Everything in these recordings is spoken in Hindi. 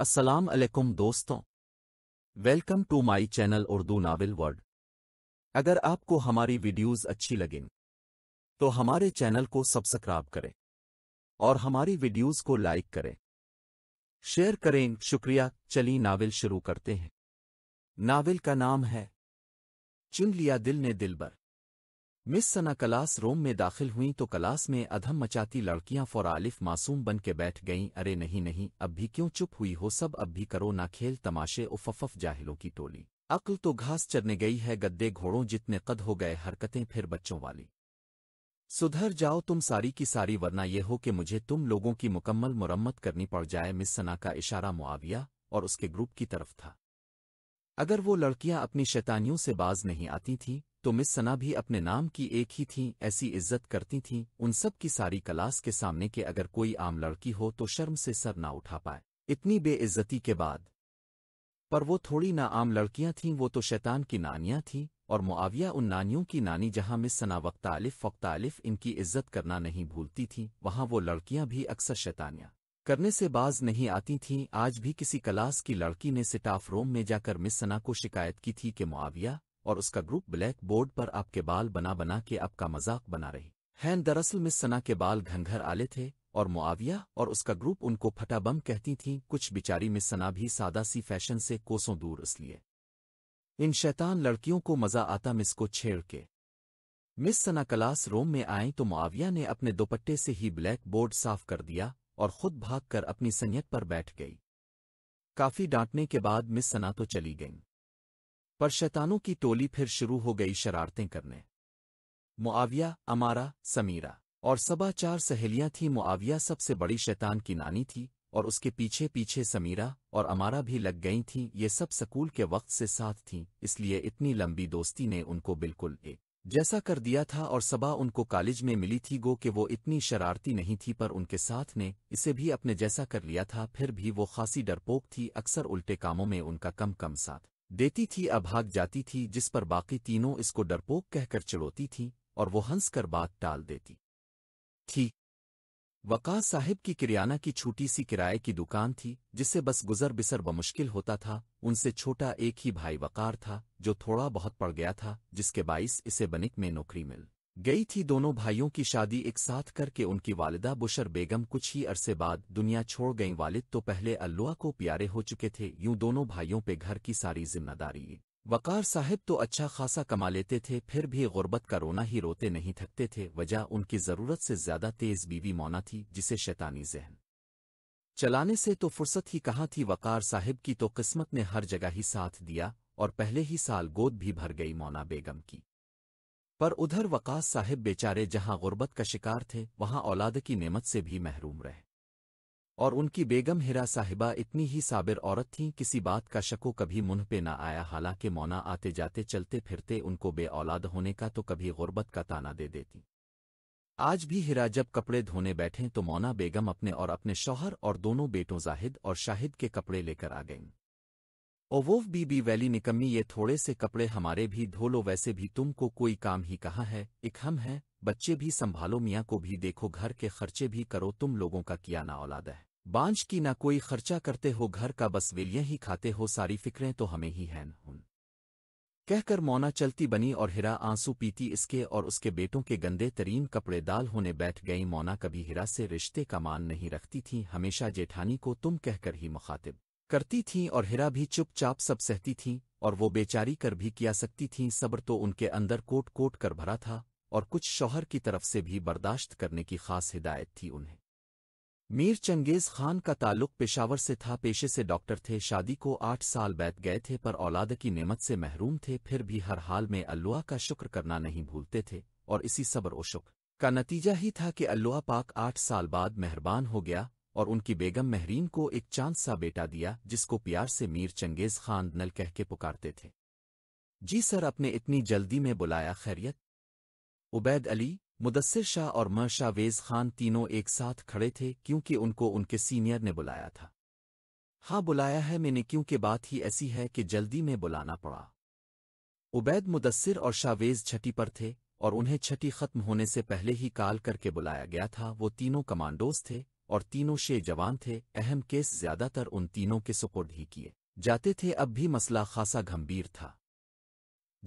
अस्सलाम वालेकुम दोस्तों welcome to my channel Urdu novel word अगर आपको हमारी वीडियोस अच्छी लगें तो हमारे चैनल को सब्सक्राइब करें और हमारी वीडियोस को लाइक करें शेयर करें शुक्रिया चली नावल शुरू करते हैं नावल का नाम है चुन लिया दिल ने दिलबर मिस सना क्लास रोम में दाखिल हुई तो क्लास में अधम मचाती लड़कियां आलिफ़ मासूम बन के बैठ गईं अरे नहीं नहीं अब भी क्यों चुप हुई हो सब अब भी करो ना खेल तमाशे उफफ जाहिलों की टोली अक्ल तो घास चरने गई है गद्दे घोड़ों जितने कद हो गए हरकतें फिर बच्चों वाली सुधर जाओ तुम सारी की सारी वरना ये हो कि मुझे तुम लोगों की मुकम्मल मुरम्मत करनी पड़ जाए मिस सना का इशारा मुआविया और उसके ग्रुप की तरफ था अगर वो लड़कियां अपनी शैतानियों से बाज नहीं आती थीं तो मिस सना भी अपने नाम की एक ही थीं ऐसी इज्जत करती थीं उन सब की सारी क्लास के सामने के अगर कोई आम लड़की हो तो शर्म से सर ना उठा पाए इतनी बेइज्जती के बाद पर वो थोड़ी ना आम लड़कियां थीं वो तो शैतान की नानियां थीं और मुआविया उन नानियों की नानी जहां मिस सना वक्तालिफ फ़क्तालिफ इनकी इज्जत करना नहीं भूलती थीं वहां वो लड़कियां भी अक्सर शैतानियां करने से बाज नहीं आती थीं आज भी किसी क्लास की लड़की ने सिटाफ रोम में जाकर मिस सना को शिकायत की थी कि मुआविया और उसका ग्रुप ब्लैक बोर्ड पर आपके बाल बना बना के आपका मजाक बना रही हैं दरअसल मिस सना के बाल घनघर आले थे और मुआविया और उसका ग्रुप उनको फटा बम कहती थीं कुछ बिचारी मिस सना भी सादा सी फैशन से कोसों दूर इसलिए इन शैतान लड़कियों को मजा आता मिस को छेड़ के मिस सना क्लास रोम में आई तो मुआविया ने अपने दोपट्टे से ही ब्लैक बोर्ड साफ कर दिया और खुद भागकर अपनी संयत पर बैठ गई काफी डांटने के बाद मिस सना तो चली गईं पर शैतानों की टोली फिर शुरू हो गई शरारतें करने मुआविया अमारा समीरा और सबा चार सहेलियां थीं मुआविया सबसे बड़ी शैतान की नानी थी और उसके पीछे पीछे समीरा और अमारा भी लग गई थीं ये सब स्कूल के वक्त से साथ थीं इसलिए इतनी लंबी दोस्ती ने उनको बिल्कुल एक जैसा कर दिया था और सबा उनको कॉलेज में मिली थी गो कि वो इतनी शरारती नहीं थी पर उनके साथ ने इसे भी अपने जैसा कर लिया था फिर भी वो खासी डरपोक थी अक्सर उल्टे कामों में उनका कम कम साथ देती थी अभाग भाग जाती थी जिस पर बाकी तीनों इसको डरपोक कहकर चिड़ोती थी और वो हंसकर बात टाल देती थी वकास साहिब की किरियाना की छोटी सी किराए की दुकान थी जिससे बस गुजर बिसर बमुश्किल होता था उनसे छोटा एक ही भाई वकार था जो थोड़ा बहुत पड़ गया था जिसके बाइस इसे बनिक में नौकरी मिल गई थी दोनों भाइयों की शादी एक साथ करके उनकी वालिदा बुशर बेगम कुछ ही अरसे बाद दुनिया छोड़ गईं वालिद तो पहले अल्लुआ को प्यारे हो चुके थे यूं दोनों भाइयों पे घर की सारी जिम्मेदारी वकार साहिब तो अच्छा खासा कमा लेते थे फिर भी गुर्बत का रोना ही रोते नहीं थकते थे वजह उनकी ज़रूरत से ज़्यादा तेज़ बीवी मौना थी जिसे शैतानी जहन चलाने से तो फुर्सत ही कहाँ थी वकार साहिब की तो किस्मत ने हर जगह ही साथ दिया और पहले ही साल गोद भी भर गई मौना बेगम की पर उधर वकास साहिब बेचारे जहां गुर्बत का शिकार थे वहां औलाद की नेमत से भी महरूम रहे और उनकी बेगम हिरा साहिबा इतनी ही साबिर औरत थीं किसी बात का शको कभी मुंह पे न आया हालांकि मौना आते जाते चलते फिरते उनको बे औलाद होने का तो कभी गुर्बत का ताना दे देती आज भी हिरा जब कपड़े धोने बैठें तो मौना बेगम अपने और अपने शौहर और दोनों बेटों जाहिद और शाहिद के कपड़े लेकर आ गईं और वो बी वैली निकम्मी ये थोड़े से कपड़े हमारे भी धो लो वैसे भी तुमको कोई काम ही कहाँ है एक हम हैं बच्चे भी संभालो मियाँ को भी देखो घर के खर्चे भी करो तुम लोगों का किया ना औलाद है बांझ की ना कोई खर्चा करते हो घर का बस वेलियाँ ही खाते हो सारी फिक्रें तो हमें ही हैं उन कहकर मौना चलती बनी और हिरा आंसू पीती इसके और उसके बेटों के गंदे तरीन कपड़े दाल होने बैठ गई मौना कभी हिरा से रिश्ते का मान नहीं रखती थी हमेशा जेठानी को तुम कहकर ही मुखातिब करती थीं और हिरा भी चुपचाप सब सहती थीं और वो बेचारी कर भी किया सकती थीं सब्र तो उनके अंदर कोट कोट कर भरा था और कुछ शौहर की तरफ से भी बर्दाश्त करने की खास हिदायत थी उन्हें मीर चंगेज खान का ताल्लुक पेशावर से था पेशे से डॉक्टर थे शादी को आठ साल बैठ गए थे पर औलाद की नेमत से महरूम थे फिर भी हर हाल में अल्लाह का शुक्र करना नहीं भूलते थे और इसी सब्र व शुक्र का नतीजा ही था कि अल्लाह पाक आठ साल बाद मेहरबान हो गया और उनकी बेगम महरीन को एक चांद सा बेटा दिया जिसको प्यार से मीर चंगेज खान नल कह के पुकारते थे जी सर अपने इतनी जल्दी में बुलाया खैरियत उबैद अली मुदस्सिर शाह और म शाहवेज खान तीनों एक साथ खड़े थे क्योंकि उनको उनके सीनियर ने बुलाया था हाँ बुलाया है मैंने क्योंकि बात ही ऐसी है कि जल्दी में बुलाना पड़ा उबैद मुदस्सिर और शावेज छठी पर थे और उन्हें छठी खत्म होने से पहले ही काल करके बुलाया गया था वो तीनों कमांडोज थे और तीनों शे जवान थे अहम केस ज्यादातर उन तीनों के सुपुर्द ही किए जाते थे अब भी मसला खासा गंभीर था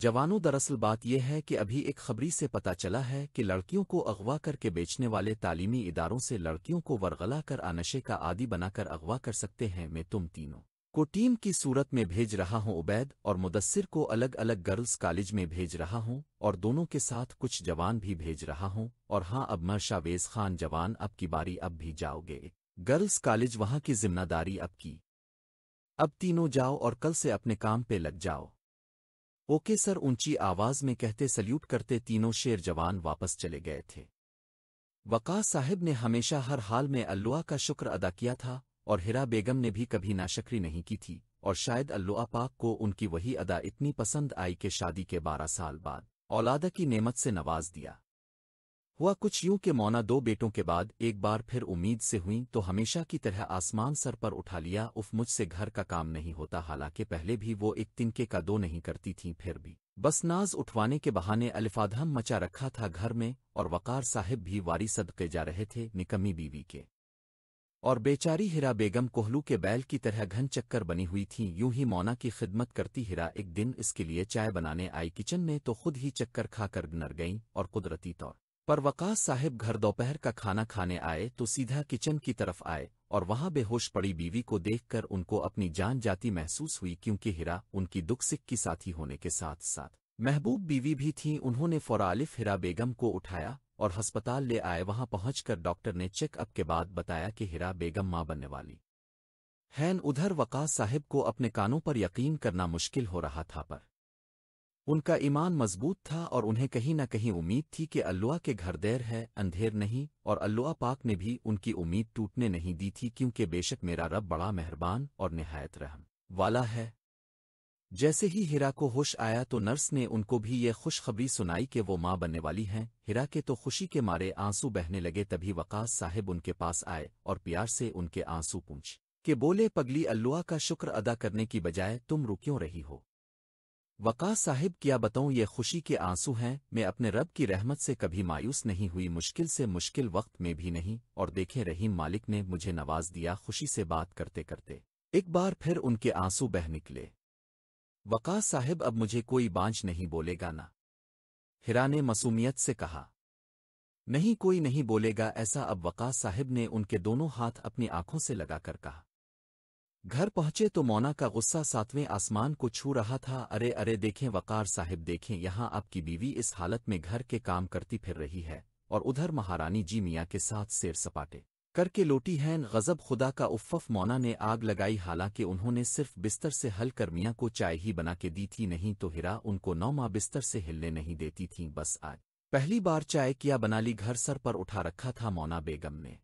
जवानों दरअसल बात यह है कि अभी एक खबरी से पता चला है कि लड़कियों को अगवा करके बेचने वाले तालीमी इदारों से लड़कियों को वरगला कर आनशे का आदि बनाकर अगवा कर सकते हैं मैं तुम तीनों को टीम की सूरत में भेज रहा हूं उबैद और मुदस्सिर को अलग अलग गर्ल्स कॉलेज में भेज रहा हूं और दोनों के साथ कुछ जवान भी भेज रहा हूं और हां अब वेज़ खान जवान अब की बारी अब भी जाओगे गर्ल्स कॉलेज वहां की जिम्मेदारी अब की अब तीनों जाओ और कल से अपने काम पे लग जाओ ओके सर ऊंची आवाज में कहते सल्यूट करते तीनों शेर जवान वापस चले गए थे वक़ास साहिब ने हमेशा हर हाल में अल्लाह का शुक्र अदा किया था और हिरा बेगम ने भी कभी नाशक्री नहीं की थी और शायद अल्लुआ पाक को उनकी वही अदा इतनी पसंद आई कि शादी के बारह साल बाद औलादा की नेमत से नवाज दिया हुआ कुछ यूं कि मौना दो बेटों के बाद एक बार फिर उम्मीद से हुई तो हमेशा की तरह आसमान सर पर उठा लिया उफ मुझसे घर का काम नहीं होता हालांकि पहले भी वो एक तिनके का दो नहीं करती थीं फिर भी बस नाज उठवाने के बहाने अलिफाधम मचा रखा था घर में और वकार साहिब भी वारी सदके जा रहे थे निकमी बीवी के और बेचारी हिरा बेगम कोहलू के बैल की तरह घन चक्कर बनी हुई थी यूं ही मौना की खिदमत करती हिरा एक दिन इसके लिए चाय बनाने आई किचन में तो खुद ही चक्कर खाकर नर गईं और कुदरती तौर पर वकास साहब घर दोपहर का खाना खाने आए तो सीधा किचन की तरफ आए और वहां बेहोश पड़ी बीवी को देखकर उनको अपनी जान जाती महसूस हुई क्योंकि हिरा उनकी दुख सिख की साथी होने के साथ साथ महबूब बीवी भी थी उन्होंने फौरालिफ हिरा बेगम को उठाया और अस्पताल ले आए वहां पहुंचकर डॉक्टर ने चेकअप के बाद बताया कि हिरा बेगम मां बनने वाली हैन उधर वकास साहिब को अपने कानों पर यकीन करना मुश्किल हो रहा था पर उनका ईमान मजबूत था और उन्हें कहीं न कहीं उम्मीद थी कि अल्लाह के घर देर है अंधेर नहीं और अल्लाह पाक ने भी उनकी उम्मीद टूटने नहीं दी थी क्योंकि बेशक मेरा रब बड़ा मेहरबान और नहायत रहम वाला है जैसे ही हिरा को होश आया तो नर्स ने उनको भी ये खुशखबरी सुनाई कि वो माँ बनने वाली हैं हिरा के तो खुशी के मारे आंसू बहने लगे तभी वकास साहिब उनके पास आए और प्यार से उनके आंसू पूछ के बोले पगली अल्लुआ का शुक्र अदा करने की बजाय तुम रुक्यों रही हो वकास साहिब क्या बताऊं ये खुशी के आंसू हैं मैं अपने रब की रहमत से कभी मायूस नहीं हुई मुश्किल से मुश्किल वक्त में भी नहीं और देखे रहीम मालिक ने मुझे नवाज दिया खुशी से बात करते करते एक बार फिर उनके आंसू बह निकले वकास साहिब अब मुझे कोई बांझ नहीं बोलेगा ना हिरा ने मसूमियत से कहा नहीं कोई नहीं बोलेगा ऐसा अब वकास साहिब ने उनके दोनों हाथ अपनी आंखों से लगाकर कहा घर पहुंचे तो मौना का गुस्सा सातवें आसमान को छू रहा था अरे अरे देखें वकार साहिब देखें यहां आपकी बीवी इस हालत में घर के काम करती फिर रही है और उधर महारानी जी मियाँ के साथ सिर सपाटे करके लोटी हैन गजब खुदा का उफ्फ मौना ने आग लगाई हालांकि उन्होंने सिर्फ बिस्तर से हल कर मियाँ को चाय ही बना के दी थी नहीं तो हिरा उनको नौ माँ बिस्तर से हिलने नहीं देती थीं बस आज पहली बार चाय किया बनाली घर सर पर उठा रखा था मौना बेगम ने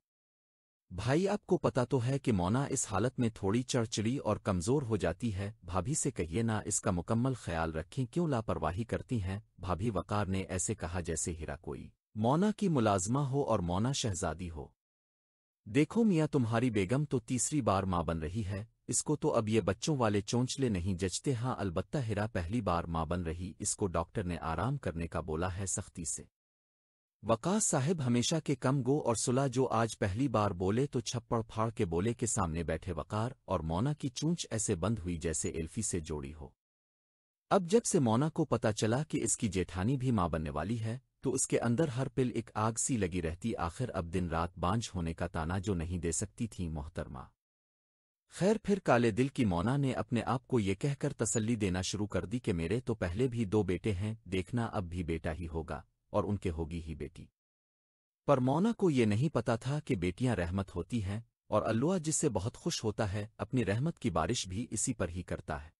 भाई आपको पता तो है कि मौना इस हालत में थोड़ी चढ़चड़ी और कमज़ोर हो जाती है भाभी से कहिए ना इसका मुकम्मल ख्याल रखें क्यों लापरवाही करती हैं भाभी वकार ने ऐसे कहा जैसे हिरा कोई मौना की मुलाजमा हो और मौना शहजादी हो देखो मियाँ तुम्हारी बेगम तो तीसरी बार माँ बन रही है इसको तो अब ये बच्चों वाले चोंचले नहीं जचते हाँ अलबत्ता हिरा पहली बार माँ बन रही इसको डॉक्टर ने आराम करने का बोला है सख्ती से वकास साहब हमेशा के कम गो और सुला जो आज पहली बार बोले तो छप्पड़ फाड़ के बोले के सामने बैठे वकार और मौना की चूंच ऐसे बंद हुई जैसे एल्फी से जोड़ी हो अब जब से मौना को पता चला कि इसकी जेठानी भी माँ बनने वाली है तो उसके अंदर हर पिल एक आग सी लगी रहती आखिर अब दिन रात बांझ होने का ताना जो नहीं दे सकती थी मोहतरमा खैर फिर काले दिल की मौना ने अपने आप को ये कहकर तसल्ली देना शुरू कर दी कि मेरे तो पहले भी दो बेटे हैं देखना अब भी बेटा ही होगा और उनके होगी ही बेटी पर मौना को ये नहीं पता था कि बेटियां रहमत होती हैं और अल्लुआ जिससे बहुत खुश होता है अपनी रहमत की बारिश भी इसी पर ही करता है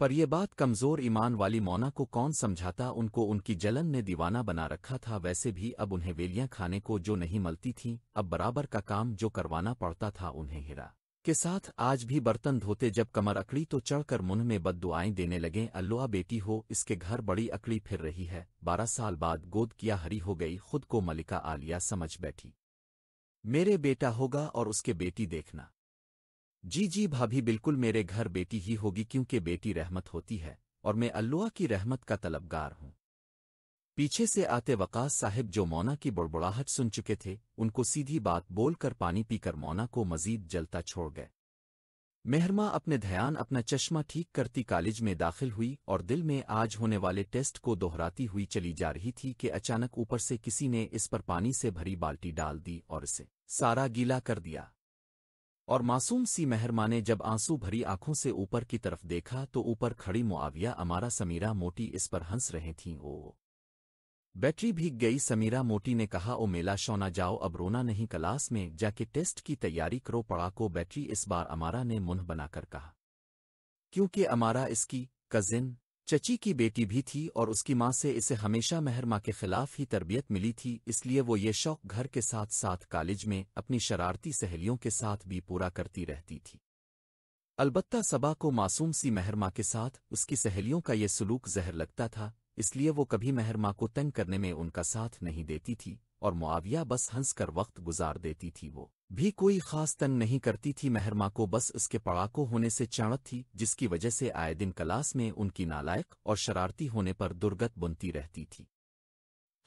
पर ये बात कमज़ोर ईमान वाली मौना को कौन समझाता उनको उनकी जलन ने दीवाना बना रखा था वैसे भी अब उन्हें वेलियां खाने को जो नहीं मिलती थीं अब बराबर का काम जो करवाना पड़ता था उन्हें हिरा के साथ आज भी बर्तन धोते जब कमर अकड़ी तो चढ़कर मुन में बददुआएं देने लगे अल्लुआ बेटी हो इसके घर बड़ी अकड़ी फिर रही है बारह साल बाद गोद किया हरी हो गई खुद को मलिका आलिया समझ बैठी मेरे बेटा होगा और उसके बेटी देखना जी जी भाभी बिल्कुल मेरे घर बेटी ही होगी क्योंकि बेटी रहमत होती है और मैं अल्लुआ की रहमत का तलबगार हूं पीछे से आते वकास साहिब जो मौना की बुड़बुड़ाहट सुन चुके थे उनको सीधी बात बोलकर पानी पीकर मौना को मजीद जलता छोड़ गए मेहरमा अपने ध्यान अपना चश्मा ठीक करती कॉलेज में दाखिल हुई और दिल में आज होने वाले टेस्ट को दोहराती हुई चली जा रही थी कि अचानक ऊपर से किसी ने इस पर पानी से भरी बाल्टी डाल दी और इसे सारा गीला कर दिया और मासूम सी मेहरमा ने जब आंसू भरी आंखों से ऊपर की तरफ देखा तो ऊपर खड़ी मुआविया अमारा समीरा मोटी इस पर हंस रही थीं ओ बैटरी भीग गई समीरा मोटी ने कहा ओ मेला शौना जाओ अब रोना नहीं क्लास में जाके टेस्ट की तैयारी करो पड़ा को बैटरी इस बार अमारा ने मुंह बनाकर कहा क्योंकि अमारा इसकी कजिन चची की बेटी भी थी और उसकी माँ से इसे हमेशा मेहरमा के खिलाफ ही तरबियत मिली थी इसलिए वो ये शौक घर के साथ साथ कॉलेज में अपनी शरारती सहेलियों के साथ भी पूरा करती रहती थी अलबत्ता सबा को मासूम सी मेहरमा के साथ उसकी सहेलियों का ये सलूक जहर लगता था इसलिए वो कभी मेहरमा को तंग करने में उनका साथ नहीं देती थी और मुआविया बस हंसकर वक्त गुजार देती थी वो भी कोई खास तन नहीं करती थी महरमा को बस उसके पड़ाको होने से चाणत थी जिसकी वजह से आए दिन क्लास में उनकी नालायक और शरारती होने पर दुर्गत बुनती रहती थी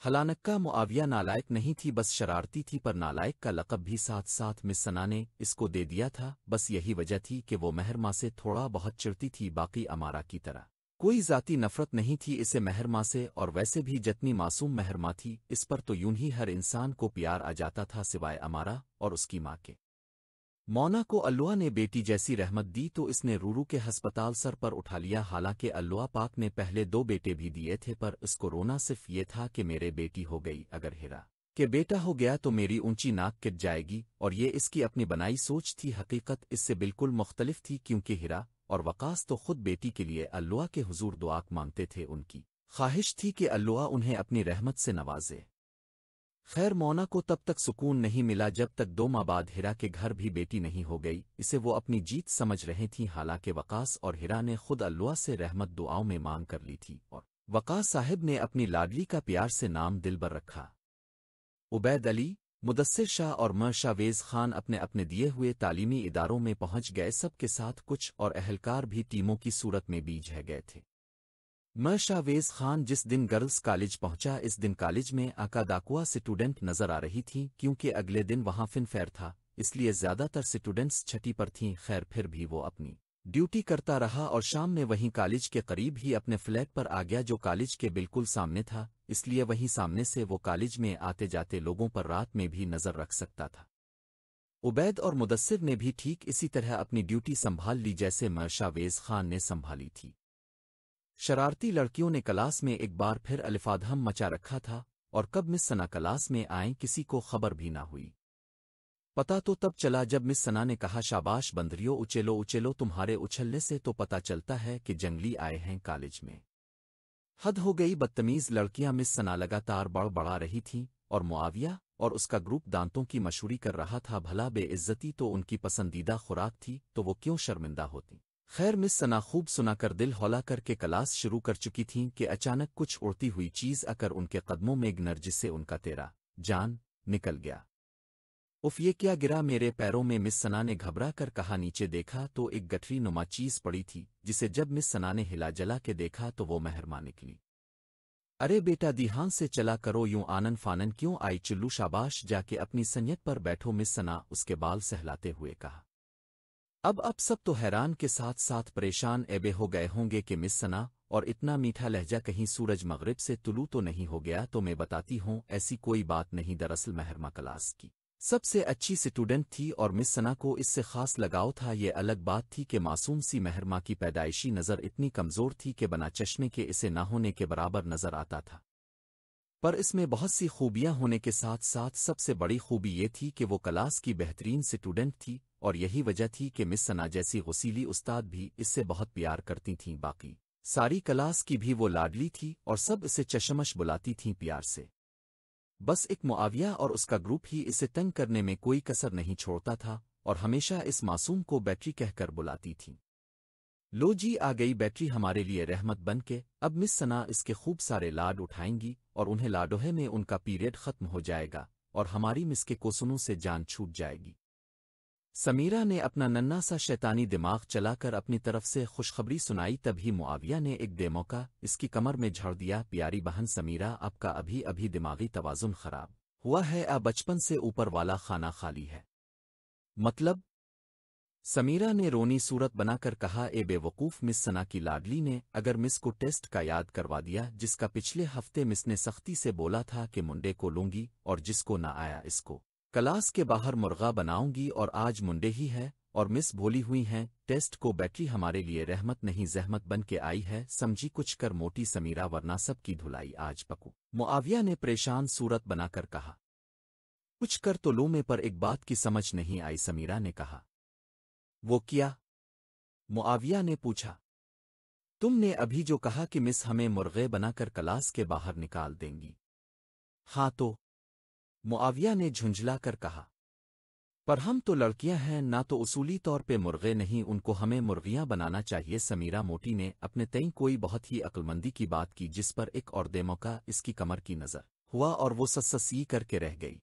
हलानक्का मुआविया नालायक नहीं थी बस शरारती थी पर नालायक का लकब भी साथ साथ मिस सना ने इसको दे दिया था बस यही वजह थी कि वो महरमा से थोड़ा बहुत चिड़ती थी बाकी अमारा की तरह कोई जाति नफरत नहीं थी इसे महरमा से और वैसे भी जितनी मासूम महरमा थी इस पर तो यूं ही हर इंसान को प्यार आ जाता था सिवाय अमारा और उसकी माँ के मौना को अल्लुआ ने बेटी जैसी रहमत दी तो इसने रूरू के हस्पताल सर पर उठा लिया हालांकि अल्लुआ पाक ने पहले दो बेटे भी दिए थे पर इसको रोना सिर्फ ये था कि मेरे बेटी हो गई अगर हिरा के बेटा हो गया तो मेरी ऊंची नाक किट जाएगी और ये इसकी अपनी बनाई सोच थी हकीकत इससे बिल्कुल मुख्तलिफ थी क्योंकि हिरा और वकास तो खुद बेटी के लिए अल्लाह के हुजूर दुआक मांगते थे उनकी ख्वाहिश थी कि अल्लाह उन्हें अपनी रहमत से नवाजे खैर मौना को तब तक सुकून नहीं मिला जब तक दो माँ बाद हिरा के घर भी बेटी नहीं हो गई इसे वो अपनी जीत समझ रहे थी हालांकि वकास और हिरा ने खुद अल्लाह से रहमत दुआओं में मांग कर ली थी और वकास साहिब ने अपनी लाडली का प्यार से नाम दिल रखा उबैद अली मुदस्सिर शाह और म शावेज खान अपने अपने दिए हुए तालीमी इदारों में पहुंच गए सबके साथ कुछ और अहलकार भी टीमों की सूरत में बीज है गए थे म शावेज खान जिस दिन गर्ल्स कॉलेज पहुंचा इस दिन कॉलेज में अकादाकुआ स्टूडेंट नजर आ रही थी क्योंकि अगले दिन वहां फिनफेयर था इसलिए ज्यादातर स्टूडेंट्स छठी पर थीं खैर फिर भी वो अपनी ड्यूटी करता रहा और शाम में वहीं कॉलेज के करीब ही अपने फ्लैट पर आ गया जो कॉलेज के बिल्कुल सामने था इसलिए वहीं सामने से वो कॉलेज में आते जाते लोगों पर रात में भी नज़र रख सकता था उबैद और मुदस्सिर ने भी ठीक इसी तरह अपनी ड्यूटी संभाल ली जैसे मर्शावेज खान ने संभाली थी शरारती लड़कियों ने क्लास में एक बार फिर अल्फाधम मचा रखा था और कब मिस सना क्लास में आए किसी को खबर भी ना हुई पता तो तब चला जब मिस सना ने कहा शाबाश बंदरियो उचेलो उचेलो तुम्हारे उछलने से तो पता चलता है कि जंगली आए हैं कॉलेज में हद हो गई बदतमीज लड़कियां मिस सना लगातार बड़बड़ा रही थीं और मुआविया और उसका ग्रुप दांतों की मशहूरी कर रहा था भला बेइज्जती तो उनकी पसंदीदा खुराक थी तो वो क्यों शर्मिंदा होती खैर मिस सना खूब सुनाकर दिल हौला करके क्लास शुरू कर चुकी थीं कि अचानक कुछ उड़ती हुई चीज आकर उनके कदमों में एक नर्जिस से उनका तेरा जान निकल गया उफ ये क्या गिरा मेरे पैरों में मिस सना ने घबरा कर कहा नीचे देखा तो एक गठरी नुमा चीज पड़ी थी जिसे जब मिस सना ने हिला जला के देखा तो वो मेहरमा निकली अरे बेटा दिहान से चला करो यूं आनन फानन क्यों आई चुल्लू शाबाश जाके अपनी संयत पर बैठो मिस सना उसके बाल सहलाते हुए कहा अब अब सब तो हैरान के साथ साथ परेशान एबे हो गए होंगे कि मिस सना और इतना मीठा लहजा कहीं सूरज मगरिब से तुलू तो नहीं हो गया तो मैं बताती हूँ ऐसी कोई बात नहीं दरअसल मेहरमा कलास की सबसे अच्छी स्टूडेंट थी और मिस सना को इससे खास लगाव था ये अलग बात थी कि मासूम सी मेहरमा की पैदाइशी नज़र इतनी कमज़ोर थी कि बना चश्मे के इसे न होने के बराबर नज़र आता था पर इसमें बहुत सी खूबियां होने के साथ साथ सबसे बड़ी खूबी ये थी कि वो क्लास की बेहतरीन स्टूडेंट थी और यही वजह थी कि मिस सना जैसी गसीली उस्ताद भी इससे बहुत प्यार करती थीं बाकी सारी क्लास की भी वो लाडली थी और सब इसे चशमश बुलाती थीं प्यार से बस एक मुआविया और उसका ग्रुप ही इसे तंग करने में कोई कसर नहीं छोड़ता था और हमेशा इस मासूम को बैटरी कहकर बुलाती थी लो जी आ गई बैटरी हमारे लिए रहमत बन के अब मिस सना इसके खूब सारे लाड उठाएंगी और उन्हें लाडोहे में उनका पीरियड खत्म हो जाएगा और हमारी मिस के कोसनों से जान छूट जाएगी समीरा ने अपना नन्ना सा शैतानी दिमाग चलाकर अपनी तरफ से खुशखबरी सुनाई तभी मुआविया ने एक बेमौका इसकी कमर में झड़ दिया प्यारी बहन समीरा आपका अभी अभी दिमागी तवाजुन खराब हुआ है अब बचपन से ऊपर वाला खाना खाली है मतलब समीरा ने रोनी सूरत बनाकर कहा ए बेवकूफ मिस सना की लाडली ने अगर मिस को टेस्ट का याद करवा दिया जिसका पिछले हफ्ते मिस ने सख्ती से बोला था कि मुंडे को लूंगी और जिसको न आया इसको क्लास के बाहर मुर्गा बनाऊंगी और आज मुंडे ही है और मिस भोली हुई हैं टेस्ट को बैटरी हमारे लिए रहमत नहीं जहमत बन के आई है समझी कुछ कर मोटी समीरा वरना सब की धुलाई आज पकू मुआविया ने परेशान सूरत बनाकर कहा कुछ कर तो लूमे पर एक बात की समझ नहीं आई समीरा ने कहा वो किया मुआविया ने पूछा तुमने अभी जो कहा कि मिस हमें मुर्गे बनाकर क्लास के बाहर निकाल देंगी हाँ तो मुआविया ने झुंझला कर कहा पर हम तो लड़कियां हैं ना तो उसूली तौर पे मुर्गे नहीं उनको हमें मुर्गियां बनाना चाहिए समीरा मोटी ने अपने तई कोई बहुत ही अक्लमंदी की बात की जिस पर एक और देमौका इसकी कमर की नज़र हुआ और वो सस्ससी करके रह गई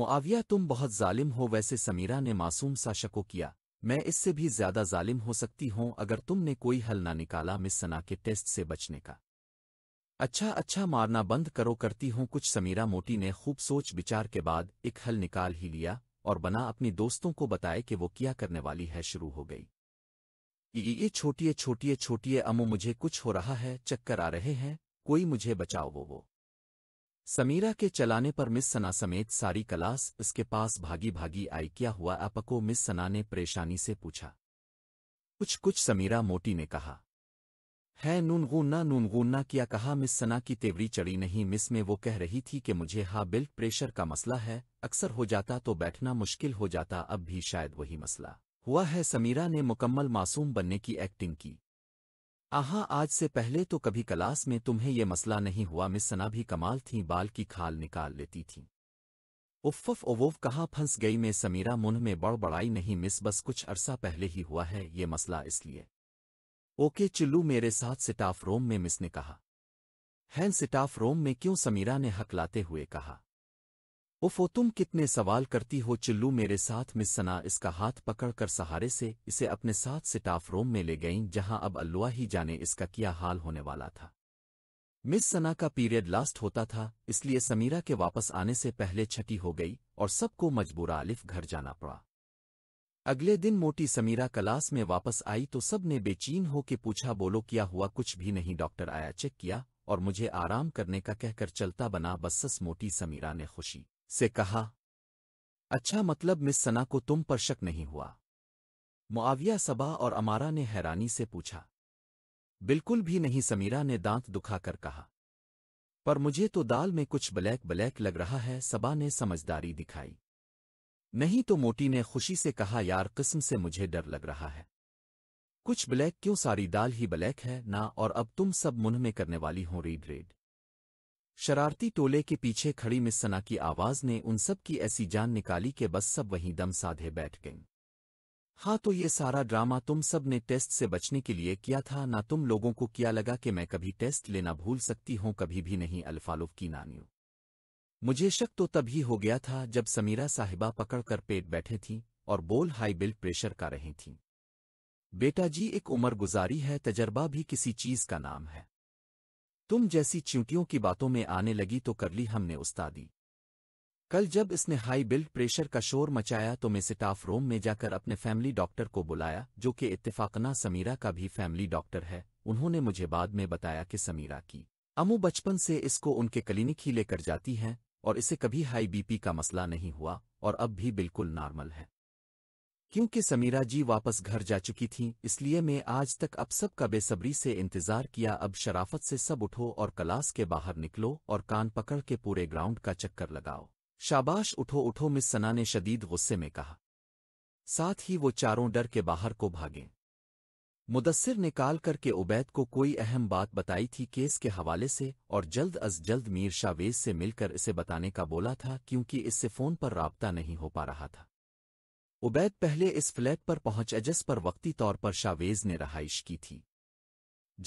मुआविया तुम बहुत जालिम हो वैसे समीरा ने मासूम सा शको किया मैं इससे भी ज्यादा जालिम हो सकती हूं अगर तुमने कोई हल ना निकाला मिस सना के टेस्ट से बचने का अच्छा अच्छा मारना बंद करो करती हूँ कुछ समीरा मोटी ने खूब सोच विचार के बाद एक हल निकाल ही लिया और बना अपनी दोस्तों को बताए कि वो क्या करने वाली है शुरू हो गई ये छोटिए छोटिए छोटिए अमो मुझे कुछ हो रहा है चक्कर आ रहे हैं कोई मुझे बचाओ वो वो समीरा के चलाने पर मिस सना समेत सारी क्लास इसके पास भागी भागी आई क्या हुआ अपको मिस सना ने परेशानी से पूछा कुछ कुछ समीरा मोटी ने कहा है नूनगूना नूनगूना किया कहा मिस सना की तेवरी चढ़ी नहीं मिस में वो कह रही थी कि मुझे हाँ बिल्ट प्रेशर का मसला है अक्सर हो जाता तो बैठना मुश्किल हो जाता अब भी शायद वही मसला हुआ है समीरा ने मुकम्मल मासूम बनने की एक्टिंग की आहा आज से पहले तो कभी क्लास में तुम्हें ये मसला नहीं हुआ मिस सना भी कमाल थी बाल की खाल निकाल लेती थी उफ्फ ओवोव कहाँ फंस गई मैं समीरा मुन में बड़बड़ाई नहीं मिस बस कुछ अरसा पहले ही हुआ है ये मसला इसलिए ओके चिल्लू मेरे साथ सिटाफ रोम में मिस ने कहा हैन सिटाफ रोम में क्यों समीरा ने हकलाते हुए कहा ओफो तुम कितने सवाल करती हो चिल्लू मेरे साथ मिस सना इसका हाथ पकड़कर सहारे से इसे अपने साथ सिटाफ रोम में ले गईं जहां अब अल्लुआ ही जाने इसका किया हाल होने वाला था मिस सना का पीरियड लास्ट होता था इसलिए समीरा के वापस आने से पहले छठी हो गई और सबको मजबूरा आलिफ घर जाना पड़ा अगले दिन मोटी समीरा क्लास में वापस आई तो सब ने बेचीन हो के पूछा बोलो क्या हुआ कुछ भी नहीं डॉक्टर आया चेक किया और मुझे आराम करने का कहकर चलता बना बस्सस मोटी समीरा ने खुशी से कहा अच्छा मतलब मिस सना को तुम पर शक नहीं हुआ मुआविया सबा और अमारा ने हैरानी से पूछा बिल्कुल भी नहीं समीरा ने दांत दुखाकर कहा पर मुझे तो दाल में कुछ ब्लैक ब्लैक लग रहा है सबा ने समझदारी दिखाई नहीं तो मोटी ने खुशी से कहा यार किस्म से मुझे डर लग रहा है कुछ ब्लैक क्यों सारी दाल ही ब्लैक है ना और अब तुम सब मुन्ह में करने वाली हो रीड रेड शरारती टोले के पीछे खड़ी मिस सना की आवाज़ ने उन सब की ऐसी जान निकाली कि बस सब वहीं दम साधे बैठ गईं हाँ तो ये सारा ड्रामा तुम सब ने टेस्ट से बचने के लिए किया था ना तुम लोगों को किया लगा कि मैं कभी टेस्ट लेना भूल सकती हूँ कभी भी नहीं अल्फालुफ की नानियों मुझे शक तो तब ही हो गया था जब समीरा साहिबा पकड़कर पेट बैठे थीं और बोल हाई ब्लड प्रेशर का रही थीं बेटा जी एक उम्र गुजारी है तजर्बा भी किसी चीज का नाम है तुम जैसी च्यूटियों की बातों में आने लगी तो कर ली हमने उस्तादी कल जब इसने हाई ब्लड प्रेशर का शोर मचाया तो मैं स्टाफ रूम में जाकर अपने फैमिली डॉक्टर को बुलाया जो कि इत्तेफाकना समीरा का भी फैमिली डॉक्टर है उन्होंने मुझे बाद में बताया कि समीरा की अमू बचपन से इसको उनके क्लिनिक ही लेकर जाती हैं और इसे कभी हाई बीपी का मसला नहीं हुआ और अब भी बिल्कुल नॉर्मल है क्योंकि समीरा जी वापस घर जा चुकी थीं इसलिए मैं आज तक अब सब का बेसब्री से इंतजार किया अब शराफत से सब उठो और क्लास के बाहर निकलो और कान पकड़ के पूरे ग्राउंड का चक्कर लगाओ शाबाश उठो उठो मिस सना ने शदीद गुस्से में कहा साथ ही वो चारों डर के बाहर को भागें मुदस्सिर ने काल करके उबैद को कोई अहम बात बताई थी केस के हवाले से और जल्द अज जल्द मीर शावेज से मिलकर इसे बताने का बोला था क्योंकि इससे फ़ोन पर रबता नहीं हो पा रहा था उबैद पहले इस फ्लैट पर पहुंच एजस पर वक्ती तौर पर शावेज ने रहाइश की थी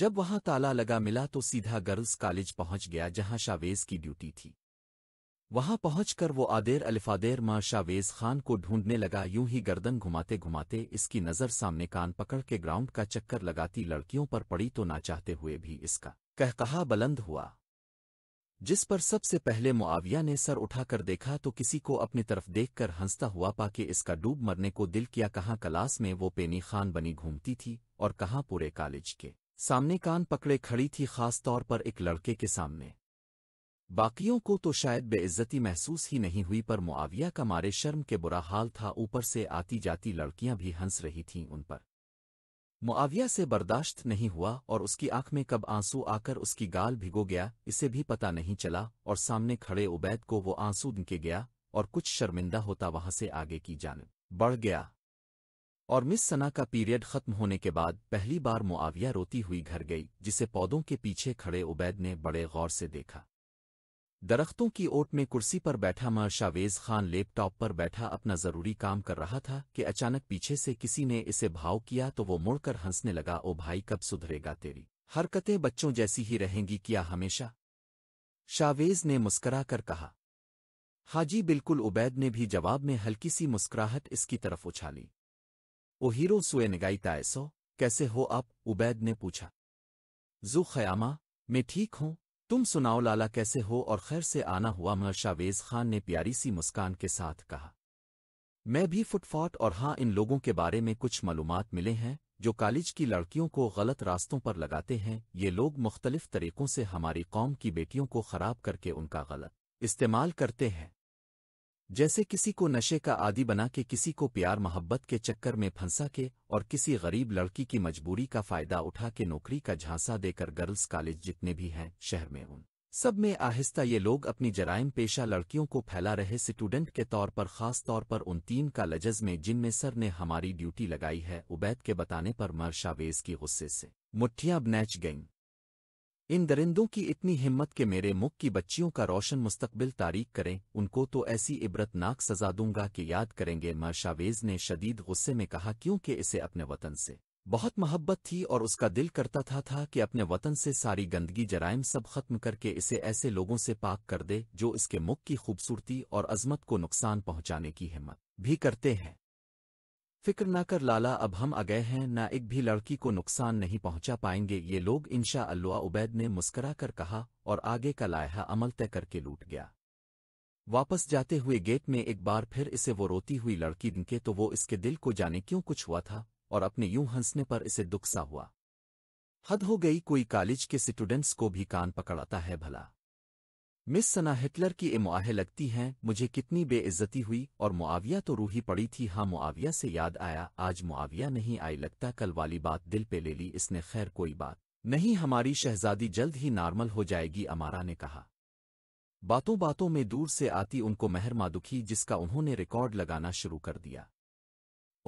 जब वहां ताला लगा मिला तो सीधा गर्ल्स कॉलेज पहुंच गया जहां शावेज की ड्यूटी थी वहां पहुंचकर वो आदेर अलिफादेर मां शावेज खान को ढूंढने लगा यूं ही गर्दन घुमाते घुमाते इसकी नज़र सामने कान पकड़ के ग्राउंड का चक्कर लगाती लड़कियों पर पड़ी तो ना चाहते हुए भी इसका कहकहा बुलंद हुआ जिस पर सबसे पहले मुआविया ने सर उठाकर देखा तो किसी को अपनी तरफ देखकर हंसता हुआ पाके इसका डूब मरने को दिल किया कहाँ क्लास में वो पेनी खान बनी घूमती थी और कहाँ पूरे कॉलेज के सामने कान पकड़े खड़ी थी खास तौर पर एक लड़के के सामने बाकियों को तो शायद बेइज्जती महसूस ही नहीं हुई पर मुआविया का मारे शर्म के बुरा हाल था ऊपर से आती जाती लड़कियां भी हंस रही थीं उन पर मुआविया से बर्दाश्त नहीं हुआ और उसकी आंख में कब आंसू आकर उसकी गाल भिगो गया इसे भी पता नहीं चला और सामने खड़े उबैद को वो आंसू के गया और कुछ शर्मिंदा होता वहां से आगे की जान बढ़ गया और मिस सना का पीरियड खत्म होने के बाद पहली बार मुआविया रोती हुई घर गई जिसे पौधों के पीछे खड़े उबैद ने बड़े गौर से देखा दरख्तों की ओट में कुर्सी पर बैठा मर शावेज खान लैपटॉप पर बैठा अपना ज़रूरी काम कर रहा था कि अचानक पीछे से किसी ने इसे भाव किया तो वो मुड़कर हंसने लगा ओ भाई कब सुधरेगा तेरी हरकतें बच्चों जैसी ही रहेंगी क्या हमेशा शावेज ने मुस्करा कर कहा हाजी बिल्कुल उबैद ने भी जवाब में हल्की सी मुस्कुराहट इसकी तरफ उछाली ओ हीरो सुए निगाई तायसो कैसे हो आप उबैद ने पूछा जू खयामा मैं ठीक हूँ तुम सुनाओ लाला कैसे हो और खैर से आना हुआ मर्शावेज़ खान ने प्यारी सी मुस्कान के साथ कहा मैं भी फुटफाट और हाँ इन लोगों के बारे में कुछ मालूम मिले हैं जो कॉलेज की लड़कियों को गलत रास्तों पर लगाते हैं ये लोग मुख्तलिफ तरीक़ों से हमारी कौम की बेटियों को ख़राब करके उनका गलत इस्तेमाल करते हैं जैसे किसी को नशे का आदि बना के किसी को प्यार मोहब्बत के चक्कर में फंसा के और किसी गरीब लड़की की मजबूरी का फ़ायदा उठा के नौकरी का झांसा देकर गर्ल्स कॉलेज जितने भी हैं शहर में उन सब में आहिस्ता ये लोग अपनी जराइम पेशा लड़कियों को फैला रहे स्टूडेंट के तौर पर ख़ास तौर पर उन तीन का लजज में जिनमें सर ने हमारी ड्यूटी लगाई है उबैद के बताने पर मर्शावेज की गुस्से से मुठ्ठियां नैच गईं इन दरिंदों की इतनी हिम्मत के मेरे मुख की बच्चियों का रोशन मुस्तबिल तारीख करें उनको तो ऐसी इबरतनाक सजा दूंगा कि याद करेंगे मरशावेज ने शदीद गुस्से में कहा क्योंकि इसे अपने वतन से बहुत मोहब्बत थी और उसका दिल करता था था कि अपने वतन से सारी गंदगी जरायम सब खत्म करके इसे ऐसे लोगों से पाक कर दे जो इसके मुख की खूबसूरती और अजमत को नुकसान पहुंचाने की हिम्मत भी करते हैं फिक्र न कर लाला अब हम आ गए हैं न एक भी लड़की को नुकसान नहीं पहुंचा पाएंगे ये लोग इंशा अल्लाह उबैद ने मुस्करा कर कहा और आगे का लाया अमल तय करके लूट गया वापस जाते हुए गेट में एक बार फिर इसे वो रोती हुई लड़की दिखे तो वो इसके दिल को जाने क्यों कुछ हुआ था और अपने यूं हंसने पर इसे दुख सा हुआ हद हो गई कोई कॉलेज के स्टूडेंट्स को भी कान पकड़ाता है भला मिस सना हिटलर की ये लगती हैं मुझे कितनी बेइज्जती हुई और मुआविया तो रूही पड़ी थी हाँ मुआविया से याद आया आज मुआविया नहीं आई लगता कल वाली बात दिल पे ले ली इसने खैर कोई बात नहीं हमारी शहजादी जल्द ही नॉर्मल हो जाएगी अमारा ने कहा बातों बातों में दूर से आती उनको मेहरमा दुखी जिसका उन्होंने रिकॉर्ड लगाना शुरू कर दिया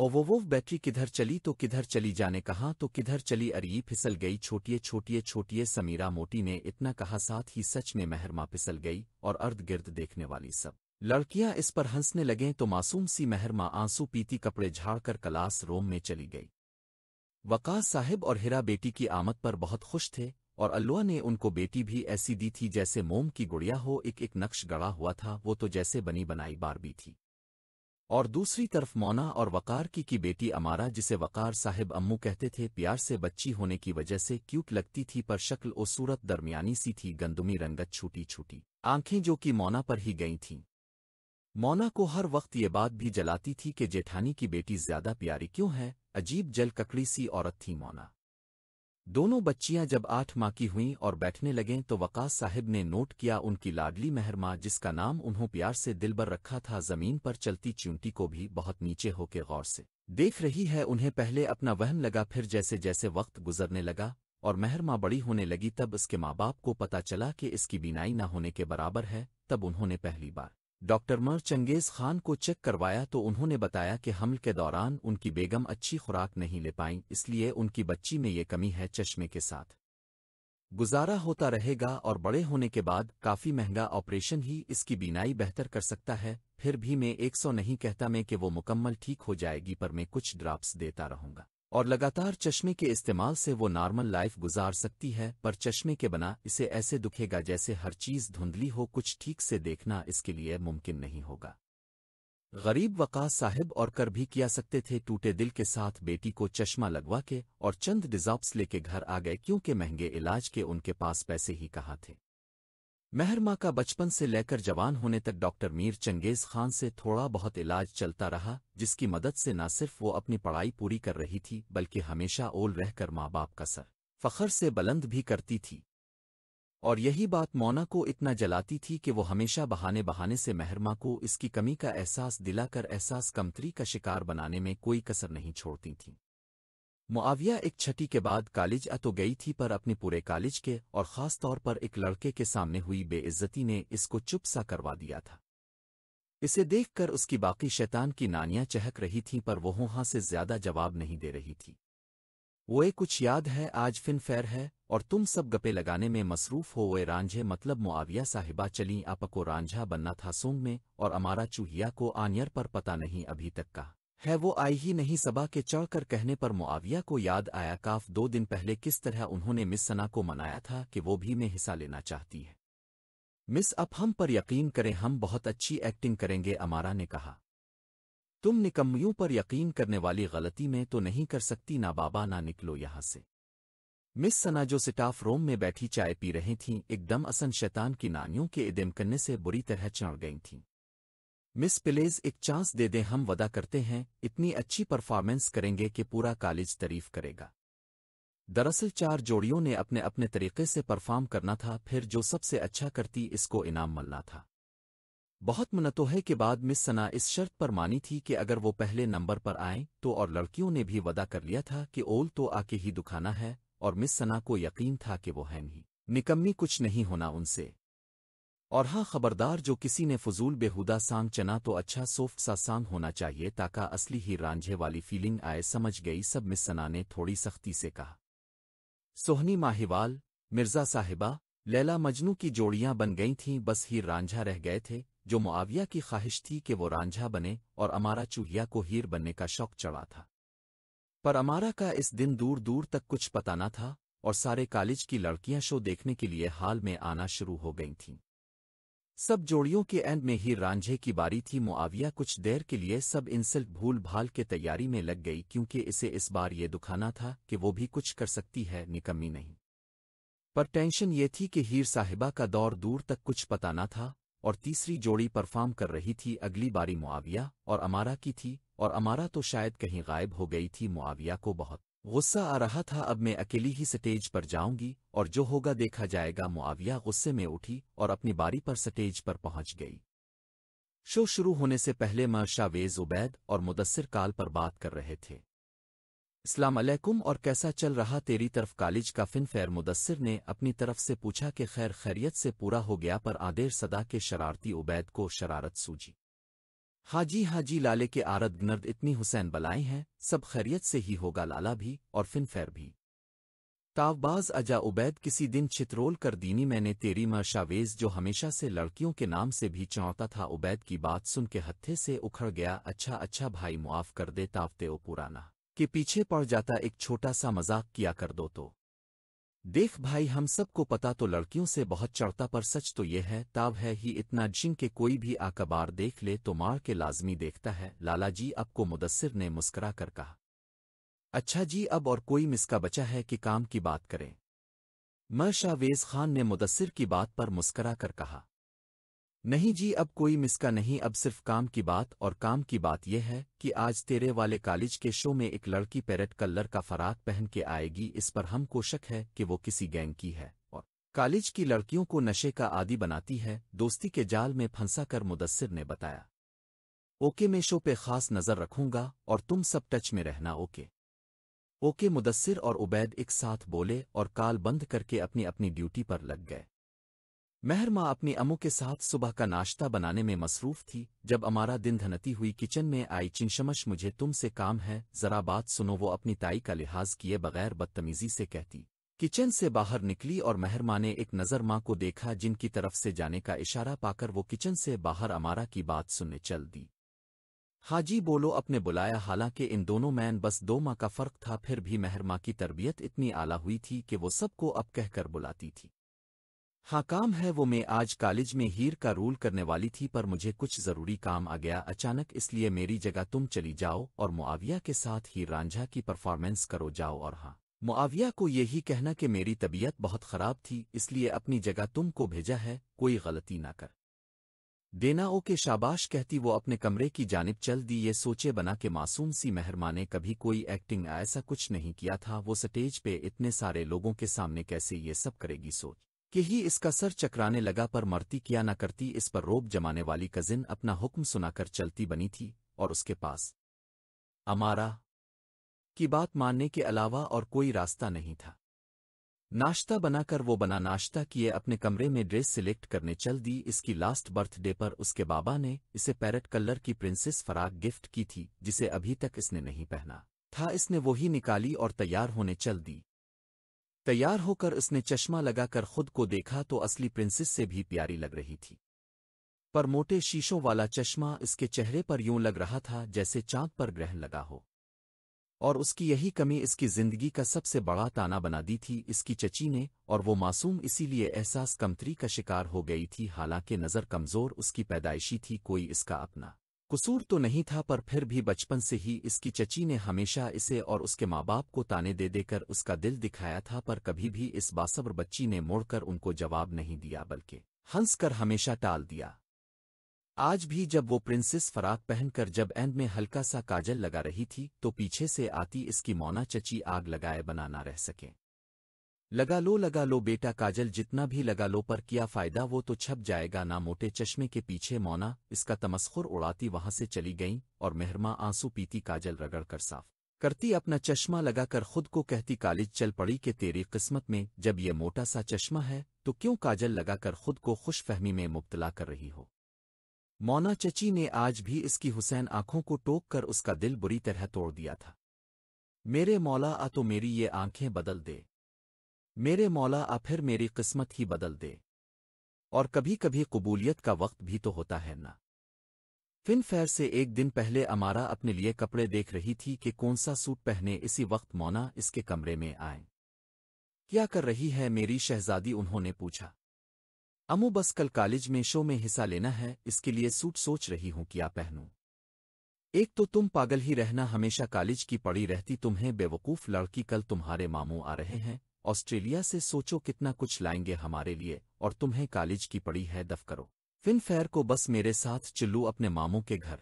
ओवोवोव बैटरी किधर चली तो किधर चली जाने कहा तो किधर चली अरी फिसल गई छोटिए छोटिए छोटिए समीरा मोटी ने इतना कहा साथ ही सच में महरमा फिसल गई और अर्द गिर्द देखने वाली सब लड़कियां इस पर हंसने लगें तो मासूम सी महरमा आंसू पीती कपड़े झाड़कर क्लास रोम में चली गई वकास साहिब और हिरा बेटी की आमद पर बहुत खुश थे और अल्लुआ ने उनको बेटी भी ऐसी दी थी जैसे मोम की गुड़िया हो एक एक नक्श गड़ा हुआ था वो तो जैसे बनी बनाई बारबी थी और दूसरी तरफ मौना और वकार की की बेटी अमारा जिसे वकार साहिब अम्मू कहते थे प्यार से बच्ची होने की वजह से क्यूट लगती थी पर शक्ल और सूरत दरमियानी सी थी गंदुमी रंगत छूटी छूटी आंखें जो कि मौना पर ही गई थीं मौना को हर वक्त ये बात भी जलाती थी कि जेठानी की बेटी ज्यादा प्यारी क्यों है अजीब ककड़ी सी औरत थी मौना दोनों बच्चियां जब आठ माह की हुईं और बैठने लगें तो वकास साहिब ने नोट किया उनकी लाडली मेहरमा जिसका नाम उन्हों प्यार से दिल भर रखा था जमीन पर चलती च्यूंटी को भी बहुत नीचे होके गौर से देख रही है उन्हें पहले अपना वहम लगा फिर जैसे जैसे वक्त गुजरने लगा और मेहरमा बड़ी होने लगी तब उसके माँ बाप को पता चला कि इसकी बीनाई न होने के बराबर है तब उन्होंने पहली बार डॉक्टर मर चंगेज़ खान को चेक करवाया तो उन्होंने बताया कि हमल के दौरान उनकी बेगम अच्छी खुराक नहीं ले पाई इसलिए उनकी बच्ची में ये कमी है चश्मे के साथ गुजारा होता रहेगा और बड़े होने के बाद काफ़ी महंगा ऑपरेशन ही इसकी बीनाई बेहतर कर सकता है फिर भी मैं एक सौ नहीं कहता मैं कि वो मुकम्मल ठीक हो जाएगी पर मैं कुछ ड्राप्स देता रहूंगा और लगातार चश्मे के इस्तेमाल से वो नॉर्मल लाइफ गुजार सकती है पर चश्मे के बना इसे ऐसे दुखेगा जैसे हर चीज़ धुंधली हो कुछ ठीक से देखना इसके लिए मुमकिन नहीं होगा गरीब वकास साहिब और कर भी किया सकते थे टूटे दिल के साथ बेटी को चश्मा लगवा के और चंद डिजॉप्स लेके घर आ गए क्योंकि महंगे इलाज के उनके पास पैसे ही कहा थे मेहरमा का बचपन से लेकर जवान होने तक डॉक्टर मीर चंगेज़ खान से थोड़ा बहुत इलाज चलता रहा जिसकी मदद से न सिर्फ वो अपनी पढ़ाई पूरी कर रही थी बल्कि हमेशा ओल रहकर माँ बाप का सर फ़खर से बुलंद भी करती थी और यही बात मोना को इतना जलाती थी कि वो हमेशा बहाने बहाने से मेहरमा को इसकी कमी का एहसास दिलाकर एहसास कमतरी का शिकार बनाने में कोई कसर नहीं छोड़ती थीं मुआविया एक छठी के बाद कॉलेज आ तो गई थी पर अपने पूरे कॉलेज के और ख़ास तौर पर एक लड़के के सामने हुई बेइज्जती ने इसको चुप सा करवा दिया था इसे देखकर उसकी बाकी शैतान की नानियां चहक रही थीं पर वो वहाँ से ज्यादा जवाब नहीं दे रही थी वो ए कुछ याद है आज फिन फेर है और तुम सब गपे लगाने में मसरूफ हो वे रांझे मतलब मुआविया साहिबा चली आपको रांझा बनना था सोंग में और अमारा चूहिया को आनियर पर पता नहीं अभी तक का है वो आई ही नहीं सबा के चढ़ कर कहने पर मुआविया को याद आया काफ दो दिन पहले किस तरह उन्होंने मिस सना को मनाया था कि वो भी में हिस्सा लेना चाहती है मिस अब हम पर यकीन करें हम बहुत अच्छी एक्टिंग करेंगे अमारा ने कहा तुम निकम्मियों पर यकीन करने वाली गलती में तो नहीं कर सकती ना बाबा ना निकलो यहां से मिस सना जो सिटाफ रोम में बैठी चाय पी रही थीं एकदम असन शैतान की नानियों के इदम करने से बुरी तरह चढ़ गई थीं मिस पिलेज एक चांस दे दें हम वदा करते हैं इतनी अच्छी परफॉर्मेंस करेंगे कि पूरा कॉलेज तारीफ करेगा दरअसल चार जोड़ियों ने अपने अपने तरीके से परफॉर्म करना था फिर जो सबसे अच्छा करती इसको इनाम मिलना था बहुत मनतोहे के बाद मिस सना इस शर्त पर मानी थी कि अगर वो पहले नंबर पर आए तो और लड़कियों ने भी वदा कर लिया था कि ओल तो आके ही दुखाना है और मिस सना को यकीन था कि वो है नहीं निकम्मी कुछ नहीं होना उनसे और हाँ खबरदार जो किसी ने फजूल बेहुदा सांग चना तो अच्छा सोफ सा सांग होना चाहिए ताका असली ही रांझे वाली फीलिंग आए समझ गई सब मिस सना ने थोड़ी सख्ती से कहा सोहनी माहिवाल मिर्जा साहिबा लैला मजनू की जोड़ियां बन गई थीं बस हीर रांझा रह गए थे जो मुआविया की ख्वाहिश थी कि वो रांझा बने और अमारा चूहिया को हीर बनने का शौक चढ़ा था पर अमारा का इस दिन दूर दूर तक कुछ पता न था और सारे कॉलेज की लड़कियां शो देखने के लिए हाल में आना शुरू हो गई थीं सब जोड़ियों के एंड में ही रांझे की बारी थी मुआविया कुछ देर के लिए सब इंसल्ट भूल भाल के तैयारी में लग गई क्योंकि इसे इस बार ये दुखाना था कि वो भी कुछ कर सकती है निकम्मी नहीं पर टेंशन ये थी कि हीर साहिबा का दौर दूर तक कुछ पता ना था और तीसरी जोड़ी परफॉर्म कर रही थी अगली बारी मुआविया और अमारा की थी और अमारा तो शायद कहीं गायब हो गई थी मुआविया को बहुत गुस्सा आ रहा था अब मैं अकेली ही स्टेज पर जाऊंगी और जो होगा देखा जाएगा मुआविया गुस्से में उठी और अपनी बारी पर स्टेज पर पहुंच गई शो शुरू होने से पहले मशावेज उबैद और मुदस्सिर काल पर बात कर रहे थे इस्लाम अलैकुम और कैसा चल रहा तेरी तरफ कॉलेज का फिन फेयर मुदस्सिर ने अपनी तरफ से पूछा कि खैर खैरियत से पूरा हो गया पर आदेर सदा के शरारती उबैद को शरारत सूझी हाजी हाजी लाले के आरद नर्द इतनी हुसैन बलाएं हैं सब खैरियत से ही होगा लाला भी और फिनफ़ैर भी ताबबाज अजा उबैद किसी दिन चित्रोल कर दीनी मैंने तेरी मशावेज़ जो हमेशा से लड़कियों के नाम से भी चौंता था उबैद की बात सुन के हत्थे से उखड़ गया अच्छा अच्छा भाई मुआफ कर दे तावते ओ पुराना के पीछे पड़ जाता एक छोटा सा मजाक किया कर दो तो देख भाई हम सबको पता तो लड़कियों से बहुत चढ़ता पर सच तो ये है ताब है ही इतना जिंक के कोई भी आकबार देख ले तो मार के लाजमी देखता है लाला जी आपको मुदस्सिर ने मुस्करा कर कहा अच्छा जी अब और कोई मिसका बचा है कि काम की बात करें मर शावेज खान ने मुदस्सिर की बात पर मुस्करा कर कहा नहीं जी अब कोई मिसका नहीं अब सिर्फ काम की बात और काम की बात यह है कि आज तेरे वाले कॉलेज के शो में एक लड़की पैरेट कलर का फराक पहन के आएगी इस पर हम कोशक है कि वो किसी गैंग की है और कॉलेज की लड़कियों को नशे का आदि बनाती है दोस्ती के जाल में फंसा कर मुदस्सिर ने बताया ओके मैं शो पे खास नज़र रखूंगा और तुम सब टच में रहना ओके ओके मुदस्सिर और उबैद एक साथ बोले और काल बंद करके अपनी अपनी ड्यूटी पर लग गए महर माँ अपनी अमू के साथ सुबह का नाश्ता बनाने में मसरूफ थी जब अमारा दिन धनती हुई किचन में आई चिनशमश मुझे तुमसे काम है जरा बात सुनो वो अपनी ताई का लिहाज किए बगैर बदतमीजी से कहती किचन से बाहर निकली और माँ ने एक नज़र माँ को देखा जिनकी तरफ से जाने का इशारा पाकर वो किचन से बाहर अमारा की बात सुनने चल दी हाजी बोलो अपने बुलाया हालांकि इन दोनों मैन बस दो माँ का फ़र्क था फिर भी माँ की तरबियत इतनी आला हुई थी कि वो सबको अब कहकर बुलाती थी हाँ काम है वो मैं आज कॉलेज में हीर का रूल करने वाली थी पर मुझे कुछ ज़रूरी काम आ गया अचानक इसलिए मेरी जगह तुम चली जाओ और मुआविया के साथ ही रांझा की परफॉर्मेंस करो जाओ और हाँ मुआविया को यही कहना कि मेरी तबीयत बहुत ख़राब थी इसलिए अपनी जगह तुम को भेजा है कोई गलती ना कर देना ओ के शाबाश कहती वो अपने कमरे की जानब चल दी ये सोचे बना कि मासूम सी मेहरमा ने कभी कोई एक्टिंग ऐसा कुछ नहीं किया था वो स्टेज पे इतने सारे लोगों के सामने कैसे ये सब करेगी सोच कि ही इसका सर चकराने लगा पर मरती किया न करती इस पर रोब जमाने वाली कजिन अपना हुक्म सुनाकर चलती बनी थी और उसके पास अमारा की बात मानने के अलावा और कोई रास्ता नहीं था नाश्ता बनाकर वो बना नाश्ता किए अपने कमरे में ड्रेस सिलेक्ट करने चल दी इसकी लास्ट बर्थडे पर उसके बाबा ने इसे पैरट कलर की प्रिंसेस फराग गिफ्ट की थी जिसे अभी तक इसने नहीं पहना था इसने वो ही निकाली और तैयार होने चल दी तैयार होकर उसने चश्मा लगाकर खुद को देखा तो असली प्रिंसेस से भी प्यारी लग रही थी पर मोटे शीशों वाला चश्मा इसके चेहरे पर यूं लग रहा था जैसे चांद पर ग्रहण लगा हो और उसकी यही कमी इसकी जिंदगी का सबसे बड़ा ताना बना दी थी इसकी चची ने और वो मासूम इसीलिए एहसास कमतरी का शिकार हो गई थी हालांकि नज़र कमज़ोर उसकी पैदाइशी थी कोई इसका अपना कसूर तो नहीं था पर फिर भी बचपन से ही इसकी चची ने हमेशा इसे और उसके माँ बाप को ताने दे देकर उसका दिल दिखाया था पर कभी भी इस बासब्र बच्ची ने मोड़कर उनको जवाब नहीं दिया बल्कि हंसकर हमेशा टाल दिया आज भी जब वो प्रिंसेस फराक पहनकर जब एंड में हल्का सा काजल लगा रही थी तो पीछे से आती इसकी मौना चची आग लगाए बनाना रह सके लगा लो लगा लो बेटा काजल जितना भी लगा लो पर किया फायदा वो तो छप जाएगा ना मोटे चश्मे के पीछे मौना इसका तमस्खुर उड़ाती वहां से चली गईं और मेहरमा आंसू पीती काजल रगड़ कर साफ करती अपना चश्मा लगाकर खुद को कहती कालिज चल पड़ी के तेरी किस्मत में जब ये मोटा सा चश्मा है तो क्यों काजल लगाकर खुद को खुशफहमी में मुब्तला कर रही हो मौना चची ने आज भी इसकी हुसैन आंखों को टोक कर उसका दिल बुरी तरह तोड़ दिया था मेरे मौला आ तो मेरी ये आंखें बदल दे मेरे मौला आ फिर मेरी किस्मत ही बदल दे और कभी कभी कबूलियत का वक्त भी तो होता है ना फैर से एक दिन पहले अमारा अपने लिए कपड़े देख रही थी कि कौन सा सूट पहने इसी वक्त मौना इसके कमरे में आए क्या कर रही है मेरी शहजादी उन्होंने पूछा अमू बस कल कॉलेज में शो में हिस्सा लेना है इसके लिए सूट सोच रही हूं क्या पहनूं एक तो तुम पागल ही रहना हमेशा कॉलेज की पड़ी रहती तुम्हें बेवकूफ़ लड़की कल तुम्हारे मामू आ रहे हैं ऑस्ट्रेलिया से सोचो कितना कुछ लाएंगे हमारे लिए और तुम्हें कॉलेज की पड़ी है दफ करो फिनफेयर को बस मेरे साथ चिल्लू अपने मामों के घर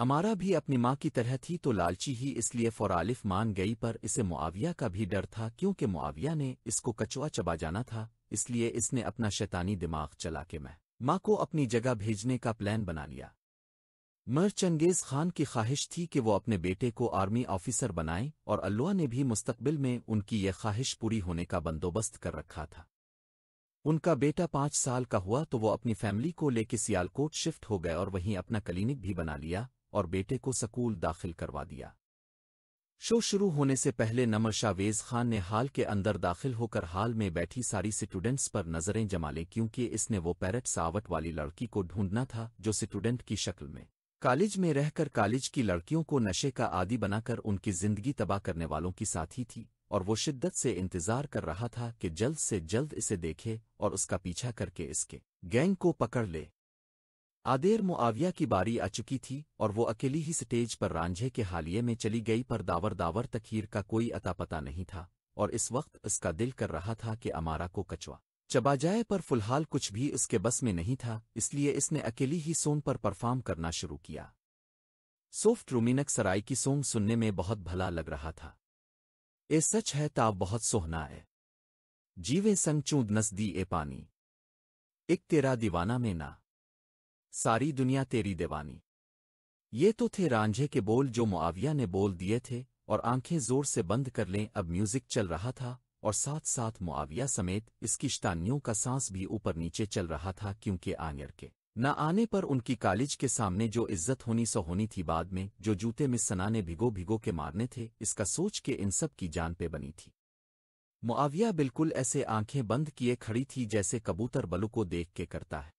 अमारा भी अपनी माँ की तरह थी तो लालची ही इसलिए फौरालिफ मान गई पर इसे मुआविया का भी डर था क्योंकि मुआविया ने इसको कचुआ चबा जाना था इसलिए इसने अपना शैतानी दिमाग चला के मैं माँ को अपनी जगह भेजने का प्लान बना लिया मर चंगेज़ खान की ख्वाहिश थी कि वो अपने बेटे को आर्मी ऑफिसर बनाएं और अल्लाह ने भी मुस्तबिल में उनकी यह ख्वाहिश पूरी होने का बंदोबस्त कर रखा था उनका बेटा पाँच साल का हुआ तो वो अपनी फैमिली को लेकर सियालकोट शिफ्ट हो गए और वहीं अपना क्लिनिक भी बना लिया और बेटे को स्कूल दाखिल करवा दिया शो शुरू होने से पहले नमर शावेज खान ने हाल के अंदर दाखिल होकर हाल में बैठी सारी स्टूडेंट्स पर नज़रें जमा ली क्योंकि इसने वो पैरट सावट वाली लड़की को ढूंढना था जो स्टूडेंट की शक्ल में कॉलेज में रहकर कॉलेज की लड़कियों को नशे का आदि बनाकर उनकी जिंदगी तबाह करने वालों की साथी थी और वो शिद्दत से इंतजार कर रहा था कि जल्द से जल्द इसे देखे और उसका पीछा करके इसके गैंग को पकड़ ले आदेर मुआविया की बारी आ चुकी थी और वो अकेली ही स्टेज पर रांझे के हालिये में चली गई पर दावर दावर तक का कोई अता पता नहीं था और इस वक्त इसका दिल कर रहा था कि अमारा को कचवा चबाजाए पर फिलहाल कुछ भी उसके बस में नहीं था इसलिए इसने अकेली ही सोंग पर परफॉर्म करना शुरू किया सोफ्ट रूमिनक सराय की सोंग सुनने में बहुत भला लग रहा था ए सच है ताव बहुत सोहना है जीवे संग चूंद नस दी ए पानी एक तेरा दीवाना में ना सारी दुनिया तेरी देवानी ये तो थे रांझे के बोल जो मुआविया ने बोल दिए थे और आंखें जोर से बंद कर लें अब म्यूजिक चल रहा था और साथ साथ मुआविया समेत इस किश्तानियों का सांस भी ऊपर नीचे चल रहा था क्योंकि आनियर के न आने पर उनकी कॉलेज के सामने जो इज्जत होनी सो होनी थी बाद में जो जूते में सना ने भिगो भिगो के मारने थे इसका सोच के इन सब की जान पे बनी थी मुआविया बिल्कुल ऐसे आंखें बंद किए खड़ी थी जैसे कबूतर बलू को देख के करता है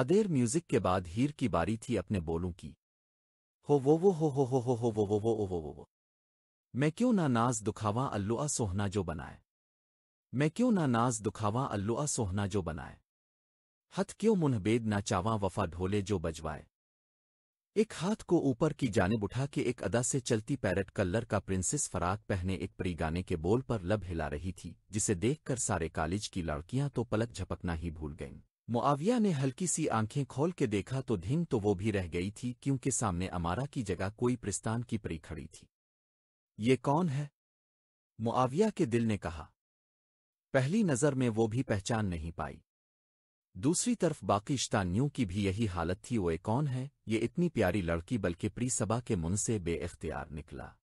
आदेर म्यूजिक के बाद हीर की बारी थी अपने बोलों की हो वो वो हो हो हो हो हो वो वो वो ओ वो वो वो मैं क्यों ना नाज दुखावा अल्लुआ सोहना जो बनाए मैं क्यों ना नाज दुखावा अल्लुआ सोहना जो बनाए हथ क्यों मुनबेद ना चावा वफा ढोले जो बजवाए एक हाथ को ऊपर की जानेब उठा के एक अदा से चलती पैरट कल्लर का प्रिंसेस फराक पहने एक परी गाने के बोल पर लब हिला रही थी जिसे देखकर सारे कॉलेज की लड़कियां तो पलक झपकना ही भूल गईं मुआविया ने हल्की सी आंखें खोल के देखा तो धिंग तो वो भी रह गई थी क्योंकि सामने अमारा की जगह कोई प्रिस्तान की परी खड़ी थी ये कौन है मुआविया के दिल ने कहा पहली नज़र में वो भी पहचान नहीं पाई दूसरी तरफ बाकी शतानियों की भी यही हालत थी वो कौन है ये इतनी प्यारी लड़की बल्कि प्री सभा के मुन से बेख्तियार निकला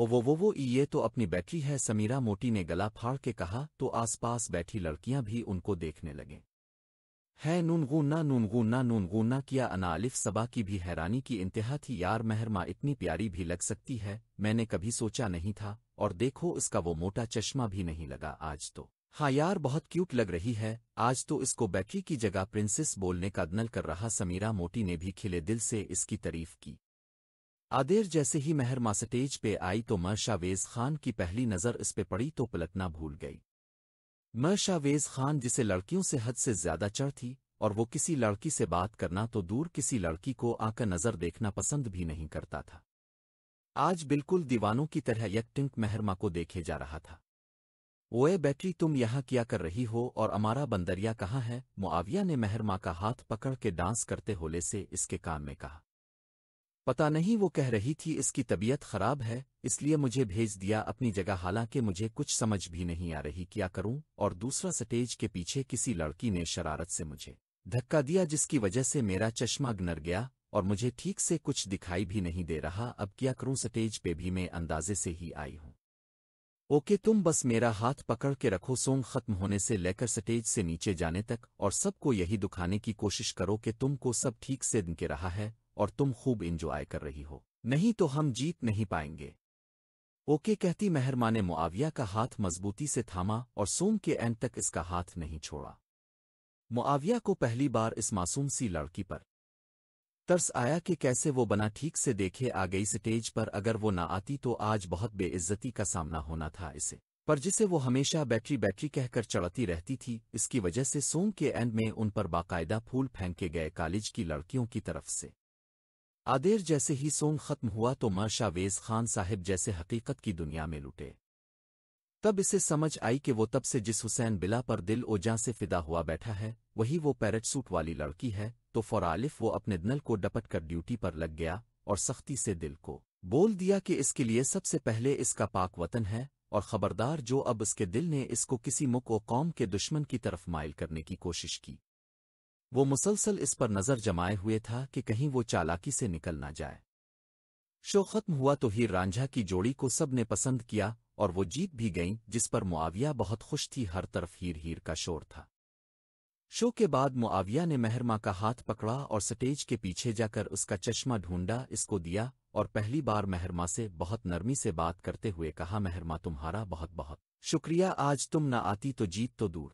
ओ वो वो वो ये तो अपनी बैटरी है समीरा मोटी ने गला फाड़ के कहा तो आसपास बैठी लड़कियां भी उनको देखने लगें है नूनगूना नूनगूना नूनगूना किया अनालिफ सबा की भी हैरानी की इंतहा थी यार महरमा इतनी प्यारी भी लग सकती है मैंने कभी सोचा नहीं था और देखो इसका वो मोटा चश्मा भी नहीं लगा आज तो हाँ यार बहुत क्यूट लग रही है आज तो इसको बैटरी की जगह प्रिंसेस बोलने का दनल कर रहा समीरा मोटी ने भी खिले दिल से इसकी तारीफ की आदेर जैसे ही महरमा स्टेज पे आई तो मर्शावेज खान की पहली नज़र इस पे पड़ी तो पलटना भूल गई म शावेज खान जिसे लड़कियों से हद से ज्यादा चढ़ थी और वो किसी लड़की से बात करना तो दूर किसी लड़की को आकर नजर देखना पसंद भी नहीं करता था आज बिल्कुल दीवानों की तरह यकटिंक मेहरमा को देखे जा रहा था ओए बैटरी तुम यहां क्या कर रही हो और अमारा बंदरिया कहाँ है मुआविया ने मेहरमा का हाथ पकड़ के डांस करते होले से इसके काम में कहा पता नहीं वो कह रही थी इसकी तबीयत खराब है इसलिए मुझे भेज दिया अपनी जगह हालांकि मुझे कुछ समझ भी नहीं आ रही क्या करूं और दूसरा स्टेज के पीछे किसी लड़की ने शरारत से मुझे धक्का दिया जिसकी वजह से मेरा चश्मा गनर गया और मुझे ठीक से कुछ दिखाई भी नहीं दे रहा अब क्या करूं स्टेज पे भी मैं अंदाजे से ही आई हूं ओके तुम बस मेरा हाथ पकड़ के रखो सोंग खत्म होने से लेकर स्टेज से नीचे जाने तक और सबको यही दुखाने की कोशिश करो कि तुमको सब ठीक से दिन के रहा है और तुम खूब इंजॉय कर रही हो नहीं तो हम जीत नहीं पाएंगे ओके कहती मेहरमा ने मुआविया का हाथ मजबूती से थामा और सोम के एंड तक इसका हाथ नहीं छोड़ा मुआविया को पहली बार इस मासूम सी लड़की पर तरस आया कि कैसे वो बना ठीक से देखे आ गई स्टेज पर अगर वो ना आती तो आज बहुत बेइज्जती का सामना होना था इसे पर जिसे वो हमेशा बैटरी बैटरी कहकर चढ़ती रहती थी इसकी वजह से सोम के एंड में उन पर बाकायदा फूल फेंके गए कॉलेज की लड़कियों की तरफ से आदेर जैसे ही सोंग खत्म हुआ तो मां शावेज खान साहिब जैसे हकीकत की दुनिया में लुटे तब इसे समझ आई कि वो तब से जिस हुसैन बिला पर दिल ओजा से फिदा हुआ बैठा है वही वो पैरटसूट वाली लड़की है तो फौरालिफ वो अपने नल को डपट कर ड्यूटी पर लग गया और सख्ती से दिल को बोल दिया कि इसके लिए सबसे पहले इसका पाक वतन है और खबरदार जो अब इसके दिल ने इसको किसी मुक व कौम के दुश्मन की तरफ माइल करने की कोशिश की वो मुसलसल इस पर नज़र जमाए हुए था कि कहीं वो चालाकी से निकल ना जाए शो खत्म हुआ तो हीर रांझा की जोड़ी को सब ने पसंद किया और वो जीत भी गईं जिस पर मुआविया बहुत खुश थी हर तरफ हीर हीर का शोर था शो के बाद मुआविया ने मेहरमा का हाथ पकड़ा और स्टेज के पीछे जाकर उसका चश्मा ढूंढा इसको दिया और पहली बार मेहरमा से बहुत नरमी से बात करते हुए कहा मेहरमा तुम्हारा बहुत बहुत शुक्रिया आज तुम न आती तो जीत तो दूर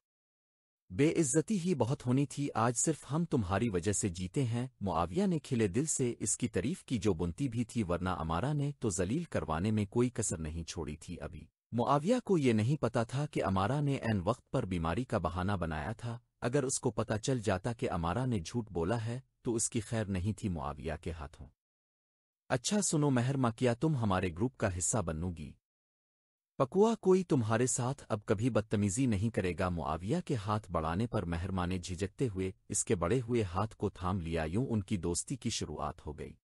बेइज्जती ही बहुत होनी थी आज सिर्फ हम तुम्हारी वजह से जीते हैं मुआविया ने खिले दिल से इसकी तारीफ की जो बुनती भी थी वरना अमारा ने तो जलील करवाने में कोई कसर नहीं छोड़ी थी अभी मुआविया को ये नहीं पता था कि अमारा ने एन वक्त पर बीमारी का बहाना बनाया था अगर उसको पता चल जाता कि अमारा ने झूठ बोला है तो उसकी खैर नहीं थी मुआविया के हाथों अच्छा सुनो महरमा किया तुम हमारे ग्रुप का हिस्सा बनूगी पकुआ कोई तुम्हारे साथ अब कभी बदतमीजी नहीं करेगा मुआविया के हाथ बढ़ाने पर मेहरमा ने झिझकते हुए इसके बड़े हुए हाथ को थाम लिया यूं उनकी दोस्ती की शुरुआत हो गई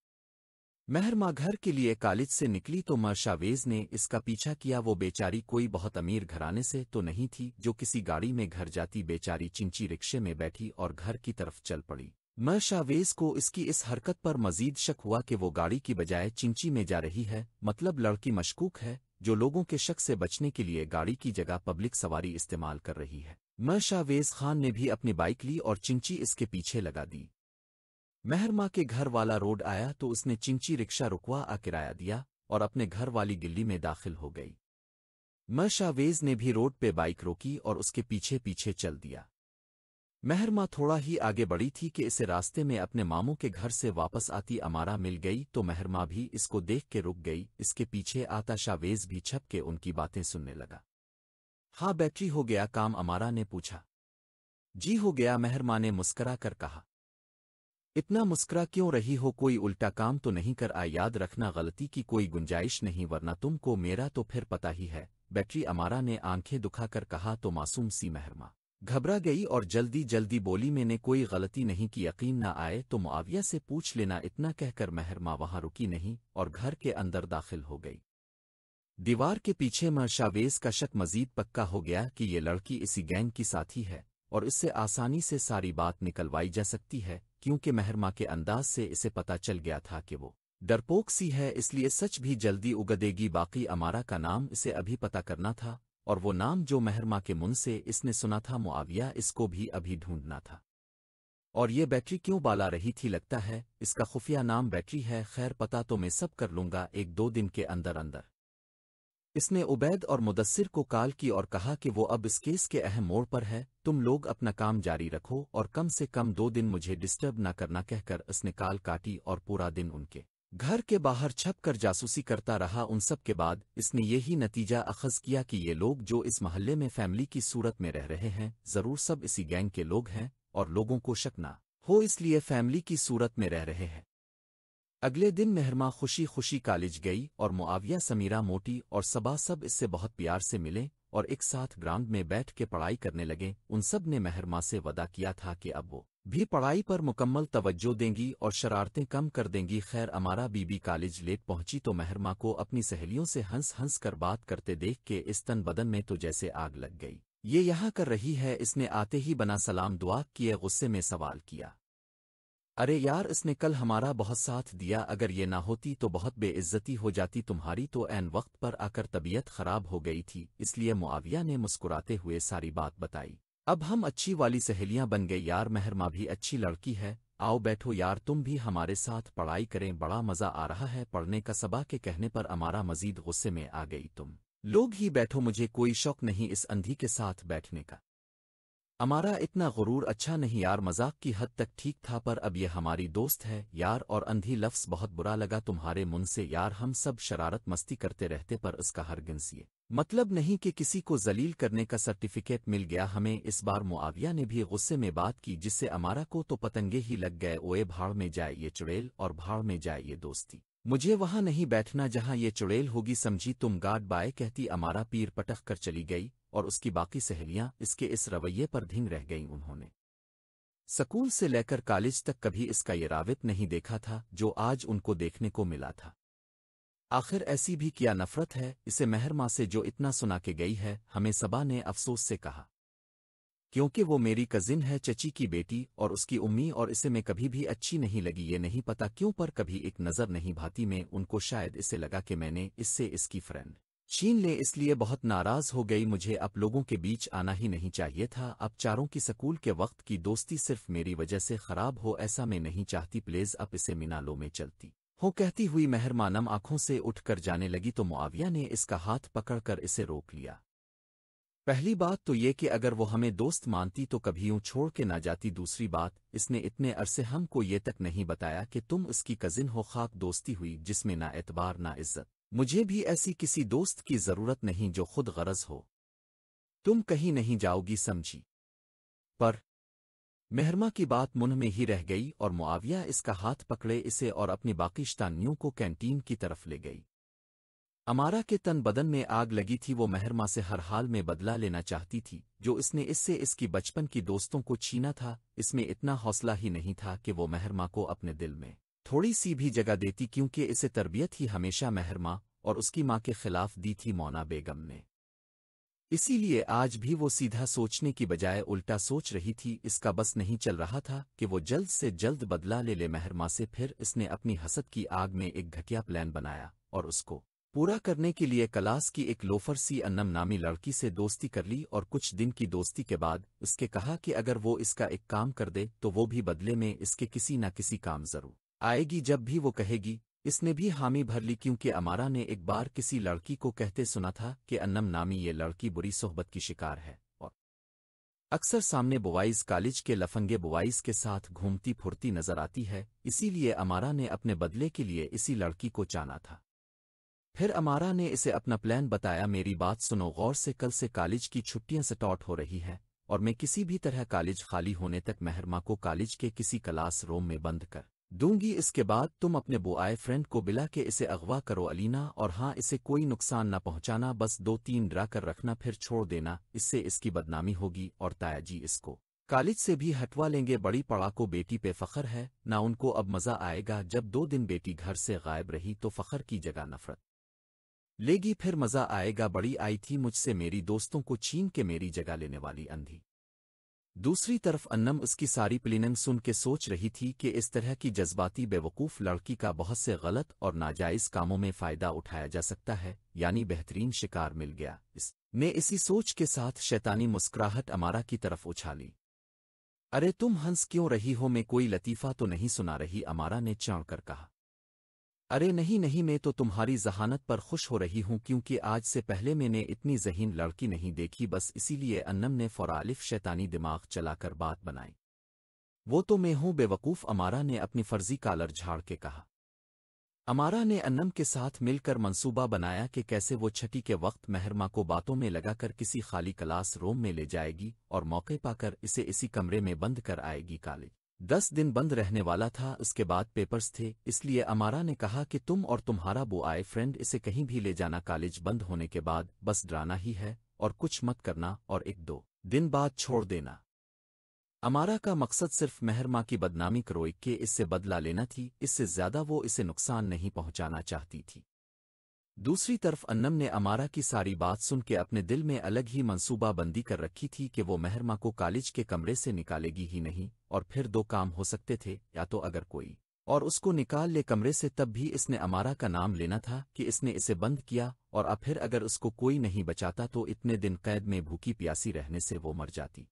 मेहरमा घर के लिए कॉलेज से निकली तो मर्शावेज ने इसका पीछा किया वो बेचारी कोई बहुत अमीर घराने से तो नहीं थी जो किसी गाड़ी में घर जाती बेचारी चिंची रिक्शे में बैठी और घर की तरफ चल पड़ी म शावेज को इसकी इस हरकत पर मजीद शक हुआ कि वो गाड़ी की बजाय चिंची में जा रही है मतलब लड़की मशकूक है जो लोगों के शक से बचने के लिए गाड़ी की जगह पब्लिक सवारी इस्तेमाल कर रही है म शावेज खान ने भी अपनी बाइक ली और चिंची इसके पीछे लगा दी मेहरमा के घर वाला रोड आया तो उसने चिंची रिक्शा रुकवा आ किराया दिया और अपने घर वाली गिल्ली में दाखिल हो गई म शावेज ने भी रोड पे बाइक रोकी और उसके पीछे पीछे चल दिया मेहरमा थोड़ा ही आगे बढ़ी थी कि इसे रास्ते में अपने मामू के घर से वापस आती अमारा मिल गई तो मेहरमा भी इसको देख के रुक गई इसके पीछे आता शावेज भी छप के उनकी बातें सुनने लगा हाँ बैटरी हो गया काम अमारा ने पूछा जी हो गया मेहरमा ने मुस्करा कर कहा इतना मुस्करा क्यों रही हो कोई उल्टा काम तो नहीं कर आ याद रखना गलती की कोई गुंजाइश नहीं वरना तुमको मेरा तो फिर पता ही है बैटरी अमारा ने आंखें दुखा कर कहा तो मासूम सी मेहरमा घबरा गई और जल्दी जल्दी बोली मैंने कोई गलती नहीं की यकीन न आए तो मुआविया से पूछ लेना इतना कहकर महरमा वहां रुकी नहीं और घर के अंदर दाखिल हो गई दीवार के पीछे मर्शावेज का शक मजीद पक्का हो गया कि ये लड़की इसी गैंग की साथी है और इससे आसानी से सारी बात निकलवाई जा सकती है क्योंकि महरमा के अंदाज से इसे पता चल गया था कि वो डरपोक सी है इसलिए सच भी जल्दी उगदेगी बाकी अमारा का नाम इसे अभी पता करना था और वो नाम जो महरमा के मुन से इसने सुना था मुआविया इसको भी अभी ढूंढना था और ये बैटरी क्यों बाला रही थी लगता है इसका खुफिया नाम बैटरी है खैर पता तो मैं सब कर लूंगा एक दो दिन के अंदर अंदर इसने उबैद और मुदस्सिर को कॉल की और कहा कि वो अब इस केस के अहम मोड़ पर है तुम लोग अपना काम जारी रखो और कम से कम दो दिन मुझे डिस्टर्ब न करना कहकर उसने कॉल काटी और पूरा दिन उनके घर के बाहर छप कर जासूसी करता रहा उन सब के बाद इसने यही नतीजा अखज़ किया कि ये लोग जो इस मोहल्ले में फैमिली की सूरत में रह रहे हैं ज़रूर सब इसी गैंग के लोग हैं और लोगों को शक ना हो इसलिए फैमिली की सूरत में रह रहे हैं अगले दिन मेहरमा खुशी खुशी कॉलेज गई और मुआविया समीरा मोटी और सबा सब इससे बहुत प्यार से मिले और एक साथ ग्राउंड में बैठ के पढ़ाई करने लगे उन सब ने मेहरमा से वदा किया था कि अब वो भी पढ़ाई पर मुकम्मल तवज्जो देंगी और शरारतें कम कर देंगी खैर अमारा बीबी कॉलेज लेट पहुंची तो महरमा को अपनी सहेलियों से हंस हंस कर बात करते देख के इस तन बदन में तो जैसे आग लग गई ये यहाँ कर रही है इसने आते ही बना सलाम दुआ किए गुस्से में सवाल किया अरे यार इसने कल हमारा बहुत साथ दिया अगर ये ना होती तो बहुत बेइज्जती हो जाती तुम्हारी तो ऐन वक्त पर आकर तबीयत खराब हो गई थी इसलिए मुआविया ने मुस्कुराते हुए सारी बात बताई अब हम अच्छी वाली सहेलियां बन गई यार मेहरमा भी अच्छी लड़की है आओ बैठो यार तुम भी हमारे साथ पढ़ाई करें बड़ा मज़ा आ रहा है पढ़ने का सबा के कहने पर अमारा मजीद गुस्से में आ गई तुम लोग ही बैठो मुझे कोई शौक नहीं इस अंधी के साथ बैठने का हमारा इतना गुरूर अच्छा नहीं यार मजाक की हद तक ठीक था पर अब ये हमारी दोस्त है यार और अंधी लफ्स बहुत बुरा लगा तुम्हारे मुन से यार हम सब शरारत मस्ती करते रहते पर उसका हर गिनसिए मतलब नहीं कि किसी को जलील करने का सर्टिफिकेट मिल गया हमें इस बार मुआविया ने भी गुस्से में बात की जिससे अमारा को तो पतंगे ही लग गए ओए भाड़ में जाए ये चुड़ैल और भाड़ में जाए ये दोस्ती मुझे वहां नहीं बैठना जहां ये चुड़ैल होगी समझी तुम गाड बाय कहती अमारा पीर पटख कर चली गई और उसकी बाकी सहेलियां इसके इस रवैये पर भिंग रह गईं उन्होंने स्कूल से लेकर कॉलेज तक कभी इसका ये रावित नहीं देखा था जो आज उनको देखने को मिला था आखिर ऐसी भी क्या नफरत है इसे मेहरमा से जो इतना सुना के गई है हमें सबा ने अफसोस से कहा क्योंकि वो मेरी कजिन है चची की बेटी और उसकी उम्मी और इसे मैं कभी भी अच्छी नहीं लगी ये नहीं पता क्यों पर कभी एक नज़र नहीं भाती मैं उनको शायद इसे लगा कि मैंने इससे इसकी फ्रेंड चीन ले इसलिए बहुत नाराज हो गई मुझे अब लोगों के बीच आना ही नहीं चाहिए था अब चारों की स्कूल के वक्त की दोस्ती सिर्फ मेरी वजह से खराब हो ऐसा मैं नहीं चाहती प्लेज अब इसे मिनालो में चलती हो कहती हुई मेहरमानम आंखों से उठकर जाने लगी तो मुआविया ने इसका हाथ पकड़कर इसे रोक लिया पहली बात तो ये कि अगर वो हमें दोस्त मानती तो कभी यूं छोड़ के ना जाती दूसरी बात इसने इतने अरसे हमको ये तक नहीं बताया कि तुम उसकी कजिन हो खाक दोस्ती हुई जिसमें ना एतबार ना इज्जत मुझे भी ऐसी किसी दोस्त की जरूरत नहीं जो खुद गरज हो तुम कहीं नहीं जाओगी समझी पर मेहरमा की बात मुन में ही रह गई और मुआविया इसका हाथ पकड़े इसे और अपनी बाकिश्तानियों को कैंटीन की तरफ ले गई अमारा के तन बदन में आग लगी थी वो मेहरमा से हर हाल में बदला लेना चाहती थी जो इसने इससे इसकी बचपन की दोस्तों को छीना था इसमें इतना हौसला ही नहीं था कि वो मेहरमा को अपने दिल में थोड़ी सी भी जगह देती क्योंकि इसे तरबियत ही हमेशा महरमा और उसकी मां के खिलाफ दी थी मौना बेगम ने इसीलिए आज भी वो सीधा सोचने की बजाय उल्टा सोच रही थी इसका बस नहीं चल रहा था कि वो जल्द से जल्द बदला ले ले महरमा से फिर इसने अपनी हसद की आग में एक घटिया प्लान बनाया और उसको पूरा करने के लिए कलास की एक लोफर सी अन्नम नामी लड़की से दोस्ती कर ली और कुछ दिन की दोस्ती के बाद उसके कहा कि अगर वो इसका एक काम कर दे तो वो भी बदले में इसके किसी न किसी काम जरूर आएगी जब भी वो कहेगी इसने भी हामी भर ली क्योंकि अमारा ने एक बार किसी लड़की को कहते सुना था कि अन्नम नामी ये लड़की बुरी सोहबत की शिकार है और अक्सर सामने बुवाइस कॉलेज के लफंगे बुवाइस के साथ घूमती फुरती नजर आती है इसीलिए अमारा ने अपने बदले के लिए इसी लड़की को जाना था फिर अमारा ने इसे अपना प्लान बताया मेरी बात सुनो गौर से कल से कॉलेज की छुट्टियां सटॉट हो रही है और मैं किसी भी तरह कॉलेज खाली होने तक मेहरमा को कॉलेज के किसी क्लास रूम में बंद कर दूंगी इसके बाद तुम अपने बुआए फ्रेंड को बिला के इसे अगवा करो अलीना और हाँ इसे कोई नुकसान न पहुंचाना बस दो तीन डरा कर रखना फिर छोड़ देना इससे इसकी बदनामी होगी और जी इसको कालिज से भी हटवा लेंगे बड़ी पड़ाको बेटी पे फखर है ना उनको अब मज़ा आएगा जब दो दिन बेटी घर से गायब रही तो फखर की जगह नफरत लेगी फिर मज़ा आएगा बड़ी आई थी मुझसे मेरी दोस्तों को छीन के मेरी जगह लेने वाली अंधी दूसरी तरफ अन्नम उसकी सारी प्लिनिंग सुन के सोच रही थी कि इस तरह की जज्बाती बेवकूफ़ लड़की का बहुत से गलत और नाजायज़ कामों में फ़ायदा उठाया जा सकता है यानी बेहतरीन शिकार मिल गया इस इसी सोच के साथ शैतानी मुस्कुराहट अमारा की तरफ उछाली अरे तुम हंस क्यों रही हो मैं कोई लतीफ़ा तो नहीं सुना रही अमारा ने चाँड़ कहा अरे नहीं नहीं मैं तो तुम्हारी जहानत पर खुश हो रही हूं क्योंकि आज से पहले मैंने इतनी जहीन लड़की नहीं देखी बस इसीलिए अन्नम ने फ़ौरालिफ शैतानी दिमाग चलाकर बात बनाई वो तो मैं हूँ बेवकूफ़ अमारा ने अपनी फर्जी कालर झाड़ के कहा अमारा ने अन्नम के साथ मिलकर मंसूबा बनाया कि कैसे वो छठी के वक्त महरमा को बातों में लगाकर किसी खाली क्लास रूम में ले जाएगी और मौके पाकर इसे इसी कमरे में बंद कर आएगी काली दस दिन बंद रहने वाला था उसके बाद पेपर्स थे इसलिए अमारा ने कहा कि तुम और तुम्हारा बो आए फ्रेंड इसे कहीं भी ले जाना कॉलेज बंद होने के बाद बस डराना ही है और कुछ मत करना और एक दो दिन बाद छोड़ देना अमारा का मकसद सिर्फ मेहरमा की बदनामी करोई के इससे बदला लेना थी इससे ज्यादा वो इसे नुकसान नहीं पहुंचाना चाहती थी दूसरी तरफ अन्नम ने अमारा की सारी बात सुन के अपने दिल में अलग ही मंसूबाबंदी कर रखी थी कि वो मेहरमा को कॉलेज के कमरे से निकालेगी ही नहीं और फिर दो काम हो सकते थे या तो अगर कोई और उसको निकाल ले कमरे से तब भी इसने अमारा का नाम लेना था कि इसने इसे बंद किया और अब फिर अगर उसको कोई नहीं बचाता तो इतने दिन कैद में भूखी प्यासी रहने से वो मर जाती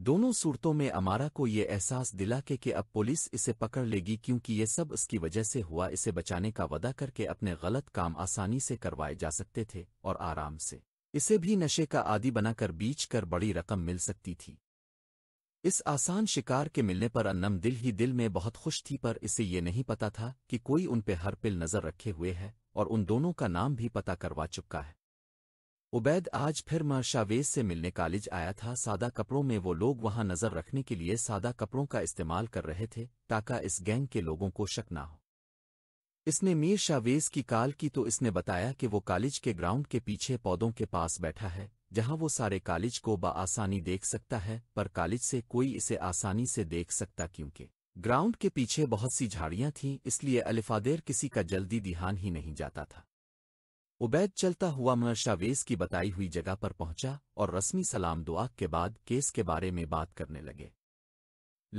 दोनों सूरतों में अमारा को ये एहसास दिला के कि अब पुलिस इसे पकड़ लेगी क्योंकि ये सब उसकी वजह से हुआ इसे बचाने का वादा करके अपने गलत काम आसानी से करवाए जा सकते थे और आराम से इसे भी नशे का आदि बनाकर बीच कर बड़ी रकम मिल सकती थी इस आसान शिकार के मिलने पर अन्नम दिल ही दिल में बहुत खुश थी पर इसे ये नहीं पता था कि कोई उन पे हर पिल नज़र रखे हुए है और उन दोनों का नाम भी पता करवा चुका है उबैद आज फिर मर्शावेज से मिलने कॉलेज आया था सादा कपड़ों में वो लोग वहां नजर रखने के लिए सादा कपड़ों का इस्तेमाल कर रहे थे ताका इस गैंग के लोगों को शक ना हो इसने मीर शावेज की काल की तो इसने बताया कि वो कॉलेज के ग्राउंड के पीछे पौधों के पास बैठा है जहां वो सारे कॉलेज को बआसानी देख सकता है पर कॉलेज से कोई इसे आसानी से देख सकता क्योंकि ग्राउंड के पीछे बहुत सी झाड़ियां थीं इसलिए अलिफादेर किसी का जल्दी ध्यान ही नहीं जाता था उबैद चलता हुआ मर की बताई हुई जगह पर पहुंचा और रस्मी सलाम दुआ के बाद केस के बारे में बात करने लगे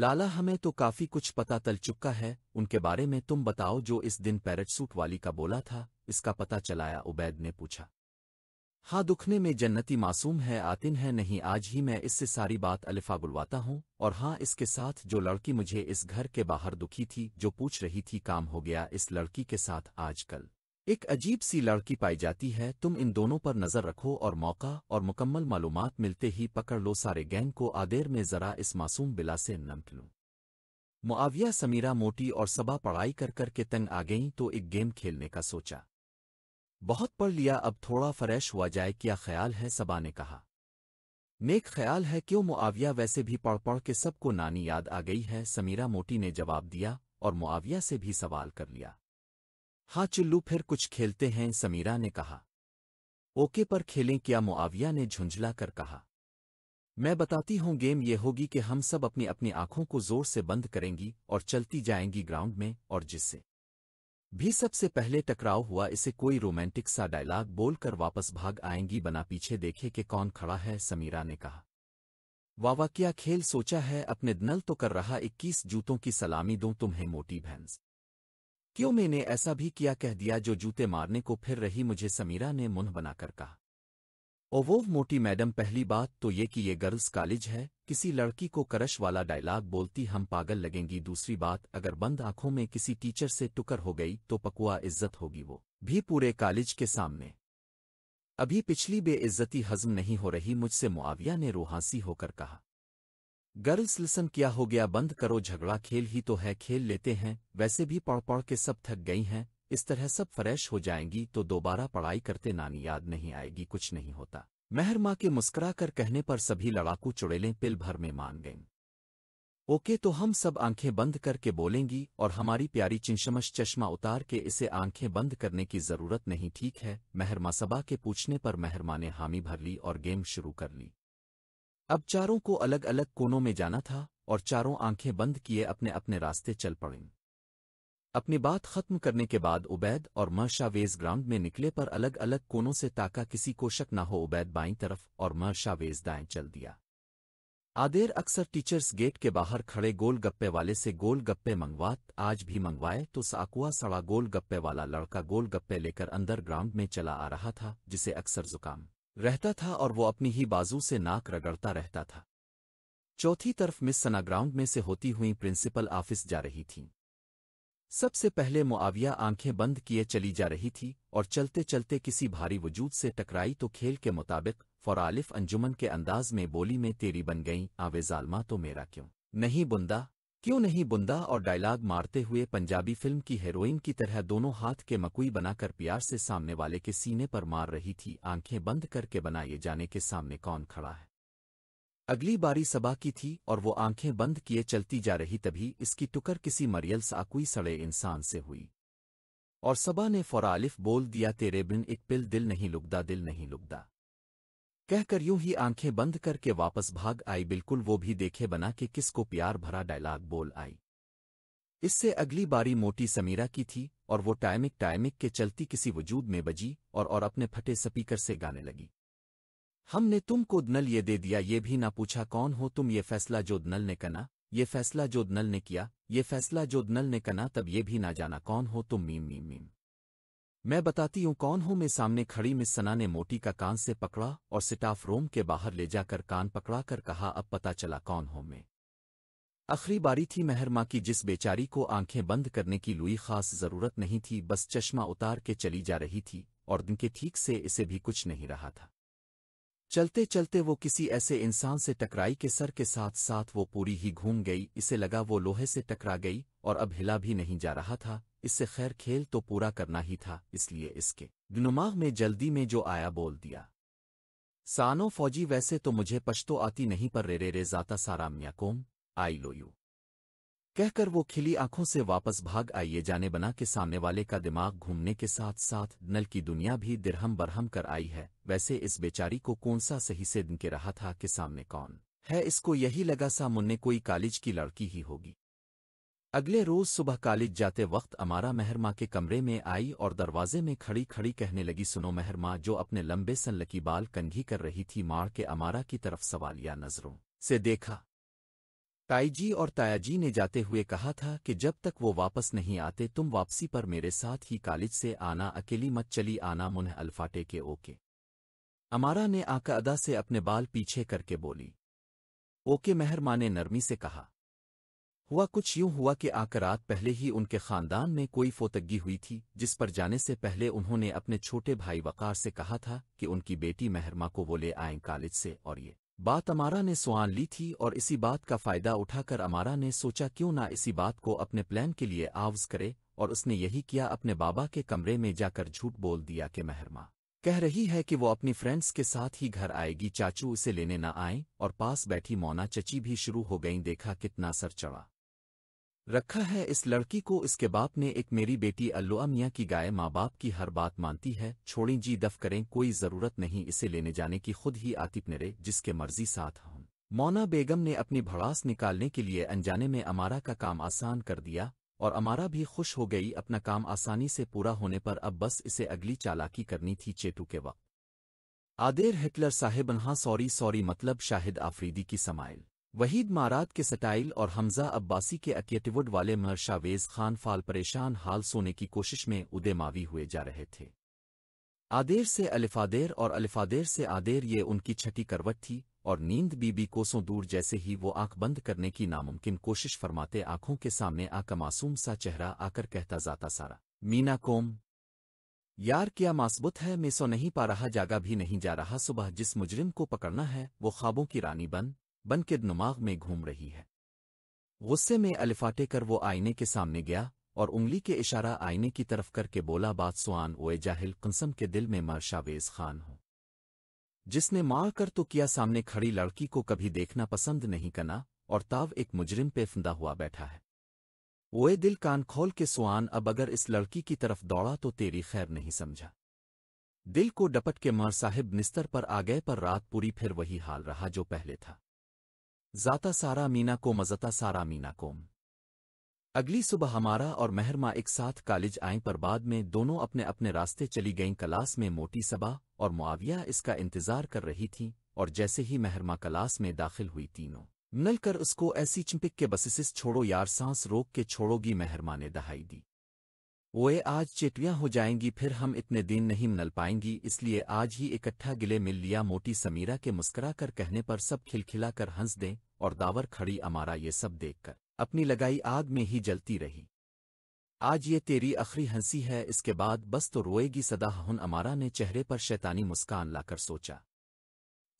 लाला हमें तो काफ़ी कुछ पता चल चुका है उनके बारे में तुम बताओ जो इस दिन पैरटसूट वाली का बोला था इसका पता चलाया उबैद ने पूछा हाँ दुखने में जन्नती मासूम है आतिन है नहीं आज ही मैं इससे सारी बात अलिफा बुलवाता हूँ और हाँ इसके साथ जो लड़की मुझे इस घर के बाहर दुखी थी जो पूछ रही थी काम हो गया इस लड़की के साथ आजकल एक अजीब सी लड़की पाई जाती है तुम इन दोनों पर नज़र रखो और मौका और मुकम्मल मालूम मिलते ही पकड़ लो सारे गैंग को आदेर में ज़रा इस मासूम बिला से नमक लूँ मुआविया समीरा मोटी और सबा पढ़ाई कर कर के तंग आ गईं तो एक गेम खेलने का सोचा बहुत पढ़ लिया अब थोड़ा फ्रेश हुआ जाए क्या ख्याल है सबा ने कहा नेक ख्याल है क्यों मुआविया वैसे भी पढ़ पढ़ के सबको नानी याद आ गई है समीरा मोटी ने जवाब दिया और मुआविया से भी सवाल कर लिया हाँ चुल्लू फिर कुछ खेलते हैं समीरा ने कहा ओके पर खेलें क्या मुआविया ने झुंझला कर कहा मैं बताती हूं गेम ये होगी कि हम सब अपनी अपनी आंखों को जोर से बंद करेंगी और चलती जाएंगी ग्राउंड में और जिससे भी सबसे पहले टकराव हुआ इसे कोई रोमांटिक सा डायलॉग बोलकर वापस भाग आएंगी बना पीछे देखे कि कौन खड़ा है समीरा ने कहा वावा क्या खेल सोचा है अपने नल तो कर रहा इक्कीस जूतों की सलामी दो तुम्हें मोटी भैंस क्यों मैंने ऐसा भी किया कह दिया जो जूते मारने को फिर रही मुझे समीरा ने मुंह बनाकर कहा ओवोव मोटी मैडम पहली बात तो ये कि ये गर्ल्स कॉलेज है किसी लड़की को करश वाला डायलॉग बोलती हम पागल लगेंगी दूसरी बात अगर बंद आंखों में किसी टीचर से टुकर हो गई तो पकुआ इज्जत होगी वो भी पूरे कॉलेज के सामने अभी पिछली बेइज्जती हजम नहीं हो रही मुझसे मुआविया ने रोहासी होकर कहा गर्ल्स लिसन क्या हो गया बंद करो झगड़ा खेल ही तो है खेल लेते हैं वैसे भी पढ़ पढ़ के सब थक गई हैं इस तरह सब फ्रेश हो जाएंगी तो दोबारा पढ़ाई करते नानी याद नहीं आएगी कुछ नहीं होता मेहर माँ के मुस्करा कर कहने पर सभी लड़ाकू चुड़ेलें पिल भर में मान गईं ओके तो हम सब आंखें बंद करके बोलेंगी और हमारी प्यारी चिंशमश चश्मा उतार के इसे आंखें बंद करने की जरूरत नहीं ठीक है मेहरमा सबा के पूछने पर मेहरमा ने हामी भर ली और गेम शुरू कर ली अब चारों को अलग अलग कोनों में जाना था और चारों आंखें बंद किए अपने अपने रास्ते चल पड़ीं अपनी बात खत्म करने के बाद उबैद और मशावेज ग्राउंड में निकले पर अलग अलग कोनों से ताका किसी को शक न हो उबैद बाईं तरफ और मशावेज दाएं चल दिया आदेर अक्सर टीचर्स गेट के बाहर खड़े गोल गप्पे वाले से गोल गप्पे मंगवात आज भी मंगवाए तो साकुआ सड़ा गोल गप्पे वाला लड़का गोल गप्पे लेकर अंदर ग्राउंड में चला आ रहा था जिसे अक्सर जुकाम रहता था और वो अपनी ही बाजू से नाक रगड़ता रहता था चौथी तरफ मिस सना ग्राउंड में से होती हुई प्रिंसिपल ऑफिस जा रही थीं सबसे पहले मुआविया आंखें बंद किए चली जा रही थी और चलते चलते किसी भारी वजूद से टकराई तो खेल के मुताबिक फौरालिफ अंजुमन के अंदाज में बोली में तेरी बन गई आवेजालमा तो मेरा क्यों नहीं बुंदा क्यों नहीं बुंदा और डायलॉग मारते हुए पंजाबी फिल्म की हेरोइन की तरह दोनों हाथ के मकुई बनाकर प्यार से सामने वाले के सीने पर मार रही थी आंखें बंद करके बनाए जाने के सामने कौन खड़ा है अगली बारी सबा की थी और वो आंखें बंद किए चलती जा रही तभी इसकी टुकर किसी मरियल साकुई सड़े इंसान से हुई और सबा ने फौरालिफ बोल दिया तेरे बिन एक पिल दिल नहीं लुकदा दिल नहीं लुकदा कहकर यूं ही आंखें बंद करके वापस भाग आई बिल्कुल वो भी देखे बना कि किसको प्यार भरा डायलॉग बोल आई इससे अगली बारी मोटी समीरा की थी और वो टाइमिक टाइमिक के चलती किसी वजूद में बजी और और अपने फटे स्पीकर से गाने लगी हमने तुमको दनल ये दे दिया ये भी ना पूछा कौन हो तुम ये फैसला जो दनल ने कना ये फैसला जो दनल ने किया ये फैसला जो दनल ने कना तब ये भी ना जाना कौन हो तुम मीम मीम मीम मैं बताती हूँ कौन हूँ मैं सामने खड़ी मिस सना ने मोटी का कान से पकड़ा और सिटाफ रोम के बाहर ले जाकर कान पकड़ा कर कहा अब पता चला कौन हूँ मैं आखिरी बारी थी मेहरमा की जिस बेचारी को आंखें बंद करने की लुई खास जरूरत नहीं थी बस चश्मा उतार के चली जा रही थी और दिन के ठीक से इसे भी कुछ नहीं रहा था चलते चलते वो किसी ऐसे इंसान से टकराई के सर के साथ साथ वो पूरी ही घूम गई इसे लगा वो लोहे से टकरा गई और अब हिला भी नहीं जा रहा था इससे खैर खेल तो पूरा करना ही था इसलिए इसके दिमाग में जल्दी में जो आया बोल दिया सानो फौजी वैसे तो मुझे पश्तो आती नहीं पर रे रे रे जाता सारा म्याकोम आई लो यू कहकर वो खिली आंखों से वापस भाग आइए जाने बना के सामने वाले का दिमाग घूमने के साथ साथ नल की दुनिया भी दिरहम बरहम कर आई है वैसे इस बेचारी को कौन सा सही से दिन के रहा था कि सामने कौन है इसको यही लगा सा मुन्ने कोई कॉलेज की लड़की ही होगी अगले रोज सुबह कॉलेज जाते वक्त अमारा मेहरमा के कमरे में आई और दरवाजे में खड़ी खड़ी कहने लगी सुनो मेहरमा जो अपने लंबे सनलकी बाल कंघी कर रही थी मार के अमारा की तरफ सवालिया नजरों से देखा ताईजी और तायाजी ने जाते हुए कहा था कि जब तक वो वापस नहीं आते तुम वापसी पर मेरे साथ ही कालिज से आना अकेली मत चली आना मुन अल्फाटे के ओके अमारा ने आका अदा से अपने बाल पीछे करके बोली ओके मेहरमा ने नरमी से कहा हुआ कुछ यूं हुआ कि आकर रात पहले ही उनके खानदान में कोई फोतग्गी हुई थी जिस पर जाने से पहले उन्होंने अपने छोटे भाई वकार से कहा था कि उनकी बेटी महरमा को वो ले आए कॉलेज से और ये बात अमारा ने सुआन ली थी और इसी बात का फ़ायदा उठाकर अमारा ने सोचा क्यों ना इसी बात को अपने प्लान के लिए आवज करे और उसने यही किया अपने बाबा के कमरे में जाकर झूठ बोल दिया कि महरमा कह रही है कि वो अपनी फ्रेंड्स के साथ ही घर आएगी चाचू उसे लेने न आए और पास बैठी मौना चची भी शुरू हो गई देखा कितना सर चढ़ा रखा है इस लड़की को इसके बाप ने एक मेरी बेटी अल्लुआ मियाँ की गाय माँ बाप की हर बात मानती है छोड़ी जी दफ करें कोई ज़रूरत नहीं इसे लेने जाने की खुद ही आतिफ नरे जिसके मर्जी साथ हम मौना बेगम ने अपनी भड़ास निकालने के लिए अनजाने में अमारा का काम आसान कर दिया और अमारा भी खुश हो गई अपना काम आसानी से पूरा होने पर अब बस इसे अगली चालाकी करनी थी चेतू के वक्त आदेर हिटलर साहेबनहा सॉरी सॉरी मतलब शाहिद आफरीदी की समाइल वहीद मारात के सटाइल और हमजा अब्बासी के अकेटिवुड वाले महर्षावेज खान फाल परेशान हाल सोने की कोशिश में मावी हुए जा रहे थे आदेर से अलिफादेर और अलिफादेर से आदेर ये उनकी छठी करवट थी और नींद बीबी कोसों दूर जैसे ही वो आंख बंद करने की नामुमकिन कोशिश फरमाते आंखों के सामने आका मासूम सा चेहरा आकर कहता जाता सारा मीना कोम यार क्या मासबुत है मैं सो नहीं पा रहा जागा भी नहीं जा रहा सुबह जिस मुजरिम को पकड़ना है वो ख्वाबों की रानी बन बन के दिमाग में घूम रही है गुस्से में अलिफाटे कर वो आईने के सामने गया और उंगली के इशारा आईने की तरफ करके बोला बात सुआन ओए जाहिल कंसम के दिल में मर शावेज खान हो जिसने मार कर तो किया सामने खड़ी लड़की को कभी देखना पसंद नहीं करना और ताव एक मुजरिम पे फंदा हुआ बैठा है ओए दिल कान खोल के सुआन अब अगर इस लड़की की तरफ दौड़ा तो तेरी खैर नहीं समझा दिल को डपट के मर साहिब निस्तर पर आ गए पर रात पूरी फिर वही हाल रहा जो पहले था जाता सारा मीना को मजता सारा मीना कोम अगली सुबह हमारा और मेहरमा एक साथ कॉलेज आए पर बाद में दोनों अपने अपने रास्ते चली गईं क्लास में मोटी सबा और मुआविया इसका इंतजार कर रही थी और जैसे ही मेहरमा क्लास में दाखिल हुई तीनों मिलकर उसको ऐसी चिंपिक के बसिस छोड़ो यार सांस रोक के छोड़ोगी मेहरमा ने दहाई दी वे आज चिटियाँ हो जाएंगी फिर हम इतने दिन नहीं नल पाएंगी इसलिए आज ही इकट्ठा गिले मिल लिया मोटी समीरा के मुस्करा कर कहने पर सब खिलखिला कर हंस दें और दावर खड़ी अमारा ये सब देखकर अपनी लगाई आग में ही जलती रही आज ये तेरी अखरी हंसी है इसके बाद बस तो रोएगी सदा हन अमारा ने चेहरे पर शैतानी मुस्कान लाकर सोचा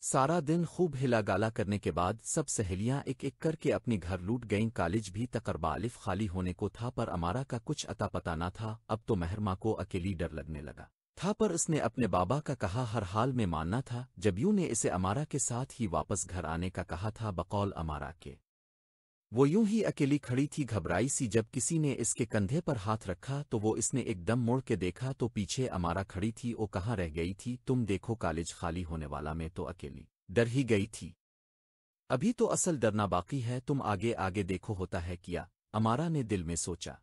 सारा दिन खूब हिला गाला करने के बाद सब सहेलियां एक एक करके अपने घर लूट गईं कॉलेज भी तकरबालिफ खाली होने को था पर अमारा का कुछ अता पता ना था अब तो महरमा को अकेली डर लगने लगा था पर उसने अपने बाबा का कहा हर हाल में मानना था जब यू ने इसे अमारा के साथ ही वापस घर आने का कहा था बकौल अमारा के वो यूं ही अकेली खड़ी थी घबराई सी जब किसी ने इसके कंधे पर हाथ रखा तो वो इसने एकदम मुड़ के देखा तो पीछे अमारा खड़ी थी वो कहाँ रह गई थी तुम देखो कॉलेज खाली होने वाला मैं तो अकेली डर ही गई थी अभी तो असल डरना बाकी है तुम आगे आगे देखो होता है किया अमारा ने दिल में सोचा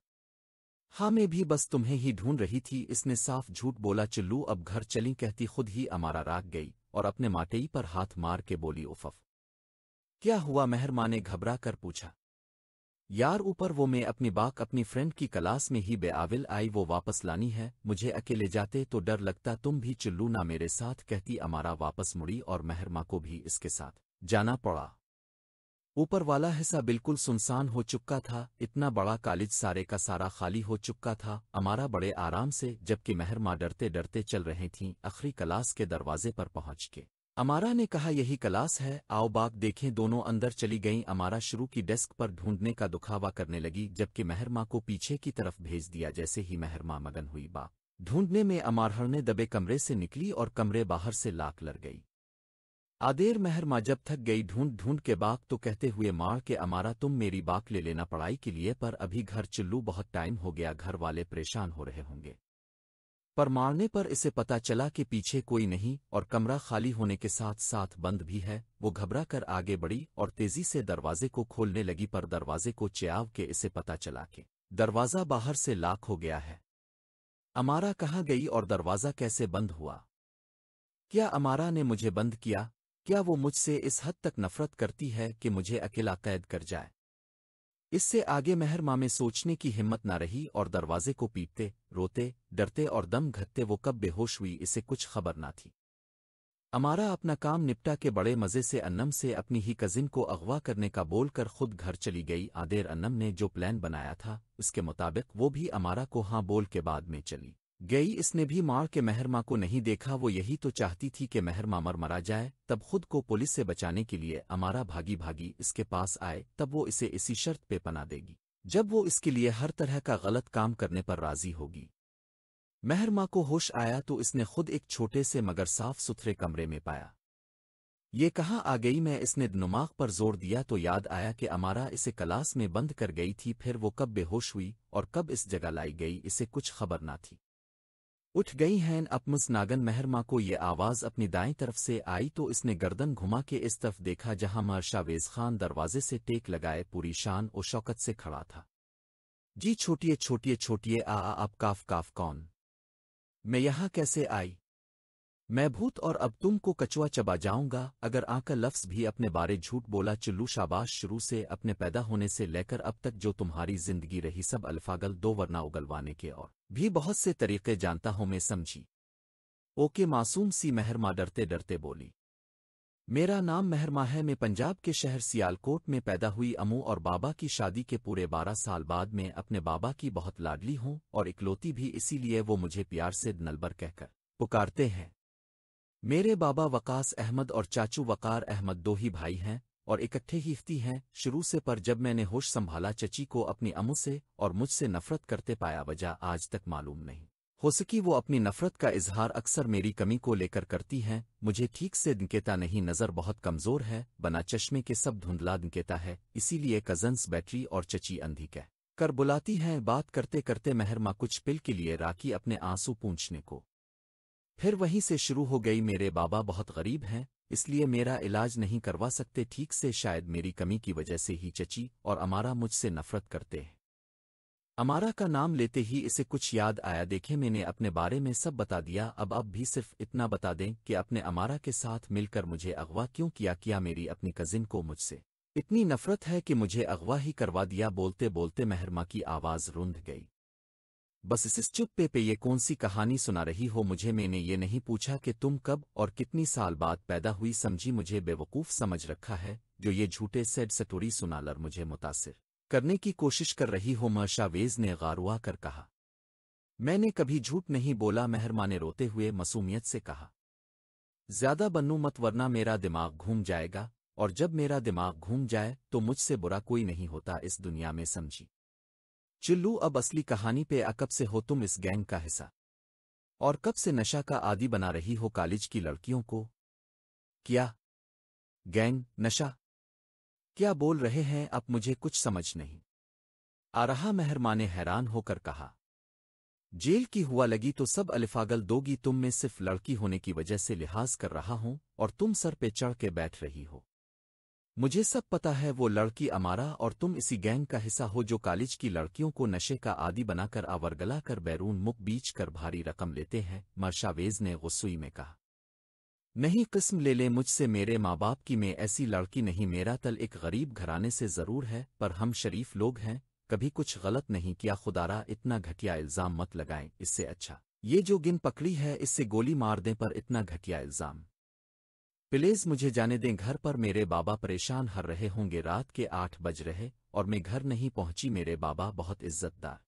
हाँ मैं भी बस तुम्हें ही ढूंढ रही थी इसने साफ झूठ बोला चिल्लू अब घर चली कहती खुद ही अमारा राग गई और अपने माटेई पर हाथ मार के बोली उफफ क्या हुआ मेहरमा ने घबरा कर पूछा यार ऊपर वो मैं अपनी बाक अपनी फ्रेंड की क्लास में ही बेआविल आई वो वापस लानी है मुझे अकेले जाते तो डर लगता तुम भी चिल्लू ना मेरे साथ कहती अमारा वापस मुड़ी और मेहरमा को भी इसके साथ जाना पड़ा ऊपर वाला हिस्सा बिल्कुल सुनसान हो चुका था इतना बड़ा कॉलेज सारे का सारा खाली हो चुका था अमारा बड़े आराम से जबकि मेहरमा डरते डरते चल रही थीं आखिरी क्लास के दरवाजे पर पहुंच के अमारा ने कहा यही क्लास है आओ बाप देखें दोनों अंदर चली गईं अमारा शुरू की डेस्क पर ढूंढने का दुखावा करने लगी जबकि मेहरमा को पीछे की तरफ भेज दिया जैसे ही मेहरमा मगन हुई बा ढूंढने में अमारहर ने दबे कमरे से निकली और कमरे बाहर से लाक लर गई आदेर मेहरमा जब थक गई ढूंढ ढूंढ के बाक तो कहते हुए मार के अमारा तुम मेरी बाक ले लेना पढ़ाई के लिए पर अभी घर चिल्लू बहुत टाइम हो गया घर वाले परेशान हो रहे होंगे पर मारने पर इसे पता चला कि पीछे कोई नहीं और कमरा खाली होने के साथ साथ बंद भी है वो घबरा कर आगे बढ़ी और तेजी से दरवाजे को खोलने लगी पर दरवाजे को चयाव के इसे पता चला कि दरवाज़ा बाहर से लाख हो गया है अमारा कहाँ गई और दरवाज़ा कैसे बंद हुआ क्या अमारा ने मुझे बंद किया क्या वो मुझसे इस हद तक नफरत करती है कि मुझे अकेला कैद कर जाए इससे आगे मेहर में सोचने की हिम्मत न रही और दरवाजे को पीटते रोते डरते और दम घटते वो कब बेहोश हुई इसे कुछ खबर ना थी अमारा अपना काम निपटा के बड़े मज़े से अन्नम से अपनी ही कज़िन को अगवा करने का बोलकर खुद घर चली गई आदेर अन्नम ने जो प्लान बनाया था उसके मुताबिक वो भी अमारा को हाँ बोल के बाद में चली गई इसने भी माँ के महरमा को नहीं देखा वो यही तो चाहती थी कि महरमा मर मरा जाए तब खुद को पुलिस से बचाने के लिए अमारा भागी भागी इसके पास आए तब वो इसे इसी शर्त पे पना देगी जब वो इसके लिए हर तरह का गलत काम करने पर राजी होगी महरमा को होश आया तो इसने खुद एक छोटे से मगर साफ सुथरे कमरे में पाया ये कहा आ गई मैं इसने दुमाग पर जोर दिया तो याद आया कि अमारा इसे क्लास में बंद कर गई थी फिर वो कब बेहोश हुई और कब इस जगह लाई गई इसे कुछ खबर ना थी उठ गई हैं अपमुस नागन मेहरमा को ये आवाज़ अपनी दाएं तरफ से आई तो इसने गर्दन घुमा के इस तरफ देखा जहां मर शावेज खान दरवाजे से टेक लगाए पूरी शान और शौकत से खड़ा था जी छोटिए छोटिए छोटिए आ, आ आप काफ काफ कौन मैं यहां कैसे आई मैं भूत और अब तुम को कचुआ चबा जाऊंगा अगर आका लफ्ज लफ्स भी अपने बारे झूठ बोला चुल्लू शाबाश शुरू से अपने पैदा होने से लेकर अब तक जो तुम्हारी जिंदगी रही सब अल्फागल दो वरना उगलवाने के और भी बहुत से तरीके जानता हूं मैं समझी ओके मासूम सी मेहरमा डरते डरते बोली मेरा नाम मेहरमा है मैं पंजाब के शहर सियालकोट में पैदा हुई अमू और बाबा की शादी के पूरे बारह साल बाद में अपने बाबा की बहुत लाडली हूं और इकलौती भी इसीलिए वो मुझे प्यार से नलबर कहकर पुकारते हैं मेरे बाबा वकास अहमद और चाचू वकार अहमद दो ही भाई हैं और इकट्ठे ही इफ्ती हैं शुरू से पर जब मैंने होश संभाला चची को अपनी अमू से और मुझसे नफरत करते पाया वजह आज तक मालूम नहीं हो सकी वो अपनी नफरत का इजहार अक्सर मेरी कमी को लेकर करती हैं मुझे ठीक से दिनकेता नहीं नज़र बहुत कमज़ोर है बना चश्मे के सब धुंधला दिनकेता है इसीलिए कजन्स बैटरी और चची अंधी कह कर बुलाती हैं बात करते करते मेहरमा कुछ पिल के लिए राखी अपने आंसू पूछने को फिर वहीं से शुरू हो गई मेरे बाबा बहुत गरीब हैं इसलिए मेरा इलाज नहीं करवा सकते ठीक से शायद मेरी कमी की वजह से ही चची और अमारा मुझसे नफरत करते हैं अमारा का नाम लेते ही इसे कुछ याद आया देखे मैंने अपने बारे में सब बता दिया अब अब भी सिर्फ इतना बता दें कि अपने अमारा के साथ मिलकर मुझे अगवा क्यों किया किया मेरी अपनी कजिन को मुझसे इतनी नफरत है कि मुझे अगवा ही करवा दिया बोलते बोलते मेहरमा की आवाज़ रुंध गई बस इस चुप्पे पे ये कौन सी कहानी सुना रही हो मुझे मैंने ये नहीं पूछा कि तुम कब और कितनी साल बाद पैदा हुई समझी मुझे बेवकूफ़ समझ रखा है जो ये झूठे सेड सटोरी सुना लर मुझे मुतासिर करने की कोशिश कर रही हो मशावेज ने गारुआ कर कहा मैंने कभी झूठ नहीं बोला मेहरमा ने रोते हुए मसूमियत से कहा ज्यादा बनू मत वरना मेरा दिमाग घूम जाएगा और जब मेरा दिमाग घूम जाए तो मुझसे बुरा कोई नहीं होता इस दुनिया में समझी चिल्लू अब असली कहानी पे अकब से हो तुम इस गैंग का हिस्सा और कब से नशा का आदि बना रही हो कॉलेज की लड़कियों को क्या गैंग नशा क्या बोल रहे हैं अब मुझे कुछ समझ नहीं आ रहा मेहरमा ने हैरान होकर कहा जेल की हुआ लगी तो सब अलिफागल दोगी तुम में सिर्फ लड़की होने की वजह से लिहाज कर रहा हूं और तुम सर पे चढ़ के बैठ रही हो मुझे सब पता है वो लड़की अमारा और तुम इसी गैंग का हिस्सा हो जो कॉलेज की लड़कियों को नशे का आदि बनाकर आवरगला कर बैरून मुख बीच कर भारी रकम लेते हैं मर्शावेज ने गुस्सुई में कहा नहीं किस्म ले ले मुझसे मेरे माँ बाप की मैं ऐसी लड़की नहीं मेरा तल एक गरीब घराने से ज़रूर है पर हम शरीफ लोग हैं कभी कुछ गलत नहीं किया खुदारा इतना घटिया इल्ज़ाम मत लगाएं इससे अच्छा ये जो गिन पकड़ी है इससे गोली मार दें पर इतना घटिया इल्ज़ाम प्लीज मुझे जाने दें घर पर मेरे बाबा परेशान हर रहे होंगे रात के आठ बज रहे और मैं घर नहीं पहुंची मेरे बाबा बहुत इज्जतदार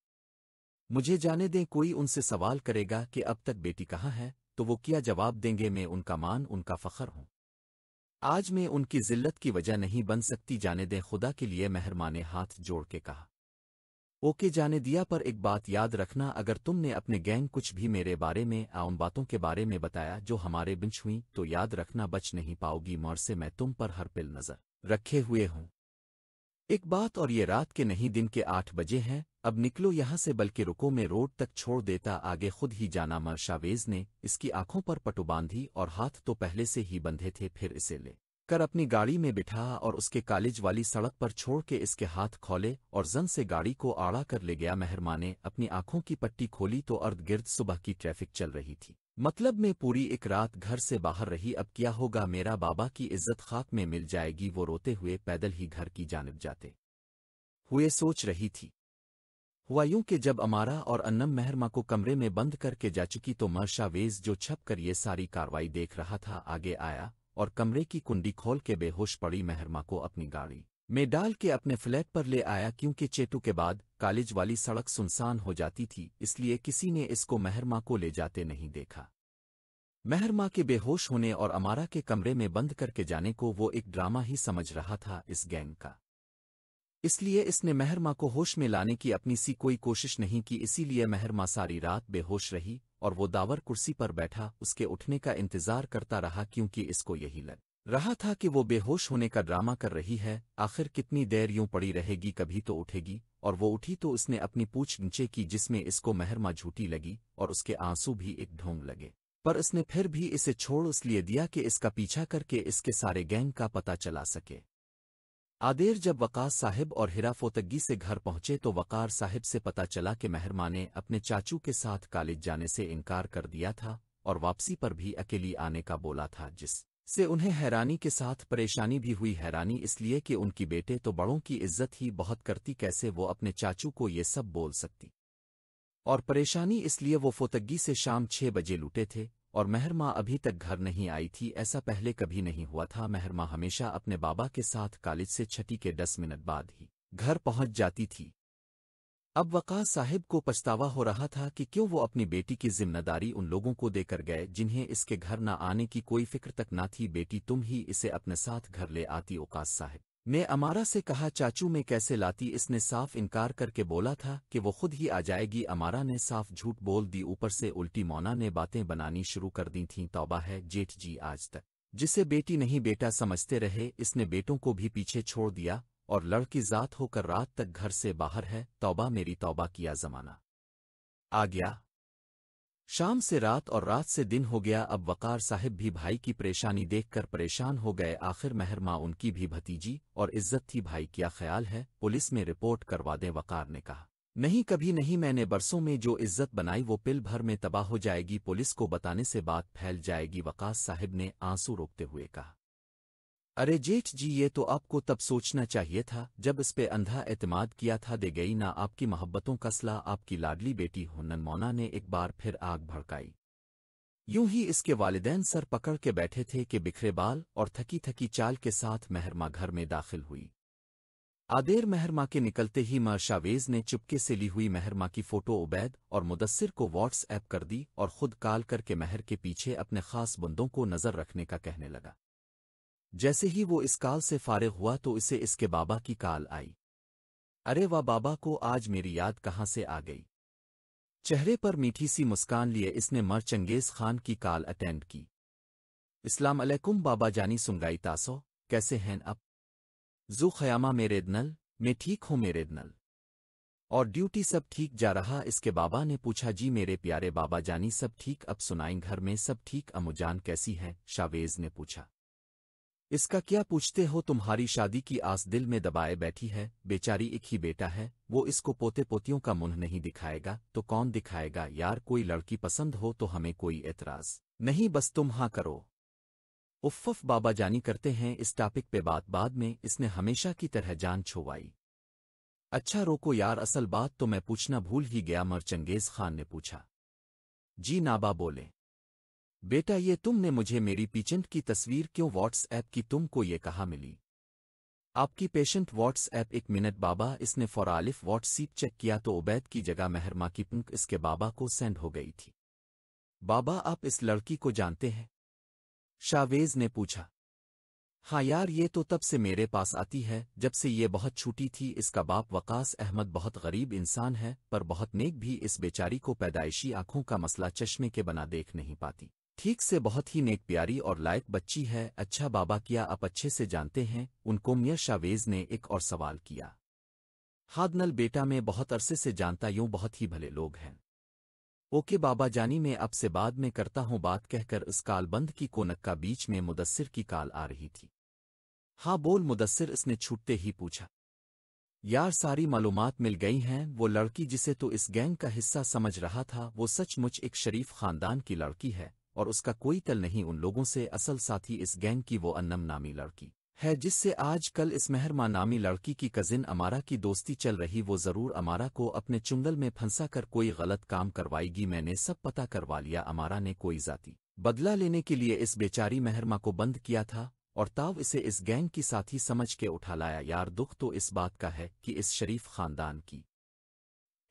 मुझे जाने दें कोई उनसे सवाल करेगा कि अब तक बेटी कहाँ है तो वो क्या जवाब देंगे मैं उनका मान उनका फ़खर हूं आज मैं उनकी जिल्लत की वजह नहीं बन सकती जाने दें खुदा के लिए मेहरमाने हाथ जोड़ के कहा ओके जाने दिया पर एक बात याद रखना अगर तुमने अपने गैंग कुछ भी मेरे बारे में या उन बातों के बारे में बताया जो हमारे बिंच हुई तो याद रखना बच नहीं पाओगी मौर से मैं तुम पर हर पिल नजर रखे हुए हूं एक बात और ये रात के नहीं दिन के आठ बजे हैं अब निकलो यहां से बल्कि रुको मैं रोड तक छोड़ देता आगे खुद ही जाना मर्शावेज ने इसकी आंखों पर पटु बांधी और हाथ तो पहले से ही बंधे थे फिर इसे ले कर अपनी गाड़ी में बिठा और उसके कॉलेज वाली सड़क पर छोड़ के इसके हाथ खोले और जन से गाड़ी को आड़ा कर ले गया मेहरमा ने अपनी आंखों की पट्टी खोली तो अर्द गिर्द सुबह की ट्रैफिक चल रही थी मतलब मैं पूरी एक रात घर से बाहर रही अब क्या होगा मेरा बाबा की इज्जत खाक में मिल जाएगी वो रोते हुए पैदल ही घर की जानब जाते हुए सोच रही थी हुआ यूं कि जब अमारा और अन्नम मेहरमा को कमरे में बंद करके जा चुकी तो मर्शा वेज जो छप कर ये सारी कार्रवाई देख रहा था आगे आया और कमरे की कुंडी खोल के बेहोश पड़ी मेहरमा को अपनी गाड़ी में डाल के अपने फ्लैट पर ले आया क्योंकि चेटू के बाद कॉलेज वाली सड़क सुनसान हो जाती थी इसलिए किसी ने इसको मेहरमा को ले जाते नहीं देखा मेहरमा के बेहोश होने और अमारा के कमरे में बंद करके जाने को वो एक ड्रामा ही समझ रहा था इस गैंग का इसलिए इसने महरमा को होश में लाने की अपनी सी कोई कोशिश नहीं की इसीलिए महरमा सारी रात बेहोश रही और वो दावर कुर्सी पर बैठा उसके उठने का इंतजार करता रहा क्योंकि इसको यही लग रहा था कि वो बेहोश होने का ड्रामा कर रही है आखिर कितनी देर यूं पड़ी रहेगी कभी तो उठेगी और वो उठी तो उसने अपनी पूछ नीचे की जिसमें इसको महरमा झूठी लगी और उसके आंसू भी एक ढोंग लगे पर इसने फिर भी इसे छोड़ उसलिए दिया कि इसका पीछा करके इसके सारे गैंग का पता चला सके आदेर जब वक़ार साहिब और हिरा फोतगी से घर पहुंचे तो वक़ार साहिब से पता चला कि मेहरमा ने अपने चाचू के साथ कॉलेज जाने से इनकार कर दिया था और वापसी पर भी अकेली आने का बोला था जिस से उन्हें हैरानी के साथ परेशानी भी हुई हैरानी इसलिए कि उनकी बेटे तो बड़ों की इज्जत ही बहुत करती कैसे वो अपने चाचू को ये सब बोल सकती और परेशानी इसलिए वो फोतगी से शाम छह बजे लूटे थे और मेहरमा अभी तक घर नहीं आई थी ऐसा पहले कभी नहीं हुआ था मेहरमा हमेशा अपने बाबा के साथ कॉलेज से छठी के दस मिनट बाद ही घर पहुंच जाती थी अब वक़ास साहिब को पछतावा हो रहा था कि क्यों वो अपनी बेटी की जिम्मेदारी उन लोगों को देकर गए जिन्हें इसके घर न आने की कोई फिक्र तक न थी बेटी तुम ही इसे अपने साथ घर ले आती ओकास साहिब मैं अमारा से कहा चाचू मैं कैसे लाती इसने साफ इनकार करके बोला था कि वो खुद ही आ जाएगी अमारा ने साफ झूठ बोल दी ऊपर से उल्टी मौना ने बातें बनानी शुरू कर दी थीं तौबा है जेठ जी आज तक जिसे बेटी नहीं बेटा समझते रहे इसने बेटों को भी पीछे छोड़ दिया और लड़की जात होकर रात तक घर से बाहर है तौबा मेरी तौबा किया जमाना आ गया शाम से रात और रात से दिन हो गया अब वकार साहिब भी भाई की परेशानी देखकर परेशान हो गए आखिर मेहर माँ उनकी भी भतीजी और इज्जत थी भाई क्या ख्याल है पुलिस में रिपोर्ट करवा दें वकार ने कहा नहीं कभी नहीं मैंने बरसों में जो इज्जत बनाई वो पिल भर में तबाह हो जाएगी पुलिस को बताने से बात फैल जाएगी वकास साहिब ने आंसू रोकते हुए कहा अरे जेठ जी ये तो आपको तब सोचना चाहिए था जब इस पे अंधा एतमाद किया था दे गई ना आपकी मोहब्बतों का सलाह आपकी लाडली बेटी हो ननमौना ने एक बार फिर आग भड़काई यूं ही इसके वालिदैन सर पकड़ के बैठे थे कि बिखरे बाल और थकी थकी चाल के साथ मेहरमा घर में दाखिल हुई आदेर मेहरमा के निकलते ही मर शावेज ने चुपके से ली हुई मेहरमा की फोटो उबैद और मुदस्सिर को व्हाट्सऐप कर दी और खुद काल करके महर के पीछे अपने खास बंदों को नजर रखने का कहने लगा जैसे ही वो इस काल से फारिग हुआ तो इसे इसके बाबा की काल आई अरे वाह बाबा को आज मेरी याद कहाँ से आ गई चेहरे पर मीठी सी मुस्कान लिए इसने मर चंगेज खान की काल अटेंड की इस्लाम अलैकुम बाबा जानी सुंगाई तासो कैसे हैं अब जू खयामा मेरे दनल मैं ठीक हूं मेरे दनल और ड्यूटी सब ठीक जा रहा इसके बाबा ने पूछा जी मेरे प्यारे बाबा जानी सब ठीक अब सुनाई घर में सब ठीक अमुजान कैसी है शावेज ने पूछा इसका क्या पूछते हो तुम्हारी शादी की आस दिल में दबाए बैठी है बेचारी एक ही बेटा है वो इसको पोते पोतियों का मुंह नहीं दिखाएगा तो कौन दिखाएगा यार कोई लड़की पसंद हो तो हमें कोई एतराज नहीं बस तुम हाँ करो उफ्फ बाबा जानी करते हैं इस टॉपिक पे बात बाद में इसने हमेशा की तरह जान छोवाई अच्छा रोको यार असल बात तो मैं पूछना भूल ही गया मरचंगेज खान ने पूछा जी नाबा बोले बेटा ये तुमने मुझे मेरी पीचेंट की तस्वीर क्यों ऐप की तुमको ये कहा मिली आपकी पेशेंट व्हाट्सएप एक मिनट बाबा इसने फौरालिफ व्हाट्सएप चेक किया तो उबैद की जगह मेहरमा की पिंक इसके बाबा को सेंड हो गई थी बाबा आप इस लड़की को जानते हैं शावेज ने पूछा हाँ यार ये तो तब से मेरे पास आती है जब से ये बहुत छूटी थी इसका बाप वकास अहमद बहुत गरीब इंसान है पर बहुत नेक भी इस बेचारी को पैदाइशी आंखों का मसला चश्मे के बना देख नहीं पाती ठीक से बहुत ही नेक प्यारी और लायक बच्ची है अच्छा बाबा किया आप अच्छे से जानते हैं उनको मियाँ शावेज ने एक और सवाल किया हादनल बेटा मैं बहुत अरसे से जानता यूं बहुत ही भले लोग हैं ओके बाबा जानी मैं अब से बाद में करता हूं बात कहकर उस कालबंद की कोनक्का बीच में मुदस्सिर की काल आ रही थी हाँ बोल मुदस्सिर इसने छूटते ही पूछा यार सारी मालूमात मिल गई हैं वो लड़की जिसे तो इस गैंग का हिस्सा समझ रहा था वो सचमुच एक शरीफ खानदान की लड़की है और उसका कोई कल नहीं उन लोगों से असल साथी इस गैंग की वो अन्नम नामी लड़की है जिससे आज कल इस मेहरमा नामी लड़की की कजिन अमारा की दोस्ती चल रही वो ज़रूर अमारा को अपने चुंगल में फंसा कर कोई गलत काम करवाएगी मैंने सब पता करवा लिया अमारा ने कोई जाति बदला लेने के लिए इस बेचारी मेहरमा को बंद किया था और ताव इसे इस गैंग की साथी समझ के उठा लाया यार दुख तो इस बात का है कि इस शरीफ खानदान की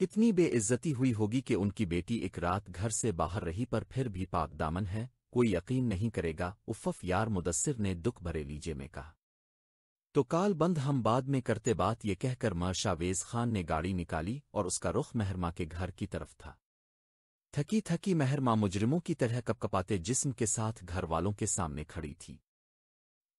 इतनी बेइज्जती हुई होगी कि उनकी बेटी एक रात घर से बाहर रही पर फिर भी पाक दामन है कोई यकीन नहीं करेगा उफ़फ़ यार मुदस्सिर ने दुख भरे लीजे में कहा तो काल बंद हम बाद में करते बात ये कहकर मर्शावेज खान ने गाड़ी निकाली और उसका रुख महरमा के घर की तरफ था थकी थकी महरमा मुजरिमों की तरह कपकपाते जिस्म के साथ घर वालों के सामने खड़ी थी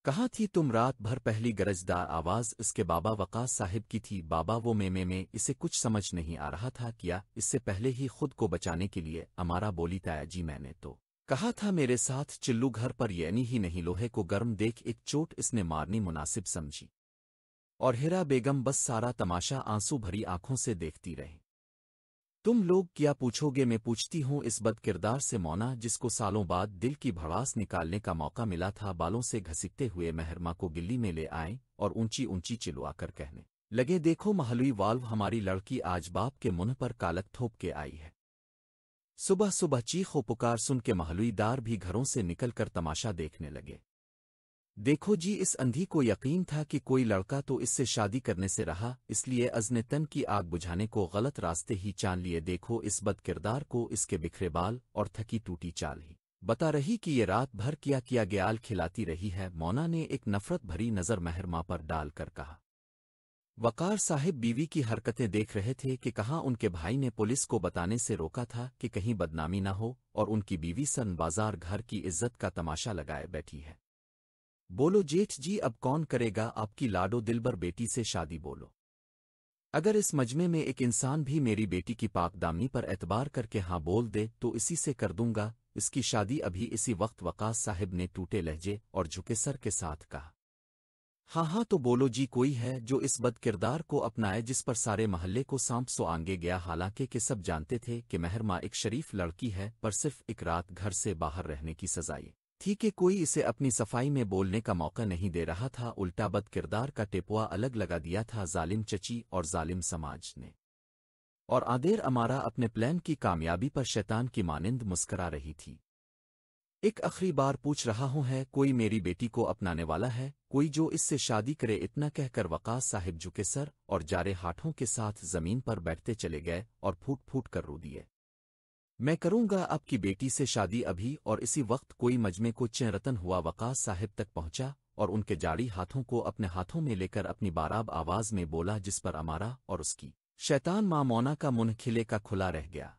कहा थी तुम रात भर पहली गरजदार आवाज़ इसके बाबा वकास साहिब की थी बाबा वो मेमे में इसे कुछ समझ नहीं आ रहा था किया इससे पहले ही खुद को बचाने के लिए अमारा बोली ताया जी मैंने तो कहा था मेरे साथ चिल्लू घर पर यानी ही नहीं लोहे को गर्म देख एक चोट इसने मारनी मुनासिब समझी और हिरा बेगम बस सारा तमाशा आंसू भरी आंखों से देखती रही तुम लोग क्या पूछोगे मैं पूछती हूँ इस बद किरदार से मौना जिसको सालों बाद दिल की भड़ास निकालने का मौका मिला था बालों से घसीटते हुए महरमा को गिल्ली में ले आए और ऊंची ऊंची चिलवाकर कहने लगे देखो महलुई वाल्व हमारी लड़की आज बाप के मुंह पर कालक थोप के आई है सुबह सुबह चीख पुकार सुन के महलुईदार भी घरों से निकलकर तमाशा देखने लगे देखो जी इस अंधी को यकीन था कि कोई लड़का तो इससे शादी करने से रहा इसलिए अजने तन की आग बुझाने को गलत रास्ते ही चान लिए देखो इस बद किरदार को इसके बिखरे बाल और थकी टूटी चाल ही बता रही कि ये रात भर किया किया गयाल खिलाती रही है मौना ने एक नफरत भरी नज़र महरमा पर डालकर कहा वकार साहिब बीवी की हरकतें देख रहे थे कि कहाँ उनके भाई ने पुलिस को बताने से रोका था कि कहीं बदनामी न हो और उनकी बीवी सन बाजार घर की इज्जत का तमाशा लगाए बैठी है बोलो जेठ जी अब कौन करेगा आपकी लाडो दिलबर बेटी से शादी बोलो अगर इस मजमे में एक इंसान भी मेरी बेटी की पाकदामी पर एतबार करके हाँ बोल दे तो इसी से कर दूंगा इसकी शादी अभी इसी वक्त वकास साहिब ने टूटे लहजे और झुके सर के साथ कहा हाँ हाँ तो बोलो जी कोई है जो इस बद किरदार को अपनाए जिस पर सारे महल्ले को सांप सो आगे गया हालांकि के सब जानते थे कि मेहरमा एक शरीफ लड़की है पर सिर्फ एक रात घर से बाहर रहने की सजाई थी कि कोई इसे अपनी सफाई में बोलने का मौका नहीं दे रहा था उल्टा बद किरदार का टेपुआ अलग लगा दिया था जालिम चची और जालिम समाज ने और आदेर अमारा अपने प्लान की कामयाबी पर शैतान की मानिंद मुस्करा रही थी एक आखिरी बार पूछ रहा हूं है कोई मेरी बेटी को अपनाने वाला है कोई जो इससे शादी करे इतना कहकर वकास साहिब झुके सर और जारे हाथों के साथ जमीन पर बैठते चले गए और फूट फूट कर रो दिए मैं करूंगा आपकी बेटी से शादी अभी और इसी वक्त कोई मजमे को चैरतन हुआ वकास साहिब तक पहुंचा और उनके जाड़ी हाथों को अपने हाथों में लेकर अपनी बाराब आवाज में बोला जिस पर अमारा और उसकी शैतान माँ मोना का मुन खिले का खुला रह गया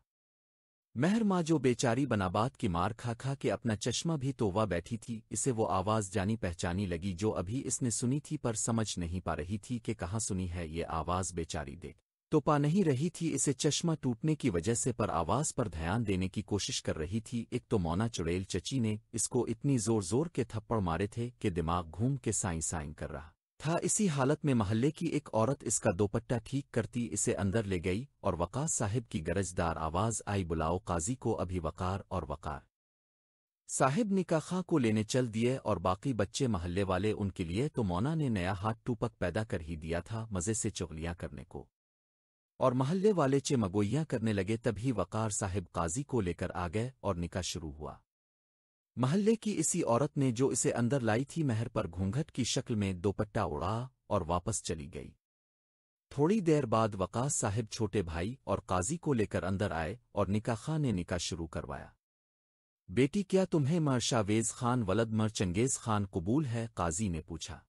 मेहर माँ जो बेचारी बनाबाद की मार खा खा के अपना चश्मा भी तोवा बैठी थी इसे वो आवाज़ जानी पहचानी लगी जो अभी इसने सुनी थी पर समझ नहीं पा रही थी कि कहाँ सुनी है ये आवाज़ बेचारी देख तो पा नहीं रही थी इसे चश्मा टूटने की वजह से पर आवाज पर ध्यान देने की कोशिश कर रही थी एक तो मौना चुड़ैल चची ने इसको इतनी जोर जोर के थप्पड़ मारे थे कि दिमाग घूम के साई साई कर रहा था इसी हालत में मोहल्ले की एक औरत इसका दोपट्टा ठीक करती इसे अंदर ले गई और वक़ार साहिब की गरजदार आवाज़ आई बुलाओ काजी को अभी वक़ार और वक़ार साहिब निकाखा को लेने चल दिए और बाकी बच्चे महल्ले वाले उनके लिए तो मौना ने नया हाथ टूपक पैदा कर ही दिया था मज़े से चुगलियां करने को और महल्ले वाले चे चेमगोइयाँ करने लगे तभी वकार साहिब काजी को लेकर आ गए और निका शुरू हुआ महल्ले की इसी औरत ने जो इसे अंदर लाई थी महर पर घूंघट की शक्ल में दोपट्टा उड़ा और वापस चली गई थोड़ी देर बाद वकास साहिब छोटे भाई और काजी को लेकर अंदर आए और निका खां ने निका शुरू करवाया बेटी क्या तुम्हें मर शावेज खान वलद मर चंगेज खान कबूल है काजी ने पूछा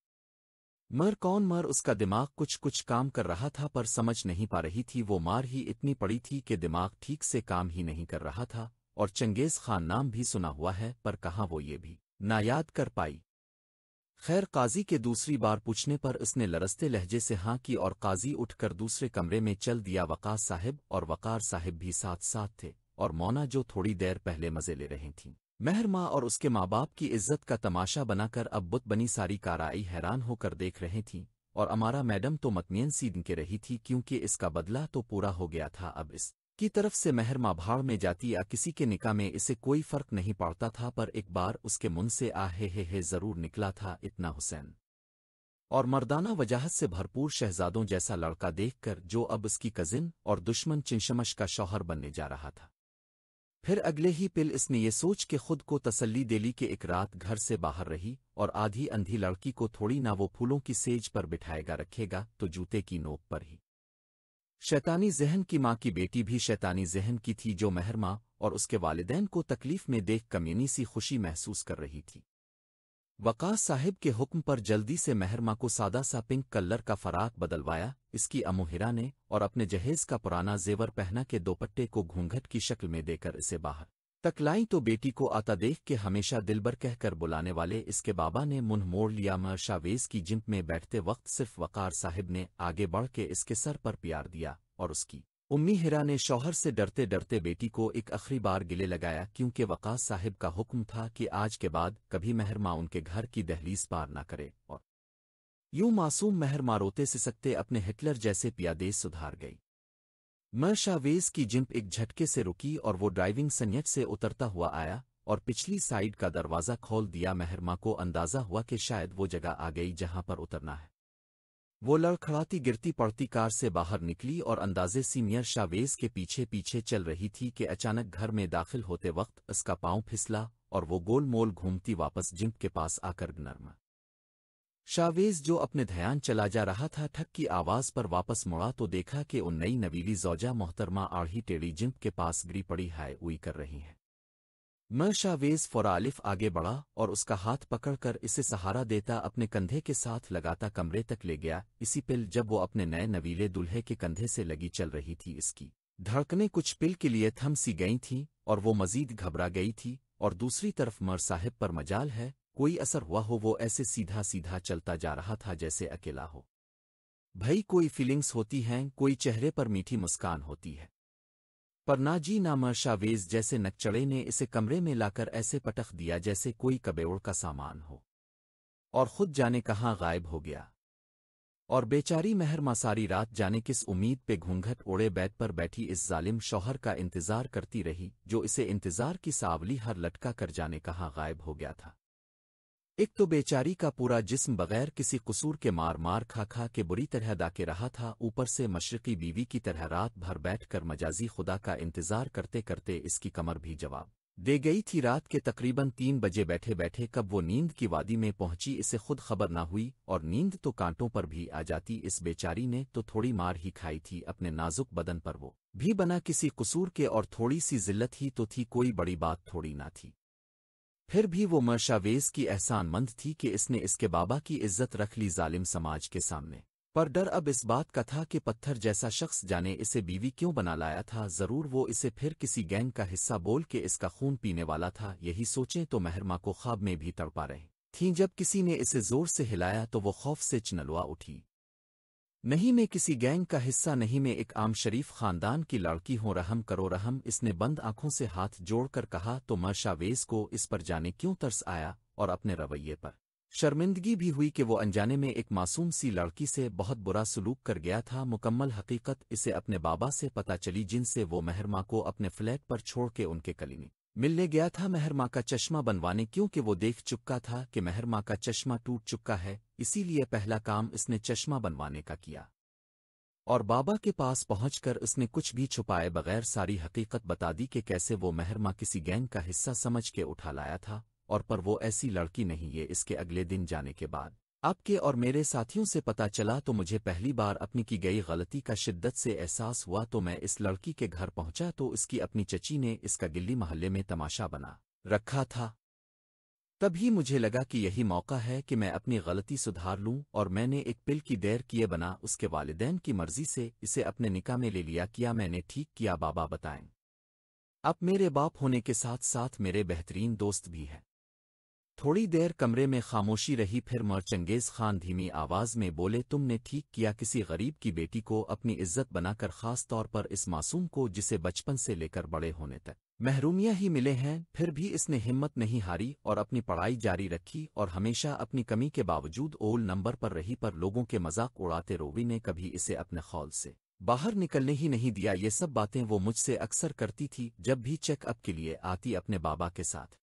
मर कौन मर उसका दिमाग कुछ कुछ काम कर रहा था पर समझ नहीं पा रही थी वो मार ही इतनी पड़ी थी कि दिमाग ठीक से काम ही नहीं कर रहा था और चंगेज़ खान नाम भी सुना हुआ है पर कहाँ वो ये भी ना याद कर पाई खैर काजी के दूसरी बार पूछने पर उसने लरसते लहजे से हाँ की और काजी उठकर दूसरे कमरे में चल दिया वक़ास साहिब और वक़ार साहिब भी साथ साथ थे और मौना जो थोड़ी देर पहले मज़े ले रही थीं माँ और उसके माँ बाप की इज्जत का तमाशा बनाकर अब बुत बनी सारी काराई हैरान होकर देख रही थी और अमारा मैडम तो मतमियन सी के रही थी क्योंकि इसका बदला तो पूरा हो गया था अब इस की तरफ से माँ भाड़ में जाती या किसी के निका में इसे कोई फर्क नहीं पड़ता था पर एक बार उसके मुंह से आहे हे हे हे जरूर निकला था इतना हुसैन और मर्दाना वजाहत से भरपूर शहजादों जैसा लड़का देखकर जो अब उसकी कजिन और दुश्मन चिंशमश का शौहर बनने जा रहा था फिर अगले ही पिल इसने ये सोच के खुद को तसल्ली ली कि एक रात घर से बाहर रही और आधी अंधी लड़की को थोड़ी ना वो फूलों की सेज पर बिठाएगा रखेगा तो जूते की नोक पर ही शैतानी जहन की माँ की बेटी भी शैतानी जहन की थी जो महरमा और उसके वालदेन को तकलीफ में देख कमीनी सी खुशी महसूस कर रही थी वकास साहिब के हुक्म पर जल्दी से महरमा को सादा सा पिंक कलर का फराक बदलवाया इसकी अमोहिरा ने और अपने जहेज का पुराना जेवर पहना के दोपट्टे को घूंघट की शक्ल में देकर इसे बाहर तकलाई तो बेटी को आता देख के हमेशा दिलबर कहकर बुलाने वाले इसके बाबा ने मुंह मोड़ लिया मशावेज की जिम्प में बैठते वक्त सिर्फ वकार साहिब ने आगे बढ़ के इसके सर पर प्यार दिया और उसकी उम्मी हिरा ने शौहर से डरते डरते बेटी को एक आखिरी बार गिले लगाया क्योंकि वकास साहिब का हुक्म था कि आज के बाद कभी मेहरमा उनके घर की दहलीज पार ना करे और यूं मासूम मेहरमा रोते सिसकते अपने हिटलर जैसे पियादेश सुधार गई मशावेज शावेज की जिम्प एक झटके से रुकी और वो ड्राइविंग संयट से उतरता हुआ आया और पिछली साइड का दरवाज़ा खोल दिया मेहरमा को अंदाज़ा हुआ कि शायद वो जगह आ गई जहां पर उतरना है वो लड़खड़ाती गिरती पड़ती कार से बाहर निकली और अंदाजे सीनियर शावेज के पीछे पीछे चल रही थी कि अचानक घर में दाखिल होते वक्त उसका पांव फिसला और वो गोल मोल घूमती वापस जिम्प के पास आकर नर्म शावेज जो अपने ध्यान चला जा रहा था ठक की आवाज पर वापस मुड़ा तो देखा कि उन नई नवीली जौजा मोहतरमा आढ़ी टेढ़ी जिम्प के पास गिरी पड़ी हाय उई कर रही हैं मशावेज फौरालिफ आगे बढ़ा और उसका हाथ पकड़कर इसे सहारा देता अपने कंधे के साथ लगाता कमरे तक ले गया इसी पिल जब वो अपने नए नवीले दुल्हे के कंधे से लगी चल रही थी इसकी धड़कने कुछ पिल के लिए थम सी गई थी और वो मजीद घबरा गई थी और दूसरी तरफ मर साहिब पर मजाल है कोई असर हुआ हो वो ऐसे सीधा सीधा चलता जा रहा था जैसे अकेला हो भई कोई फीलिंग्स होती हैं कोई चेहरे पर मीठी मुस्कान होती है पर जी ना मशावेज जैसे नक्चड़े ने इसे कमरे में लाकर ऐसे पटख दिया जैसे कोई कबेड़ का सामान हो और खुद जाने कहाँ गायब हो गया और बेचारी महर सारी रात जाने किस उम्मीद पे घूंघट ओढ़े बैत पर बैठी इस जालिम शौहर का इंतजार करती रही जो इसे इंतजार की सावली हर लटका कर जाने कहाँ गायब हो गया था एक तो बेचारी का पूरा जिस्म बगैर किसी कसूर के मार मार खा खा के बुरी तरह दाके रहा था ऊपर से मशरकी बीवी की तरह रात भर बैठकर मजाजी खुदा का इंतजार करते करते इसकी कमर भी जवाब दे गई थी रात के तकरीबन तीन बजे बैठे बैठे कब वो नींद की वादी में पहुंची इसे खुद खबर ना हुई और नींद तो कांटों पर भी आ जाती इस बेचारी ने तो थोड़ी मार ही खाई थी अपने नाजुक बदन पर वो भी बना किसी कसूर के और थोड़ी सी जिल्लत ही तो थी कोई बड़ी बात थोड़ी ना थी फिर भी वो मर्शावेज की एहसानमंद थी कि इसने इसके बाबा की इज्जत रख ली जालिम समाज के सामने पर डर अब इस बात का था कि पत्थर जैसा शख्स जाने इसे बीवी क्यों बना लाया था जरूर वो इसे फिर किसी गैंग का हिस्सा बोल के इसका खून पीने वाला था यही सोचें तो महरमा को ख्वाब में भी तड़पा रहे थीं जब किसी ने इसे जोर से हिलाया तो वो खौफ से चिनलवा उठी नहीं मैं किसी गैंग का हिस्सा नहीं मैं एक आम शरीफ खानदान की लड़की हूं रहम करो रहम इसने बंद आंखों से हाथ जोड़कर कहा तो मर्शावेज को इस पर जाने क्यों तरस आया और अपने रवैये पर शर्मिंदगी भी हुई कि वो अनजाने में एक मासूम सी लड़की से बहुत बुरा सलूक कर गया था मुकम्मल हकीकत इसे अपने बाबा से पता चली जिनसे वो महरमा को अपने फ्लैट पर छोड़ के उनके कलीनी मिलने गया था मेहरमा का चश्मा बनवाने क्योंकि वो देख चुका था कि मेहरमा का चश्मा टूट चुका है इसीलिए पहला काम इसने चश्मा बनवाने का किया और बाबा के पास पहुंचकर उसने कुछ भी छुपाए बगैर सारी हकीकत बता दी कि कैसे वो मेहरमा किसी गैंग का हिस्सा समझ के उठा लाया था और पर वो ऐसी लड़की नहीं है इसके अगले दिन जाने के बाद आपके और मेरे साथियों से पता चला तो मुझे पहली बार अपनी की गई गलती का शिद्दत से एहसास हुआ तो मैं इस लड़की के घर पहुंचा तो इसकी अपनी चची ने इसका गिल्ली मोहल्ले में तमाशा बना रखा था तभी मुझे लगा कि यही मौका है कि मैं अपनी गलती सुधार लूं और मैंने एक पिल की देर किए बना उसके वालदेन की मर्जी से इसे अपने निकाह में ले लिया किया मैंने ठीक किया बाबा बताएं अब मेरे बाप होने के साथ साथ मेरे बेहतरीन दोस्त भी हैं थोड़ी देर कमरे में खामोशी रही फिर मरचंगेज़ खान धीमी आवाज़ में बोले तुमने ठीक किया किसी गरीब की बेटी को अपनी इज्जत बनाकर खास तौर पर इस मासूम को जिसे बचपन से लेकर बड़े होने तक महरूमिया ही मिले हैं फिर भी इसने हिम्मत नहीं हारी और अपनी पढ़ाई जारी रखी और हमेशा अपनी कमी के बावजूद ओल नंबर पर रही पर लोगों के मजाक उड़ाते रोवी ने कभी इसे अपने खौल से बाहर निकलने ही नहीं दिया ये सब बातें वो मुझसे अक्सर करती थी जब भी चेकअप के लिए आती अपने बाबा के साथ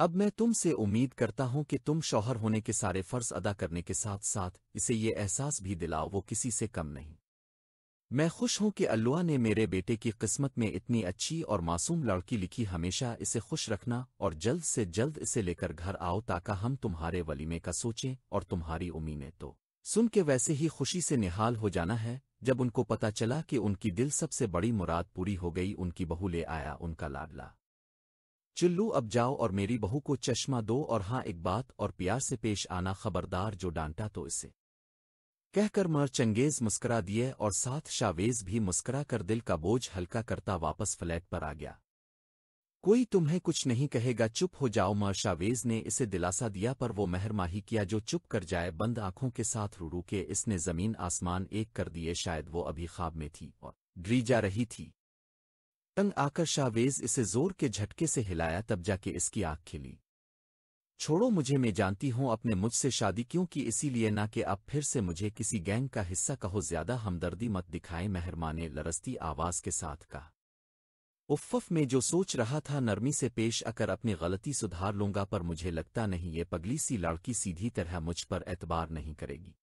अब मैं तुमसे उम्मीद करता हूं कि तुम शौहर होने के सारे फर्ज अदा करने के साथ साथ इसे ये एहसास भी दिलाओ वो किसी से कम नहीं मैं खुश हूं कि अल्लाह ने मेरे बेटे की किस्मत में इतनी अच्छी और मासूम लड़की लिखी हमेशा इसे खुश रखना और जल्द से जल्द इसे लेकर घर आओ ताकि हम तुम्हारे वलीमे का सोचें और तुम्हारी उम्मीदें तो सुन के वैसे ही खुशी से निहाल हो जाना है जब उनको पता चला कि उनकी दिल सबसे बड़ी मुराद पूरी हो गई उनकी बहू ले आया उनका लाडला चुल्लू अब जाओ और मेरी बहू को चश्मा दो और हां एक बात और प्यार से पेश आना खबरदार जो डांटा तो इसे कहकर मर चंगेज मुस्करा दिए और साथ शावेज भी मुस्करा कर दिल का बोझ हल्का करता वापस फ्लैट पर आ गया कोई तुम्हें कुछ नहीं कहेगा चुप हो जाओ मर शावेज ने इसे दिलासा दिया पर वो मेहरमाही किया जो चुप कर जाए बंद आंखों के साथ रूके इसने जमीन आसमान एक कर दिए शायद वो अभी ख्वाब में थी और ड्री जा रही थी तंग आकर शावेज इसे जोर के झटके से हिलाया तब जाके इसकी आँख खिली छोड़ो मुझे मैं जानती हूँ अपने मुझसे शादी क्यों की इसीलिए ना कि अब फिर से मुझे किसी गैंग का हिस्सा कहो ज्यादा हमदर्दी मत दिखाए मेहरमा ने लरसती आवाज के साथ कहा उफ्फ में जो सोच रहा था नरमी से पेश आकर अपनी गलती सुधार लूंगा पर मुझे लगता नहीं ये पगली सी लड़की सीधी तरह मुझ पर एतबार नहीं करेगी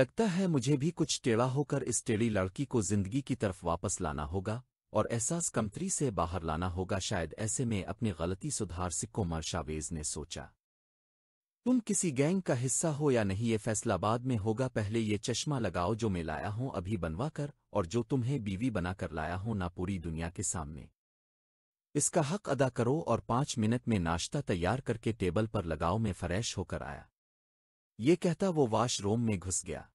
लगता है मुझे भी कुछ टेढ़ा होकर इस टेढ़ी लड़की को जिंदगी की तरफ वापस लाना होगा और एहसास कमतरी से बाहर लाना होगा शायद ऐसे में अपनी गलती सुधार सिक्को मर्शावेज ने सोचा तुम किसी गैंग का हिस्सा हो या नहीं ये फैसला बाद में होगा पहले ये चश्मा लगाओ जो मैं लाया हूं अभी बनवा कर और जो तुम्हें बीवी बनाकर लाया हूं ना पूरी दुनिया के सामने इसका हक अदा करो और पांच मिनट में नाश्ता तैयार करके टेबल पर लगाओ में फ्रेश होकर आया ये कहता वो वाशरूम में घुस गया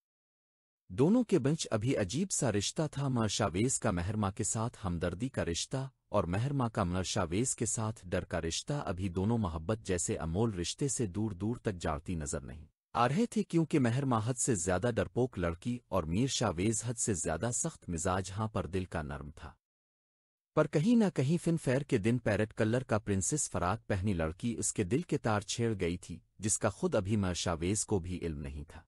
दोनों के बीच अभी अजीब सा रिश्ता था मर्शावेज का महरमा के साथ हमदर्दी का रिश्ता और महरमा का मर्शावेज के साथ डर का रिश्ता अभी दोनों मोहब्बत जैसे अमोल रिश्ते से दूर दूर तक जाती नजर नहीं आ रहे थे क्योंकि महरमा हद से ज्यादा डरपोक लड़की और मीर शावेज हद से ज्यादा सख्त मिजाज हां पर दिल का नर्म था पर कहीं न कहीं फिनफेयर के दिन पैरेट कलर का प्रिंसेस फराक पहनी लड़की उसके दिल के तार छेड़ गई थी जिसका खुद अभी मर्शावेज को भी इल्म नहीं था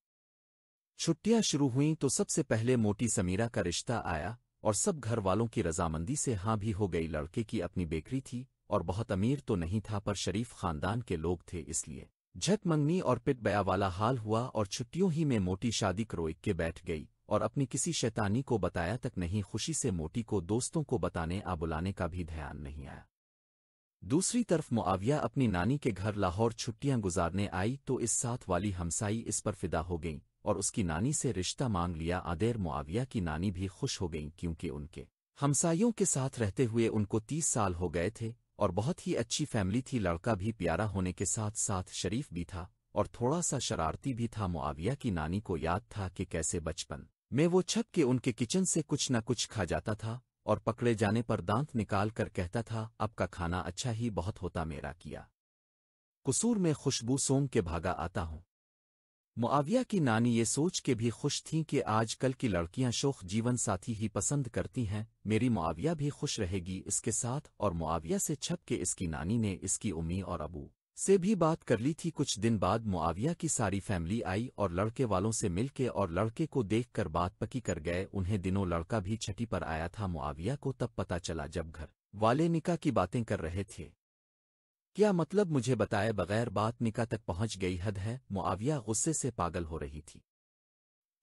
छुट्टियां शुरू हुईं तो सबसे पहले मोटी समीरा का रिश्ता आया और सब घर वालों की रजामंदी से हाँ भी हो गई लड़के की अपनी बेकरी थी और बहुत अमीर तो नहीं था पर शरीफ खानदान के लोग थे इसलिए झट मंगनी और पिट बया वाला हाल हुआ और छुट्टियों ही में मोटी शादी क्रोइक के बैठ गई और अपनी किसी शैतानी को बताया तक नहीं खुशी से मोटी को दोस्तों को बताने आ बुलाने का भी ध्यान नहीं आया दूसरी तरफ मुआविया अपनी नानी के घर लाहौर छुट्टियां गुजारने आई तो इस साथ वाली हमसाई इस पर फिदा हो गई और उसकी नानी से रिश्ता मांग लिया आदेर मुआविया की नानी भी खुश हो गईं क्योंकि उनके हमसायों के साथ रहते हुए उनको तीस साल हो गए थे और बहुत ही अच्छी फैमिली थी लड़का भी प्यारा होने के साथ साथ शरीफ भी था और थोड़ा सा शरारती भी था मुआविया की नानी को याद था कि कैसे बचपन में वो छप के उनके किचन से कुछ न कुछ खा जाता था और पकड़े जाने पर दांत निकाल कर कहता था अब का खाना अच्छा ही बहुत होता मेरा किया कसूर में खुशबू सोम के भागा आता हूँ मुआविया की नानी ये सोच के भी खुश थीं कि आजकल की लड़कियां शोख जीवन साथी ही पसंद करती हैं मेरी मुआविया भी खुश रहेगी इसके साथ और मुआविया से छप के इसकी नानी ने इसकी उम्मी और अबू से भी बात कर ली थी कुछ दिन बाद मुआविया की सारी फैमिली आई और लड़के वालों से मिलके और लड़के को देखकर बात पकी कर गए उन्हें दिनों लड़का भी छठी पर आया था मुआविया को तब पता चला जब घर वाले निका की बातें कर रहे थे क्या मतलब मुझे बताए बगैर बात निका तक पहुंच गई हद है मुआविया गुस्से से पागल हो रही थी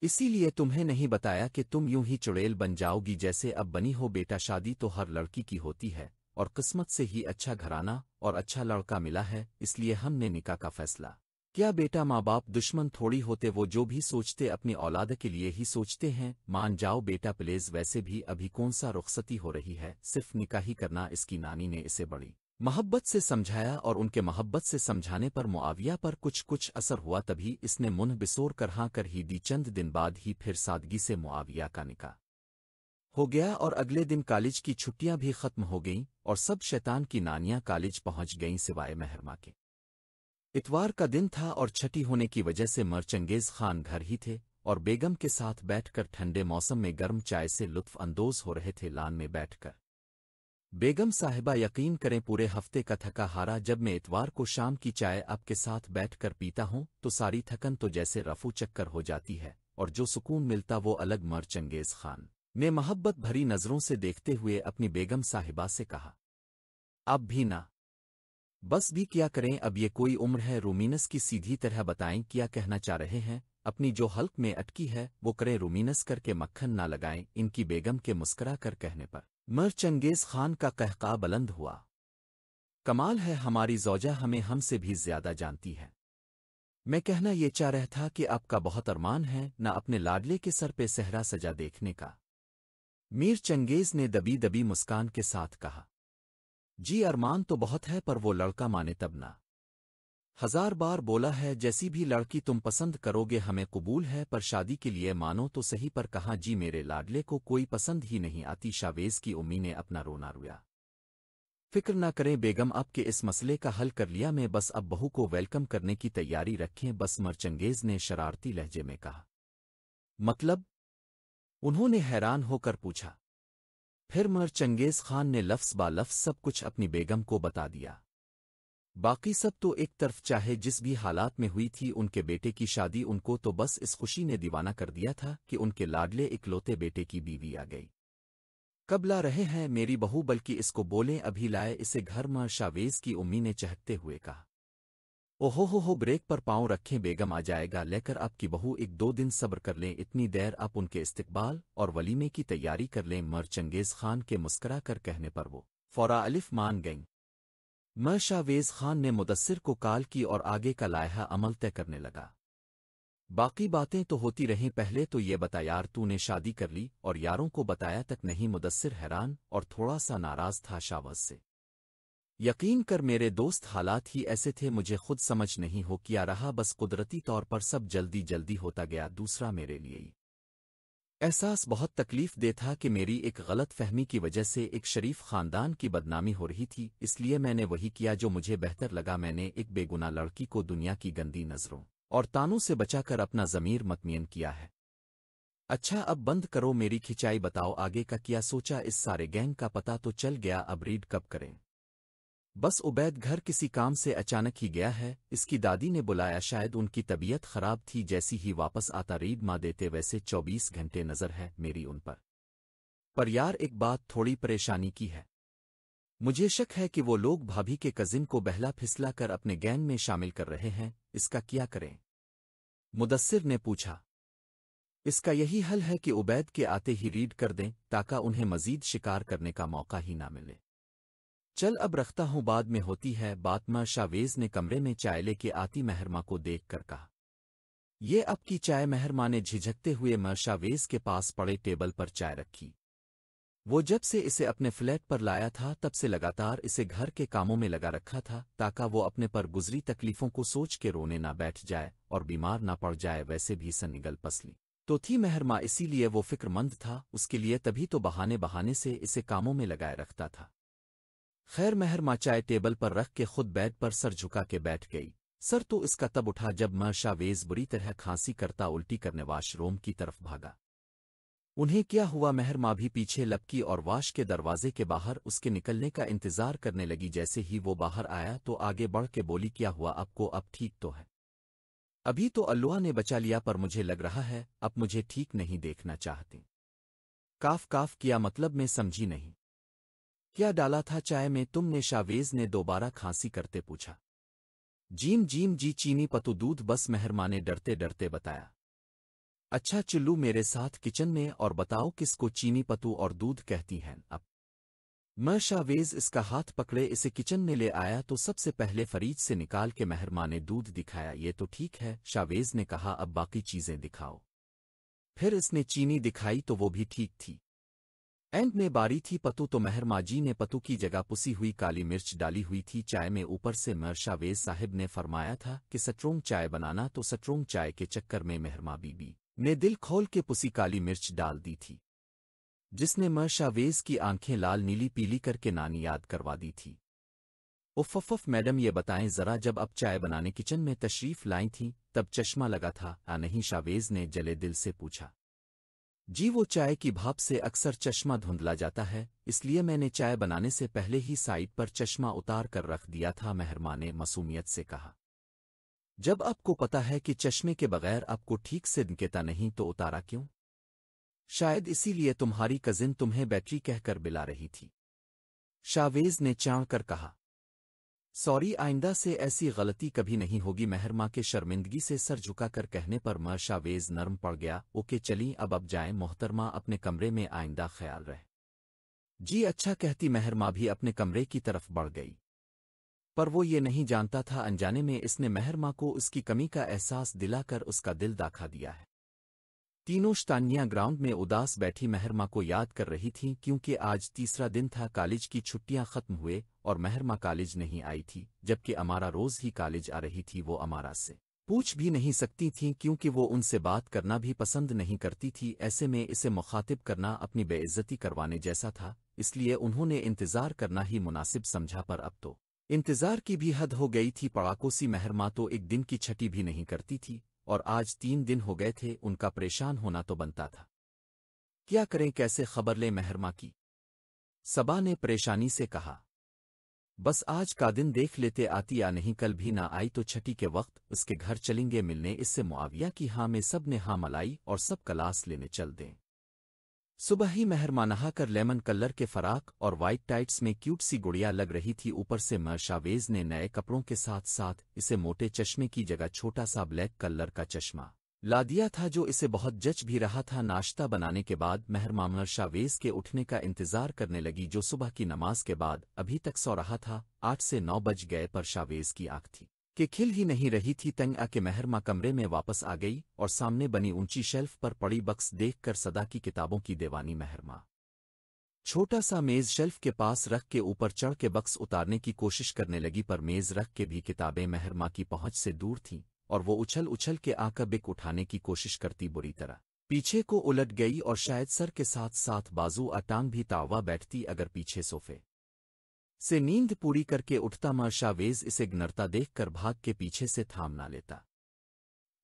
इसीलिए तुम्हें नहीं बताया कि तुम यूं ही चुड़ैल बन जाओगी जैसे अब बनी हो बेटा शादी तो हर लड़की की होती है और किस्मत से ही अच्छा घराना और अच्छा लड़का मिला है इसलिए हमने निका का फैसला क्या बेटा माँ बाप दुश्मन थोड़ी होते वो जो भी सोचते अपनी औलाद के लिए ही सोचते हैं मान जाओ बेटा प्लेज वैसे भी अभी कौन सा रुखसती हो रही है सिर्फ निका ही करना इसकी नानी ने इसे बड़ी मोहब्बत से समझाया और उनके मोहब्बत से समझाने पर मुआविया पर कुछ कुछ असर हुआ तभी इसने मुन बिसोर कर हाँ कर ही दी चंद दिन बाद ही फिर सादगी से मुआविया का निका हो गया और अगले दिन कॉलेज की छुट्टियां भी खत्म हो गईं और सब शैतान की नानियां कॉलेज पहुंच गईं सिवाय महरमा के इतवार का दिन था और छठी होने की वजह से मरचंगेज़ खान घर ही थे और बेगम के साथ बैठकर ठंडे मौसम में गर्म चाय से अंदोज हो रहे थे लान में बैठकर बेगम साहिबा यकीन करें पूरे हफ्ते का थका हारा जब मैं इतवार को शाम की चाय आपके साथ बैठकर पीता हूं तो सारी थकन तो जैसे रफू चक्कर हो जाती है और जो सुकून मिलता वो अलग मर चंगेज खान ने मोहब्बत भरी नज़रों से देखते हुए अपनी बेगम साहिबा से कहा अब भी ना बस भी क्या करें अब ये कोई उम्र है रोमीनस की सीधी तरह बताएं क्या कहना चाह रहे हैं अपनी जो हल्क में अटकी है वो करे रोमिनस करके मक्खन ना लगाएं इनकी बेगम के मुस्करा कर कहने पर मर चंगेज खान का कहका बुलंद हुआ कमाल है हमारी जौजा हमें हमसे भी ज्यादा जानती है मैं कहना ये चाह रहा था कि आपका बहुत अरमान है न अपने लाडले के सर पे सहरा सजा देखने का मीर चंगेज ने दबी दबी मुस्कान के साथ कहा जी अरमान तो बहुत है पर वो लड़का माने तब ना हजार बार बोला है जैसी भी लड़की तुम पसंद करोगे हमें कबूल है पर शादी के लिए मानो तो सही पर कहा जी मेरे लाडले को कोई पसंद ही नहीं आती शावेज की उम्मी ने अपना रोना रोया फिक्र न करें बेगम अब के इस मसले का हल कर लिया मैं बस अब बहू को वेलकम करने की तैयारी रखें बस मरचंगेज ने शरारती लहजे में कहा मतलब उन्होंने हैरान होकर पूछा फिर मरचंगेज खान ने लफ्स बा लफ्स सब कुछ अपनी बेगम को बता दिया बाकी सब तो एक तरफ चाहे जिस भी हालात में हुई थी उनके बेटे की शादी उनको तो बस इस खुशी ने दीवाना कर दिया था कि उनके लाडले इकलौते बेटे की बीवी आ गई कब ला रहे हैं मेरी बहू बल्कि इसको बोले अभी लाए इसे घर मां शावेज की उम्मी ने चहकते हुए कहा ओहो हो हो ब्रेक पर पांव रखें बेगम आ जाएगा लेकर आपकी बहू एक दो दिन सब्र कर लें इतनी देर आप उनके इस्तकबाल और वलीमे की तैयारी कर लें मर चंगेज खान के मुस्करा कर कहने पर वो फौरा अलिफ मान गईं म शाहवेज खान ने मुदसर को काल की और आगे का लायहा अमल तय करने लगा बाकी बातें तो होती रहीं पहले तो ये बता यार तूने शादी कर ली और यारों को बताया तक नहीं मुदसर हैरान और थोड़ा सा नाराज था शावज से यकीन कर मेरे दोस्त हालात ही ऐसे थे मुझे खुद समझ नहीं हो किया रहा बस कुदरती तौर पर सब जल्दी जल्दी होता गया दूसरा मेरे लिए ही एहसास बहुत तकलीफ दे था कि मेरी एक गलत फहमी की वजह से एक शरीफ खानदान की बदनामी हो रही थी इसलिए मैंने वही किया जो मुझे बेहतर लगा मैंने एक बेगुना लड़की को दुनिया की गंदी नज़रों और तानों से बचाकर अपना ज़मीर मतमीन किया है अच्छा अब बंद करो मेरी खिंचाई बताओ आगे का किया सोचा इस सारे गैंग का पता तो चल गया अब रीड कब करें बस उबैद घर किसी काम से अचानक ही गया है इसकी दादी ने बुलाया शायद उनकी तबीयत खराब थी जैसी ही वापस आता रीड माँ देते वैसे चौबीस घंटे नज़र है मेरी उन पर पर यार एक बात थोड़ी परेशानी की है मुझे शक है कि वो लोग भाभी के कजिन को बहला फिसला कर अपने गैंग में शामिल कर रहे हैं इसका क्या करें मुदस्सिर ने पूछा इसका यही हल है कि उबैद के आते ही रीड कर दें ताका उन्हें मजीद शिकार करने का मौका ही ना मिले चल अब रखता हूं बाद में होती है बात माँ शावेज ने कमरे में चाय लेके आती मेहरमा को देख कर कहा ये अब की चाय मेहरमा ने झिझकते हुए माँ शावेज के पास पड़े टेबल पर चाय रखी वो जब से इसे अपने फ्लैट पर लाया था तब से लगातार इसे घर के कामों में लगा रखा था ताकि वो अपने पर गुजरी तकलीफों को सोच के रोने ना बैठ जाए और बीमार ना पड़ जाए वैसे भी सनिगल पसली तो थी मेहरमा इसीलिए वो फिक्रमंद था उसके लिए तभी तो बहाने बहाने से इसे कामों में लगाए रखता था खैर महर माचाए टेबल पर रख के खुद बेड पर सर झुका के बैठ गई सर तो इसका तब उठा जब वेज बुरी तरह खांसी करता उल्टी करने वाशरूम की तरफ भागा उन्हें क्या हुआ महर माँ भी पीछे लपकी और वाश के दरवाजे के बाहर उसके निकलने का इंतजार करने लगी जैसे ही वो बाहर आया तो आगे बढ़ के बोली क्या हुआ आपको अब ठीक तो है अभी तो अल्लुआ ने बचा लिया पर मुझे लग रहा है अब मुझे ठीक नहीं देखना चाहती काफ काफ किया मतलब मैं समझी नहीं क्या डाला था चाय में तुमने शावेज ने दोबारा खांसी करते पूछा जीम जीम जी चीनी पतु दूध बस मेहरमा ने डरते डरते बताया अच्छा चिल्लू मेरे साथ किचन में और बताओ किसको चीनी पतु और दूध कहती हैं अब मैं शावेज इसका हाथ पकड़े इसे किचन में ले आया तो सबसे पहले फरीज से निकाल के मेहरमा ने दूध दिखाया ये तो ठीक है शावेज ने कहा अब बाकी चीजें दिखाओ फिर इसने चीनी दिखाई तो वो भी ठीक थी एंड ने बारी थी पतु तो मेहरमा जी ने पतु की जगह पुसी हुई काली मिर्च डाली हुई थी चाय में ऊपर से वेज साहिब ने फरमाया था कि सट्रोंग चाय बनाना तो सट्रोंग चाय के चक्कर में मेहरमा बीबी ने दिल खोल के पुसी काली मिर्च डाल दी थी जिसने वेज की आंखें लाल नीली पीली करके नानी याद करवा दी थी उफ़फ़ मैडम ये बताएं ज़रा जब अब चाय बनाने किचन में तशरीफ़ लाई थी तब चश्मा लगा था आ नहीं शावेज ने जले दिल से पूछा जी वो चाय की भाप से अक्सर चश्मा धुंधला जाता है इसलिए मैंने चाय बनाने से पहले ही साइड पर चश्मा उतार कर रख दिया था मेहरमा ने मासूमियत से कहा जब आपको पता है कि चश्मे के बगैर आपको ठीक से निकेता नहीं तो उतारा क्यों शायद इसीलिए तुम्हारी कजिन तुम्हें बैटरी कहकर बिला रही थी शावेज ने चाव कर कहा सॉरी आइंदा से ऐसी गलती कभी नहीं होगी मेहरमा के शर्मिंदगी से सर झुकाकर कहने पर मशावेज नर्म पड़ गया ओके चली अब अब जाए मोहतरमा अपने कमरे में आइंदा ख्याल रहे जी अच्छा कहती मेहरमा भी अपने कमरे की तरफ बढ़ गई पर वो ये नहीं जानता था अनजाने में इसने मेहरमा को उसकी कमी का एहसास दिलाकर उसका दिल दाखा दिया है तीनों श्तानिया ग्राउंड में उदास बैठी मेहरमा को याद कर रही थीं क्योंकि आज तीसरा दिन था कॉलेज की छुट्टियां खत्म हुए और मेहरमा कॉलेज नहीं आई थी जबकि अमारा रोज ही कॉलेज आ रही थी वो अमारा से पूछ भी नहीं सकती थीं क्योंकि वो उनसे बात करना भी पसंद नहीं करती थी ऐसे में इसे मुखातिब करना अपनी बेइज्जती करवाने जैसा था इसलिए उन्होंने इंतज़ार करना ही मुनासिब समझा पर अब तो इंतज़ार की भी हद हो गई थी पड़ाकों सी मेहरमा तो एक दिन की छठी भी नहीं करती थी और आज तीन दिन हो गए थे उनका परेशान होना तो बनता था क्या करें कैसे खबर लें मेहरमा की सबा ने परेशानी से कहा बस आज का दिन देख लेते आती या नहीं कल भी ना आई तो छठी के वक्त उसके घर चलेंगे मिलने इससे मुआविया की हाँ में सब ने हाँ मलाई और सब कलास लेने चल दें सुबह ही मेहरमा नहा कर लेमन कलर के फराक और वाइट टाइट्स में क्यूट सी गुड़िया लग रही थी ऊपर से मर्शावेज ने नए कपड़ों के साथ साथ इसे मोटे चश्मे की जगह छोटा सा ब्लैक कलर का चश्मा ला दिया था जो इसे बहुत जच भी रहा था नाश्ता बनाने के बाद मेहरमा मर्शावेज के उठने का इंतजार करने लगी जो सुबह की नमाज के बाद अभी तक सो रहा था आठ से नौ बज गए पर शावेज की आँख थी कि खिल ही नहीं रही थी तंग आके महरमा कमरे में वापस आ गई और सामने बनी ऊंची शेल्फ पर पड़ी बक्स देखकर सदा की किताबों की देवानी महरमा छोटा सा मेज शेल्फ के पास रख के ऊपर चढ़ के बक्स उतारने की कोशिश करने लगी पर मेज रख के भी किताबें महरमा की पहुंच से दूर थीं और वो उछल उछल के आकर बिक उठाने की कोशिश करती बुरी तरह पीछे को उलट गई और शायद सर के साथ साथ बाजू अटांग भी तावा बैठती अगर पीछे सोफे से नींद पूरी करके उठता मर्शावेज इसे गनरता देखकर भाग के पीछे से थाम ना लेता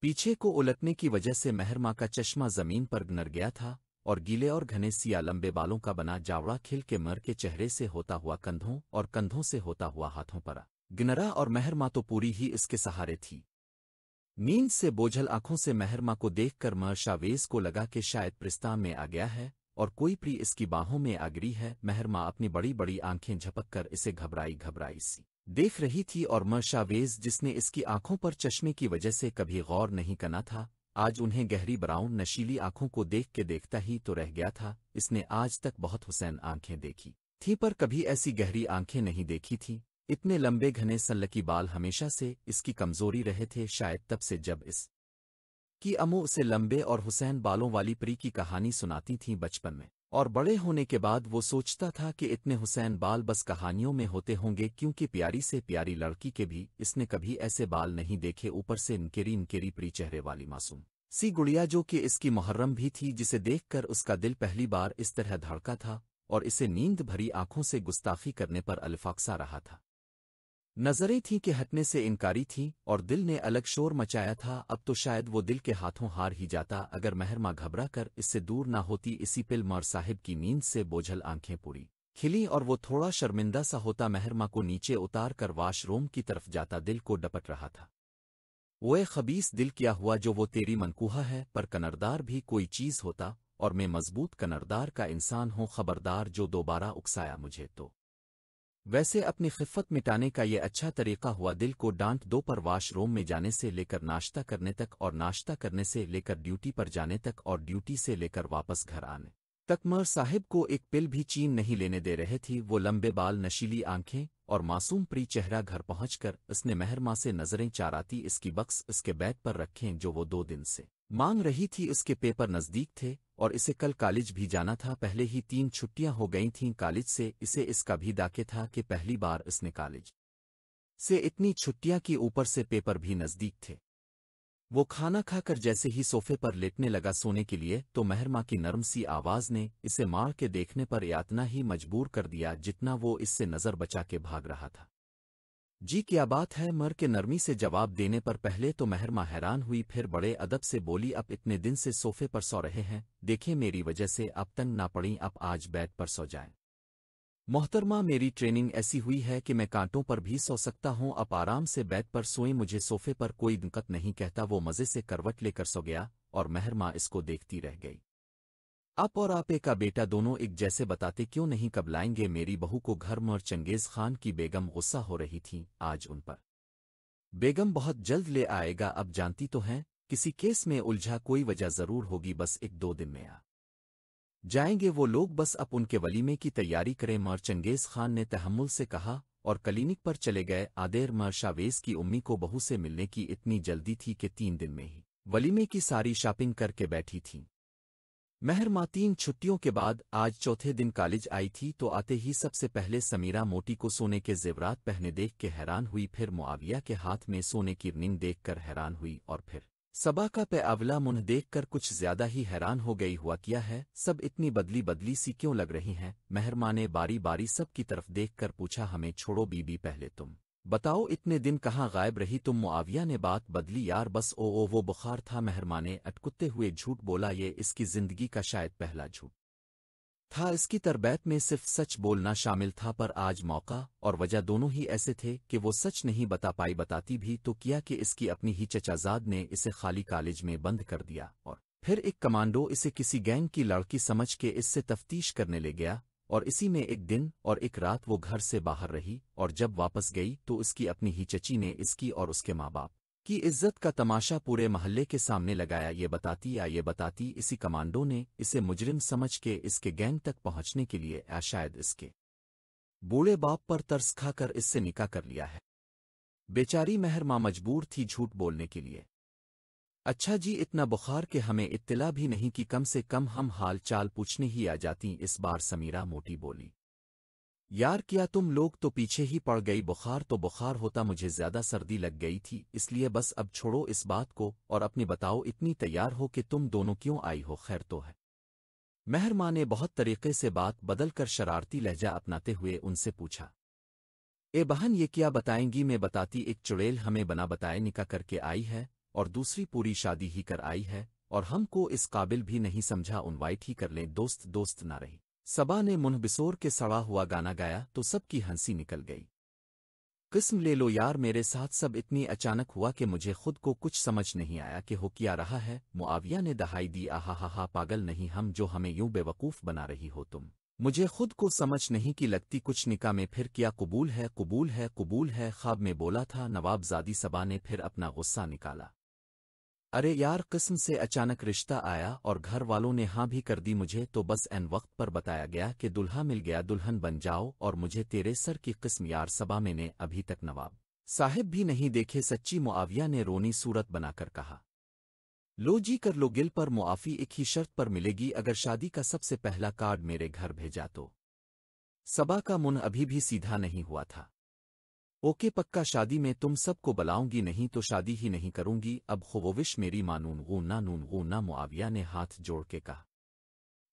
पीछे को उलटने की वजह से मेहरमा का चश्मा जमीन पर गनर गया था और गीले और घने सिया लंबे बालों का बना जावड़ा खिल के मर के चेहरे से होता हुआ कंधों और कंधों से होता हुआ हाथों परा गनरा और मेहरमा तो पूरी ही इसके सहारे थी नींद से बोझल आंखों से मेहरमा को देखकर मर्शावेज को लगा कि शायद प्रिस्ता में आ गया है और कोई प्री इसकी बाहों में आगरी है मेहरमा अपनी बड़ी बड़ी आंखें झपक कर इसे घबराई घबराई सी देख रही थी और मशावेज जिसने इसकी आंखों पर चश्मे की वजह से कभी गौर नहीं करना था आज उन्हें गहरी ब्राउन नशीली आंखों को देख के देखता ही तो रह गया था इसने आज तक बहुत हुसैन आंखें देखी थी पर कभी ऐसी गहरी आंखें नहीं देखी थी इतने लंबे घने सल्लकी बाल हमेशा से इसकी कमजोरी रहे थे शायद तब से जब इस कि अमू उसे लंबे और हुसैन बालों वाली परी की कहानी सुनाती थीं बचपन में और बड़े होने के बाद वो सोचता था कि इतने हुसैन बाल बस कहानियों में होते होंगे क्योंकि प्यारी से प्यारी लड़की के भी इसने कभी ऐसे बाल नहीं देखे ऊपर से इनकेरी इनकेरी प्री चेहरे वाली मासूम सी गुड़िया जो कि इसकी मुहर्रम भी थी जिसे देखकर उसका दिल पहली बार इस तरह धड़का था और इसे नींद भरी आंखों से गुस्ताखी करने पर अल्फाक्सा रहा था नजरें थीं कि हटने से इनकारी थीं और दिल ने अलग शोर मचाया था अब तो शायद वो दिल के हाथों हार ही जाता अगर महरमा घबरा कर इससे दूर ना होती इसी पिल मर साहिब की नींद से बोझल आंखें पूरी खिली और वो थोड़ा शर्मिंदा सा होता महरमा को नीचे उतार कर वाशरूम की तरफ जाता दिल को डपट रहा था वो ए खबीस दिल किया हुआ जो वो तेरी मनकूहा है पर कनरदार भी कोई चीज़ होता और मैं मजबूत कनरदार का इंसान हूँ खबरदार जो दोबारा उकसाया मुझे तो वैसे अपनी खिफत मिटाने का ये अच्छा तरीका हुआ दिल को डांट दो पर वाशरूम में जाने से लेकर नाश्ता करने तक और नाश्ता करने से लेकर ड्यूटी पर जाने तक और ड्यूटी से लेकर वापस घर आने तकमर साहिब को एक पिल भी चीन नहीं लेने दे रहे थी वो लंबे बाल नशीली आंखें और मासूम प्री चेहरा घर पहुंचकर उसने मेहरमा से नज़रें चाराती इसकी बक्स उसके बैग पर रखें जो वो दो दिन से मांग रही थी उसके पेपर नज़दीक थे और इसे कल कॉलेज भी जाना था पहले ही तीन छुट्टियां हो गई थीं कॉलेज से इसे इसका भी दाके था कि पहली बार इसने कॉलेज से इतनी छुट्टियां की ऊपर से पेपर भी नज़दीक थे वो खाना खाकर जैसे ही सोफे पर लेटने लगा सोने के लिए तो महरमा की नरम सी आवाज ने इसे मार के देखने पर यातना ही मजबूर कर दिया जितना वो इससे नज़र बचा के भाग रहा था जी क्या बात है मर के नरमी से जवाब देने पर पहले तो महरमा हैरान हुई फिर बड़े अदब से बोली अब इतने दिन से सोफे पर सो रहे हैं देखें मेरी वजह से अब तंग ना पड़ी अब आज बेड पर सो जाएं। मोहतरमा मेरी ट्रेनिंग ऐसी हुई है कि मैं कांटों पर भी सो सकता हूं अब आराम से बेड पर सोए मुझे सोफे पर कोई दिक्कत नहीं कहता वो मज़े से करवट लेकर सो गया और महरमा इसको देखती रह गई आप और आपे का बेटा दोनों एक जैसे बताते क्यों नहीं कब लाएंगे मेरी बहू को घर में और चंगेज खान की बेगम गुस्सा हो रही थी आज उन पर बेगम बहुत जल्द ले आएगा अब जानती तो हैं किसी केस में उलझा कोई वजह जरूर होगी बस एक दो दिन में आ जाएंगे वो लोग बस अब उनके वलीमे की तैयारी करें मर चंगेज खान ने तहमुल से कहा और क्लिनिक पर चले गए आदेर मर शावेज की उम्मी को बहू से मिलने की इतनी जल्दी थी कि तीन दिन में ही वलीमे की सारी शॉपिंग करके बैठी थीं मेहर माँ तीन छुट्टियों के बाद आज चौथे दिन कॉलेज आई थी तो आते ही सबसे पहले समीरा मोटी को सोने के जेवरात पहने देख के हैरान हुई फिर मुआविया के हाथ में सोने की रिंग देखकर हैरान हुई और फिर सबा का पे अवला मुन्ह देखकर कुछ ज्यादा ही हैरान हो गई हुआ किया है सब इतनी बदली बदली सी क्यों लग रही हैं मेहरमा ने बारी बारी सब की तरफ देखकर पूछा हमें छोड़ो बीबी पहले तुम बताओ इतने दिन कहाँ गायब रही तुम मुआविया ने बात बदली यार बस ओ ओ वो बुखार था मेहरमाने अटकुते हुए झूठ बोला ये इसकी जिंदगी का शायद पहला झूठ था इसकी तरबैत में सिर्फ सच बोलना शामिल था पर आज मौका और वजह दोनों ही ऐसे थे कि वो सच नहीं बता पाई बताती भी तो किया कि इसकी अपनी ही चचाजाद ने इसे खाली कॉलेज में बंद कर दिया और फिर एक कमांडो इसे किसी गैंग की लड़की समझ के इससे तफ्तीश करने ले गया और इसी में एक दिन और एक रात वो घर से बाहर रही और जब वापस गई तो उसकी अपनी ही चची ने इसकी और उसके माँ बाप की इज्जत का तमाशा पूरे मोहल्ले के सामने लगाया ये बताती या ये बताती इसी कमांडो ने इसे मुजरिम समझ के इसके गैंग तक पहुंचने के लिए या शायद इसके बूढ़े बाप पर तरस खाकर इससे निकाह कर लिया है बेचारी मेहरमा मजबूर थी झूठ बोलने के लिए अच्छा जी इतना बुखार के हमें इत्तला भी नहीं कि कम से कम हम हाल चाल पूछने ही आ जाती इस बार समीरा मोटी बोली यार क्या तुम लोग तो पीछे ही पड़ गई बुखार तो बुखार होता मुझे ज्यादा सर्दी लग गई थी इसलिए बस अब छोड़ो इस बात को और अपने बताओ इतनी तैयार हो कि तुम दोनों क्यों आई हो खैर तो है माँ ने बहुत तरीके से बात बदलकर शरारती लहजा अपनाते हुए उनसे पूछा ए बहन ये क्या बताएंगी मैं बताती एक चुड़ैल हमें बना बताए निका करके आई है और दूसरी पूरी शादी ही कर आई है और हमको इस काबिल भी नहीं समझा उनवाइट ही कर लें दोस्त दोस्त ना रही सबा ने मुनबिसोर के सड़ा हुआ गाना गाया तो सबकी हंसी निकल गई किस्म ले लो यार मेरे साथ सब इतनी अचानक हुआ कि मुझे खुद को कुछ समझ नहीं आया कि हो क्या रहा है मुआविया ने दहाई दी आहा हा हा पागल नहीं हम जो हमें यूं बेवकूफ़ बना रही हो तुम मुझे खुद को समझ नहीं कि लगती कुछ निका में फिर क्या कबूल है कबूल है कबूल है ख्वाब में बोला था नवाबजादी सबा ने फिर अपना गुस्सा निकाला अरे यार किस्म से अचानक रिश्ता आया और घर वालों ने हाँ भी कर दी मुझे तो बस एन वक्त पर बताया गया कि दुल्हा मिल गया दुल्हन बन जाओ और मुझे तेरे सर की किस्म यार सभा मैंने अभी तक नवाब साहिब भी नहीं देखे सच्ची मुआविया ने रोनी सूरत बनाकर कहा लो जी कर लो गिल पर मुआफ़ी एक ही शर्त पर मिलेगी अगर शादी का सबसे पहला कार्ड मेरे घर भेजा तो सबा का मुन अभी भी सीधा नहीं हुआ था ओके पक्का शादी में तुम सबको बुलाऊंगी नहीं तो शादी ही नहीं करूंगी अब खुबोविश मेरी मानून गूना नून गूना मुआविया ने हाथ जोड़ के कहा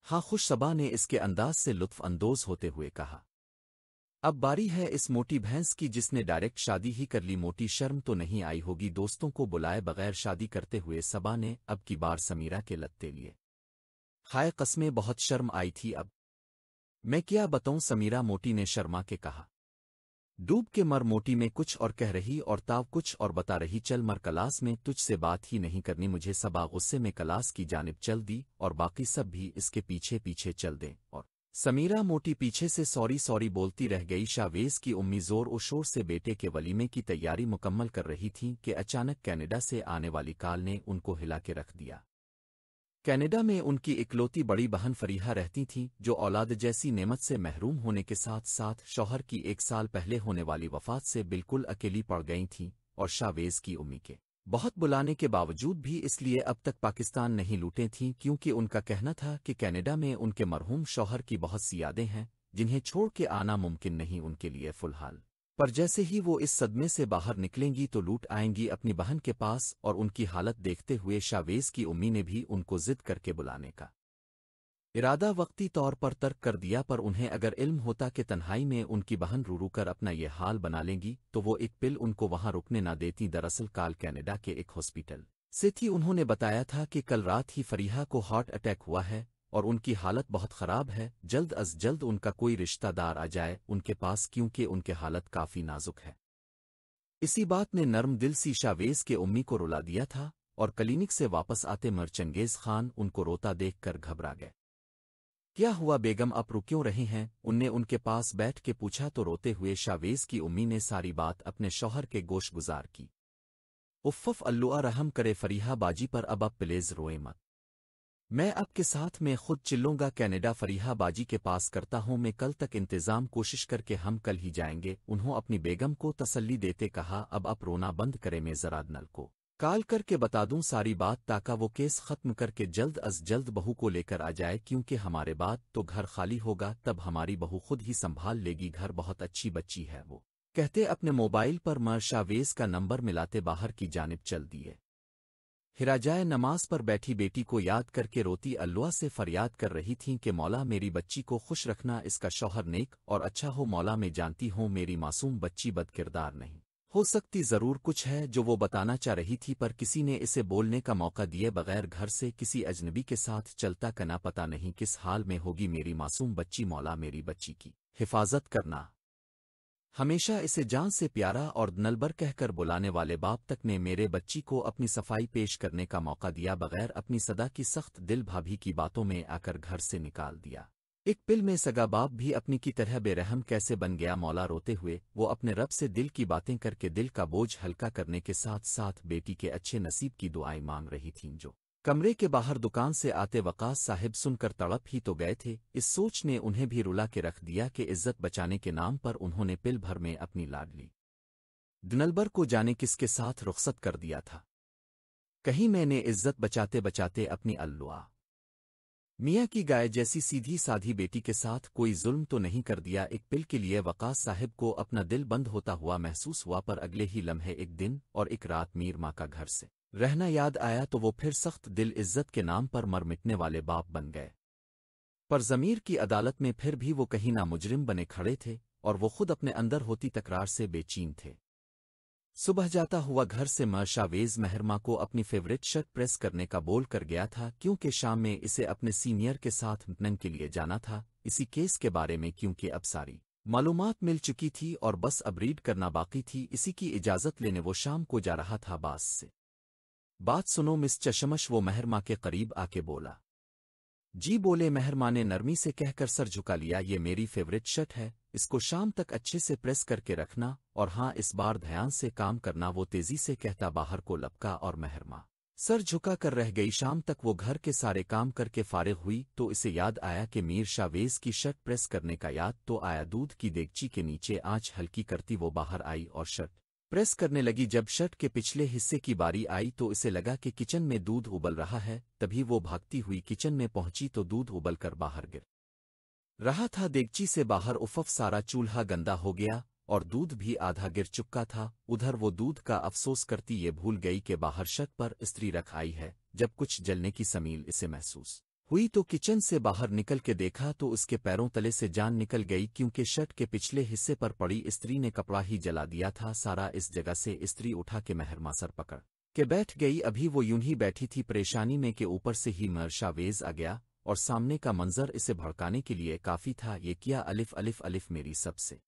हाँ खुशसबा ने इसके अंदाज से लुत्फअंदोज होते हुए कहा अब बारी है इस मोटी भैंस की जिसने डायरेक्ट शादी ही कर ली मोटी शर्म तो नहीं आई होगी दोस्तों को बुलाए बगैर शादी करते हुए सबा ने अब की बार समीरा के लत्ते लिए हाय कस्में बहुत शर्म आई थी अब मैं क्या बताऊं समीरा मोटी ने शर्मा के कहा डूब के मर मोटी में कुछ और कह रही और ताव कुछ और बता रही चल मर कलास में तुझसे बात ही नहीं करनी मुझे सबा गुस्से में कलास की जानब चल दी और बाकी सब भी इसके पीछे पीछे चल दें और समीरा मोटी पीछे से सॉरी सॉरी बोलती रह गई शावेज की उम्मी जोर और शोर से बेटे के वलीमे की तैयारी मुकम्मल कर रही थी कि अचानक कैनेडा से आने वाली काल ने उनको हिला के रख दिया कनाडा में उनकी इकलौती बड़ी बहन फरीहा रहती थीं जो औलाद जैसी नेमत से महरूम होने के साथ साथ शौहर की एक साल पहले होने वाली वफात से बिल्कुल अकेली पड़ गई थीं और शावेज की उम्मी के बहुत बुलाने के बावजूद भी इसलिए अब तक पाकिस्तान नहीं लूटे थीं क्योंकि उनका कहना था कि कनाडा में उनके मरहूम शौहर की बहुत सी यादें हैं जिन्हें छोड़ के आना मुमकिन नहीं उनके लिए फ़िलहाल पर जैसे ही वो इस सदमे से बाहर निकलेंगी तो लूट आएंगी अपनी बहन के पास और उनकी हालत देखते हुए शावेज की उम्मी ने भी उनको जिद करके बुलाने का इरादा वक्ती तौर पर तर्क कर दिया पर उन्हें अगर इल्म होता कि तन्हाई में उनकी बहन रू कर अपना ये हाल बना लेंगी तो वो एक पिल उनको वहां रुकने ना देती दरअसल काल कैनेडा के एक हॉस्पिटल से थी उन्होंने बताया था कि कल रात ही फरीहा को हार्ट अटैक हुआ है और उनकी हालत बहुत ख़राब है जल्द अज जल्द उनका कोई रिश्तेदार आ जाए उनके पास क्योंकि उनके हालत काफ़ी नाजुक है इसी बात ने नर्म दिल सी शावेज के उम्मी को रुला दिया था और क्लिनिक से वापस आते मरचंगेज खान उनको रोता देखकर घबरा गए क्या हुआ बेगम आप रुक्यों रहे हैं उनने उनके पास बैठ के पूछा तो रोते हुए शावेज की उम्मी ने सारी बात अपने शौहर के गोश गुजार की उफ्फ़ अल्लुआ रहम करे फरीहा बाजी पर अब अब प्लेज रोए मत मैं अब के साथ में खुद चिल्लूंगा कैनेडा फरीहा बाजी के पास करता हूं मैं कल तक इंतजाम कोशिश करके हम कल ही जाएंगे उन्होंने अपनी बेगम को तसल्ली देते कहा अब आप रोना बंद करें मैं जरा नल को काल करके बता दूं सारी बात ताका वो केस खत्म करके जल्द अज जल्द बहू को लेकर आ जाए क्योंकि हमारे बाद तो घर खाली होगा तब हमारी बहू खुद ही संभाल लेगी घर बहुत अच्छी बच्ची है वो कहते अपने मोबाइल पर मर शावेज का नंबर मिलाते बाहर की जानब चल दिए हिराजाए नमाज पर बैठी बेटी को याद करके रोती अल्लाह से फरियाद कर रही थीं कि मौला मेरी बच्ची को खुश रखना इसका शौहर नेक और अच्छा हो मौला मैं जानती हूँ मेरी मासूम बच्ची बदकिरदार नहीं हो सकती ज़रूर कुछ है जो वो बताना चाह रही थी पर किसी ने इसे बोलने का मौका दिए बगैर घर से किसी अजनबी के साथ चलता कना पता नहीं किस हाल में होगी मेरी मासूम बच्ची मौला मेरी बच्ची की हिफाजत करना हमेशा इसे जान से प्यारा और नलबर कहकर बुलाने वाले बाप तक ने मेरे बच्ची को अपनी सफाई पेश करने का मौका दिया बगैर अपनी सदा की सख्त दिल भाभी की बातों में आकर घर से निकाल दिया एक पिल में सगा बाप भी अपनी की तरह बेरहम कैसे बन गया मौला रोते हुए वो अपने रब से दिल की बातें करके दिल का बोझ हल्का करने के साथ साथ बेटी के अच्छे नसीब की दुआएं मांग रही थीं जो कमरे के बाहर दुकान से आते वकास साहिब सुनकर तड़प ही तो गए थे इस सोच ने उन्हें भी रुला के रख दिया कि इज्जत बचाने के नाम पर उन्होंने पिल भर में अपनी लाड ली डनलबर को जाने किसके साथ रुख्सत कर दिया था कहीं मैंने इज्जत बचाते बचाते अपनी अल्लुआ मियाँ की गाय जैसी सीधी साधी बेटी के साथ कोई जुल्म तो नहीं कर दिया एक पिल के लिए वकास साहिब को अपना दिल बंद होता हुआ महसूस हुआ पर अगले ही लम्हे एक दिन और एक रात मीर माँ का घर से रहना याद आया तो वो फिर सख्त दिल इज्जत के नाम पर मर मिटने वाले बाप बन गए पर जमीर की अदालत में फिर भी वो कहीं ना मुजरिम बने खड़े थे और वो खुद अपने अंदर होती तकरार से बेचीन थे सुबह जाता हुआ घर से मर्शावेज महरमा को अपनी फेवरेट शर्ट प्रेस करने का बोल कर गया था क्योंकि शाम में इसे अपने सीनियर के साथ मिटन के लिए जाना था इसी केस के बारे में क्योंकि अब सारी मालूम मिल चुकी थी और बस अब रीड करना बाकी थी इसी की इजाज़त लेने वो शाम को जा रहा था बास से बात सुनो मिस चशमश वो महरमा के करीब आके बोला जी बोले महरमा ने नरमी से कहकर सर झुका लिया ये मेरी फेवरेट शर्ट है इसको शाम तक अच्छे से प्रेस करके रखना और हाँ इस बार ध्यान से काम करना वो तेजी से कहता बाहर को लपका और महरमा सर झुका कर रह गई शाम तक वो घर के सारे काम करके फारिग हुई तो इसे याद आया कि मीर शावेज की शर्ट प्रेस करने का याद तो आया दूध की देगची के नीचे आँच हल्की करती वो बाहर आई और शर्ट प्रेस करने लगी जब शर्ट के पिछले हिस्से की बारी आई तो इसे लगा कि किचन में दूध उबल रहा है तभी वो भागती हुई किचन में पहुंची तो दूध उबल कर बाहर गिर रहा था देगची से बाहर उफफ सारा चूल्हा गंदा हो गया और दूध भी आधा गिर चुका था उधर वो दूध का अफसोस करती ये भूल गई कि बाहर शक पर स्त्री रख आई है जब कुछ जलने की समील इसे महसूस हुई तो किचन से बाहर निकल के देखा तो उसके पैरों तले से जान निकल गई क्योंकि शर्ट के पिछले हिस्से पर पड़ी स्त्री ने कपड़ा ही जला दिया था सारा इस जगह से स्त्री उठा के महरमा सर पकड़ के बैठ गई अभी वो यूं ही बैठी थी परेशानी में के ऊपर से ही वेज आ गया और सामने का मंजर इसे भड़काने के लिए काफ़ी था ये किया अलिफ अलिफ अलिफ मेरी सबसे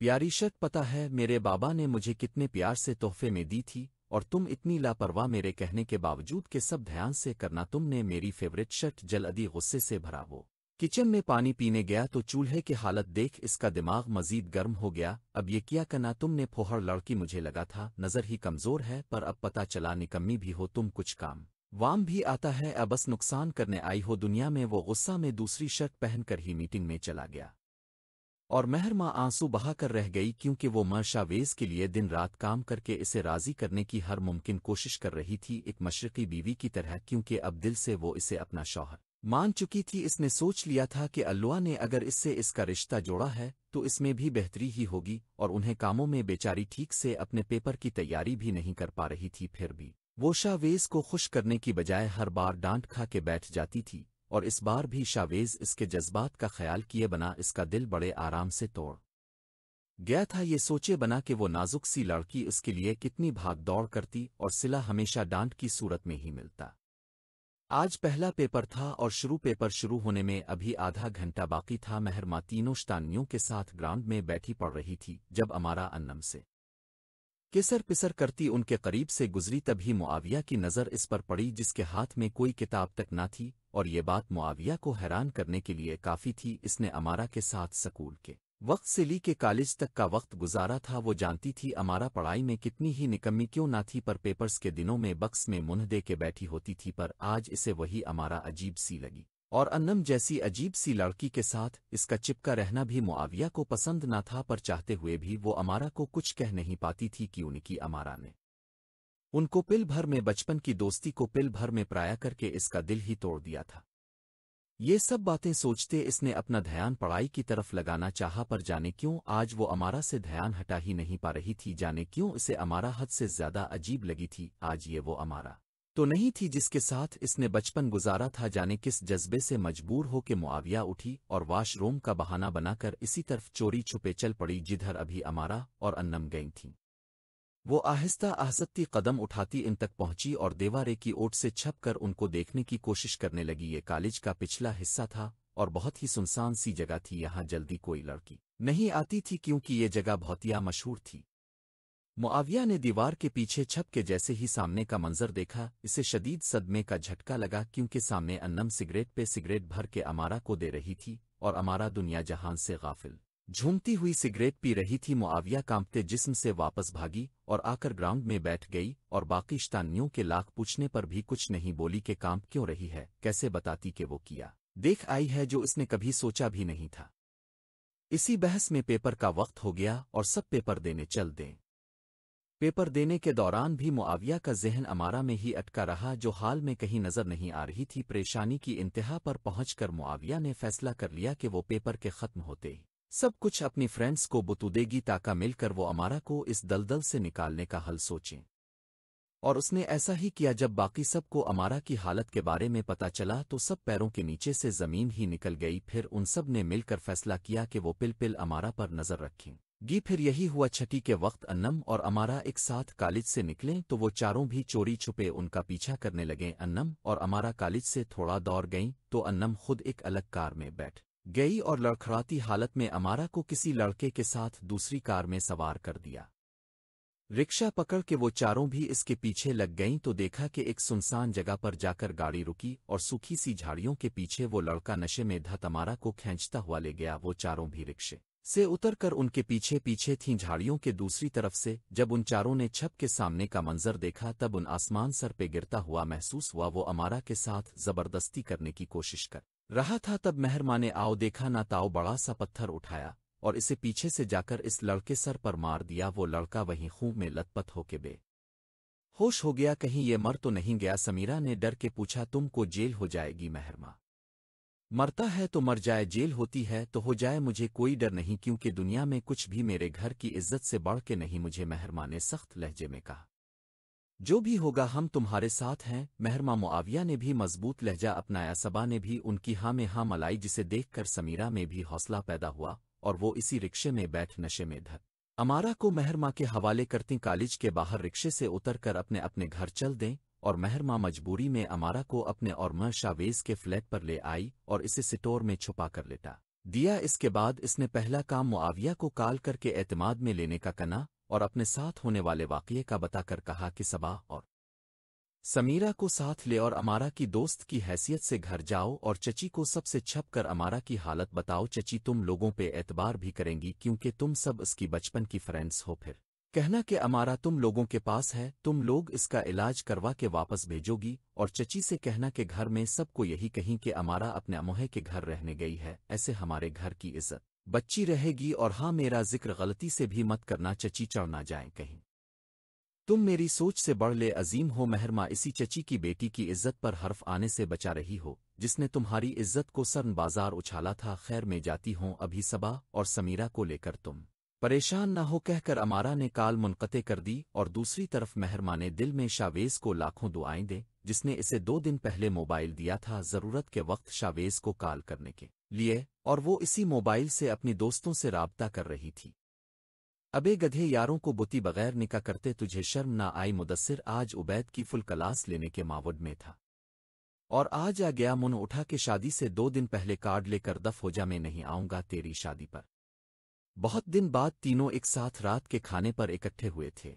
प्यारी शर्ट पता है मेरे बाबा ने मुझे कितने प्यार से तोहफे में दी थी और तुम इतनी लापरवाह मेरे कहने के बावजूद के सब ध्यान से करना तुमने मेरी फेवरेट शर्ट अदी गुस्से से भरा वो किचन में पानी पीने गया तो चूल्हे की हालत देख इसका दिमाग मजीद गर्म हो गया अब ये क्या करना तुमने फोहर लड़की मुझे लगा था नज़र ही कमज़ोर है पर अब पता चला निकम्मी भी हो तुम कुछ काम वाम भी आता है अब बस नुकसान करने आई हो दुनिया में वो गुस्सा में दूसरी शर्ट पहनकर ही मीटिंग में चला गया और मेहरमा आंसू बहाकर रह गई क्योंकि वो मर्शावेज के लिए दिन रात काम करके इसे राजी करने की हर मुमकिन कोशिश कर रही थी एक मशरकी बीवी की तरह क्योंकि अब दिल से वो इसे अपना शौहर मान चुकी थी इसने सोच लिया था कि अल्लाह ने अगर इससे इसका रिश्ता जोड़ा है तो इसमें भी बेहतरी ही होगी और उन्हें कामों में बेचारी ठीक से अपने पेपर की तैयारी भी नहीं कर पा रही थी फिर भी वो शावेज़ को खुश करने की बजाय हर बार डांट खा के बैठ जाती थी और इस बार भी शावेज इसके जज्बात का ख्याल किए बना इसका दिल बड़े आराम से तोड़ गया था ये सोचे बना कि वो नाजुक सी लड़की उसके लिए कितनी भाग दौड़ करती और सिला हमेशा डांट की सूरत में ही मिलता आज पहला पेपर था और शुरू पेपर शुरू होने में अभी आधा घंटा बाकी था मेहरमा तीनों शतानियों के साथ ग्राउंड में बैठी पड़ रही थी जब अमारा अन्नम से किसर पिसर करती उनके करीब से गुजरी तभी मुआविया की नज़र इस पर पड़ी जिसके हाथ में कोई किताब तक ना थी और ये बात मुआविया को हैरान करने के लिए काफ़ी थी इसने अमारा के साथ स्कूल के वक्त से ली के कॉलेज तक का वक्त गुजारा था वो जानती थी अमारा पढ़ाई में कितनी ही निकम्मी क्यों ना थी पर पेपर्स के दिनों में बक्स में मुँह दे के बैठी होती थी पर आज इसे वही अमारा अजीब सी लगी और अन्नम जैसी अजीब सी लड़की के साथ इसका चिपका रहना भी मुआविया को पसंद न था पर चाहते हुए भी वो अमारा को कुछ कह नहीं पाती थी कि उनकी अमारा ने उनको पिल भर में बचपन की दोस्ती को पिल भर में प्राया करके इसका दिल ही तोड़ दिया था ये सब बातें सोचते इसने अपना ध्यान पढ़ाई की तरफ लगाना चाहा पर जाने क्यों आज वो अमारा से ध्यान हटा ही नहीं पा रही थी जाने क्यों इसे अमारा हद से ज्यादा अजीब लगी थी आज ये वो अमारा तो नहीं थी जिसके साथ इसने बचपन गुजारा था जाने किस जज्बे से मजबूर हो के मुआविया उठी और वाशरूम का बहाना बनाकर इसी तरफ चोरी छुपे चल पड़ी जिधर अभी अमारा और अन्नम गई थीं वो आहिस्ता आहसत्ती कदम उठाती इन तक पहुंची और देवारे की ओट से छप कर उनको देखने की कोशिश करने लगी ये कॉलेज का पिछला हिस्सा था और बहुत ही सुनसान सी जगह थी यहां जल्दी कोई लड़की नहीं आती थी क्योंकि ये जगह भौतिया मशहूर थी मुआविया ने दीवार के पीछे छप के जैसे ही सामने का मंजर देखा इसे शदीद सदमे का झटका लगा क्योंकि सामने अन्नम सिगरेट पे सिगरेट भर के अमारा को दे रही थी और अमारा दुनिया जहान से गाफिल झूमती हुई सिगरेट पी रही थी मुआविया कांपते जिस्म से वापस भागी और आकर ग्राउंड में बैठ गई और बाकी शतानियों के लाख पूछने पर भी कुछ नहीं बोली के कांप क्यों रही है कैसे बताती के वो किया देख आई है जो इसने कभी सोचा भी नहीं था इसी बहस में पेपर का वक्त हो गया और सब पेपर देने चल दें पेपर देने के दौरान भी मुआविया का जहन अमारा में ही अटका रहा जो हाल में कहीं नजर नहीं आ रही थी परेशानी की इंतहा पर पहुंचकर मुआविया ने फैसला कर लिया कि वो पेपर के खत्म होते ही सब कुछ अपनी फ्रेंड्स को बुतुदेगी ताका मिलकर वो अमारा को इस दलदल से निकालने का हल सोचें और उसने ऐसा ही किया जब बाकी सबको अमारा की हालत के बारे में पता चला तो सब पैरों के नीचे से जमीन ही निकल गई फिर उन सब ने मिलकर फैसला किया कि वो पिलपिल अमारा पर नजर रखें गी फिर यही हुआ छठी के वक्त अन्नम और अमारा एक साथ कॉलेज से निकले तो वो चारों भी चोरी छुपे उनका पीछा करने लगे अन्नम और अमारा कालिज से थोड़ा दौड़ गईं तो अन्नम खुद एक अलग कार में बैठ गई और लड़खड़ाती हालत में अमारा को किसी लड़के के साथ दूसरी कार में सवार कर दिया रिक्शा पकड़ के वो चारों भी इसके पीछे लग गईं तो देखा कि एक सुनसान जगह पर जाकर गाड़ी रुकी और सूखी सी झाड़ियों के पीछे वो लड़का नशे में धत अमारा को खींचता हुआ ले गया वो चारों भी रिक्शे से उतरकर उनके पीछे पीछे थीं झाड़ियों के दूसरी तरफ से जब उन चारों ने छप के सामने का मंजर देखा तब उन आसमान सर पे गिरता हुआ महसूस हुआ वो अमारा के साथ जबरदस्ती करने की कोशिश कर रहा था तब मेहरमा ने आओ देखा ना ताओ बड़ा सा पत्थर उठाया और इसे पीछे से जाकर इस लड़के सर पर मार दिया वो लड़का वहीं खूब में लतपत होके बे होश हो गया कहीं ये मर तो नहीं गया समीरा ने डर के पूछा तुमको जेल हो जाएगी मेहरमा मरता है तो मर जाए जेल होती है तो हो जाए मुझे कोई डर नहीं क्योंकि दुनिया में कुछ भी मेरे घर की इज्जत से बढ़ के नहीं मुझे मेहरमा ने सख्त लहजे में कहा जो भी होगा हम तुम्हारे साथ हैं मेहरमा मुआविया ने भी मजबूत लहजा अपनाया सबा ने भी उनकी हाँ में हाँ मलाई जिसे देखकर समीरा में भी हौसला पैदा हुआ और वो इसी रिक्शे में बैठ नशे में धर अमारा को मेहरमा के हवाले करती कॉलेज के बाहर रिक्शे से उतरकर अपने अपने घर चल दें और महरमा मजबूरी में अमारा को अपने और मह शावेज के फ्लैट पर ले आई और इसे सिटोर में छुपा कर लेटा दिया इसके बाद इसने पहला काम मुआविया को काल करके एतमाद में लेने का कना और अपने साथ होने वाले वाक़े का बताकर कहा कि सबा और समीरा को साथ ले और अमारा की दोस्त की हैसियत से घर जाओ और चची को सबसे छप कर अमारा की हालत बताओ चची तुम लोगों पे एतबार भी करेंगी क्योंकि तुम सब उसकी बचपन की फ्रेंड्स हो फिर कहना कि अमारा तुम लोगों के पास है तुम लोग इसका इलाज करवा के वापस भेजोगी और चची से कहना के घर में सबको यही कहीं कि अमारा अपने अमोहे के घर रहने गई है ऐसे हमारे घर की इज्जत बच्ची रहेगी और हाँ मेरा जिक्र गलती से भी मत करना चची चढ़ ना जाए कहीं तुम मेरी सोच से बढ़ ले अजीम हो मेहरमा इसी चची की बेटी की इज्जत पर हर्फ आने से बचा रही हो जिसने तुम्हारी इज्जत को सर्न बाजार उछाला था खैर में जाती हों अभी सबा और समीरा को लेकर तुम परेशान न हो कहकर अमारा ने काल मुनक़ते कर दी और दूसरी तरफ मेहरमा ने दिल में शावेज को लाखों दुआएं दे जिसने इसे दो दिन पहले मोबाइल दिया था ज़रूरत के वक्त शावेज को कॉल करने के लिए और वो इसी मोबाइल से अपनी दोस्तों से रबता कर रही थी अबे गधे यारों को बुती बगैर निका करते तुझे शर्म ना आई मुदसर आज उबैद की फुल क्लास लेने के मावड में था और आज आ गया मुन उठा के शादी से दो दिन पहले कार्ड लेकर दफ हो जा मैं नहीं आऊंगा तेरी शादी पर बहुत दिन बाद तीनों एक साथ रात के खाने पर इकट्ठे हुए थे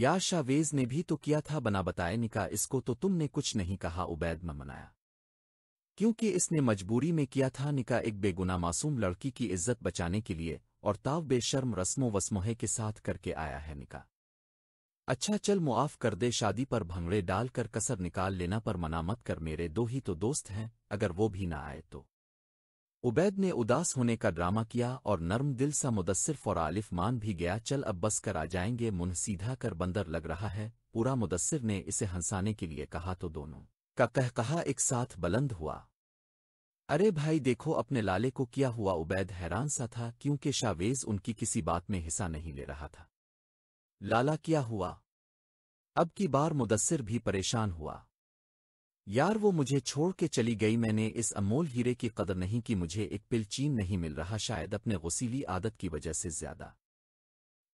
या शावेज ने भी तो किया था बना बताए निका इसको तो तुमने कुछ नहीं कहा उबैद में मनाया क्योंकि इसने मजबूरी में किया था निका एक बेगुना मासूम लड़की की इज्जत बचाने के लिए और ताव बेशर्म रस्मों वस्मोहे के साथ करके आया है निका अच्छा चल मुआफ़ कर दे शादी पर भंगड़े डालकर कसर निकाल लेना पर मना मत कर मेरे दो ही तो दोस्त हैं अगर वो भी ना आए तो उबैद ने उदास होने का ड्रामा किया और नर्म दिल सा मुदस्सिर और आलिफ मान भी गया चल अब बस कर आ जाएंगे मुन सीधा कर बंदर लग रहा है पूरा मुदस्सिर ने इसे हंसाने के लिए कहा तो दोनों का कह कहा एक साथ बुलंद हुआ अरे भाई देखो अपने लाले को किया हुआ उबैद हैरान सा था क्योंकि शावेज उनकी किसी बात में हिस्सा नहीं ले रहा था लाला क्या हुआ अब की बार मुदस्सिर भी परेशान हुआ यार वो मुझे छोड़ के चली गई मैंने इस अमोल हीरे की कदर नहीं कि मुझे एक पिलचीन नहीं मिल रहा शायद अपने गुसीली आदत की वजह से ज्यादा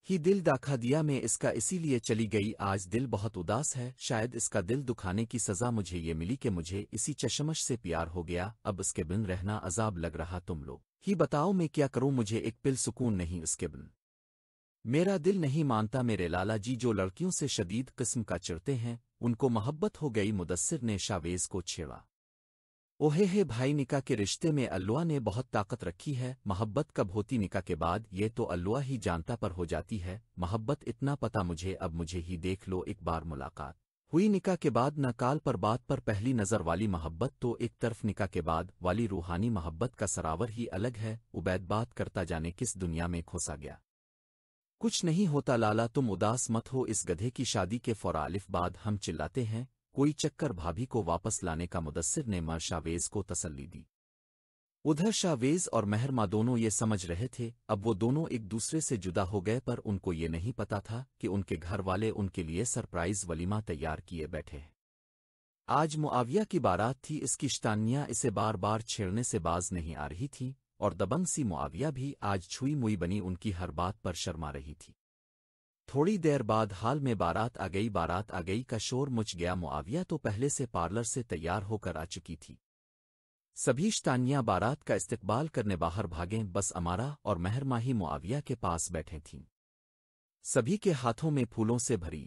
ही दिल दाखा दिया मैं इसका इसीलिए चली गई आज दिल बहुत उदास है शायद इसका दिल दुखाने की सज़ा मुझे ये मिली कि मुझे इसी चशमश से प्यार हो गया अब उसके बिन रहना अजाब लग रहा तुम लोग ही बताओ मैं क्या करूं मुझे एक पिल सुकून नहीं उसके बिन मेरा दिल नहीं मानता मेरे लाला जी जो लड़कियों से शदीद किस्म का चिड़ते हैं उनको मोहब्बत हो गई मुदस्सिर ने शावेज को छेड़ा ओहे हे भाई निका के रिश्ते में अल्लुआ ने बहुत ताकत रखी है मोहब्बत कब होती निका के बाद ये तो अल्लुआ ही जानता पर हो जाती है मोहब्बत इतना पता मुझे अब मुझे ही देख लो एक बार मुलाकात हुई निका के बाद नकाल पर बात पर पहली नज़र वाली मोहब्बत तो एक तरफ निका के बाद वाली रूहानी मोहब्बत का सरावर ही अलग है उबैद बात करता जाने किस दुनिया में खोसा गया कुछ नहीं होता लाला तुम उदास मत हो इस गधे की शादी के फौरालिफ बाद हम चिल्लाते हैं कोई चक्कर भाभी को वापस लाने का मुदस्सिर ने मर शावेज को तसल्ली दी उधर शावेज और मेहरमा दोनों ये समझ रहे थे अब वो दोनों एक दूसरे से जुदा हो गए पर उनको ये नहीं पता था कि उनके घर वाले उनके लिए सरप्राइज वलीमा तैयार किए बैठे हैं आज मुआविया की बारात थी इसकी शतानियां इसे बार बार छेड़ने से बाज नहीं आ रही थी और दबंग सी मुआविया भी आज छुई मुई बनी उनकी हर बात पर शर्मा रही थी थोड़ी देर बाद हाल में बारात आ गई बारात आ गई का शोर मुच गया मुआविया तो पहले से पार्लर से तैयार होकर आ चुकी थी सभी श्तानियाँ बारात का इस्तकबाल करने बाहर भागें बस अमारा और मेहरमा ही मुआविया के पास बैठे थीं सभी के हाथों में फूलों से भरी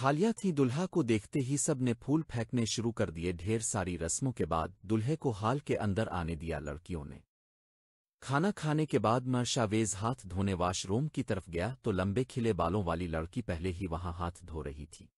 थालियां थीं दुल्हा को देखते ही सब ने फूल फेंकने शुरू कर दिए ढेर सारी रस्मों के बाद दुल्हे को हाल के अंदर आने दिया लड़कियों ने खाना खाने के बाद मैं शावेज हाथ धोने वाशरूम की तरफ गया तो लंबे खिले बालों वाली लड़की पहले ही वहां हाथ धो रही थी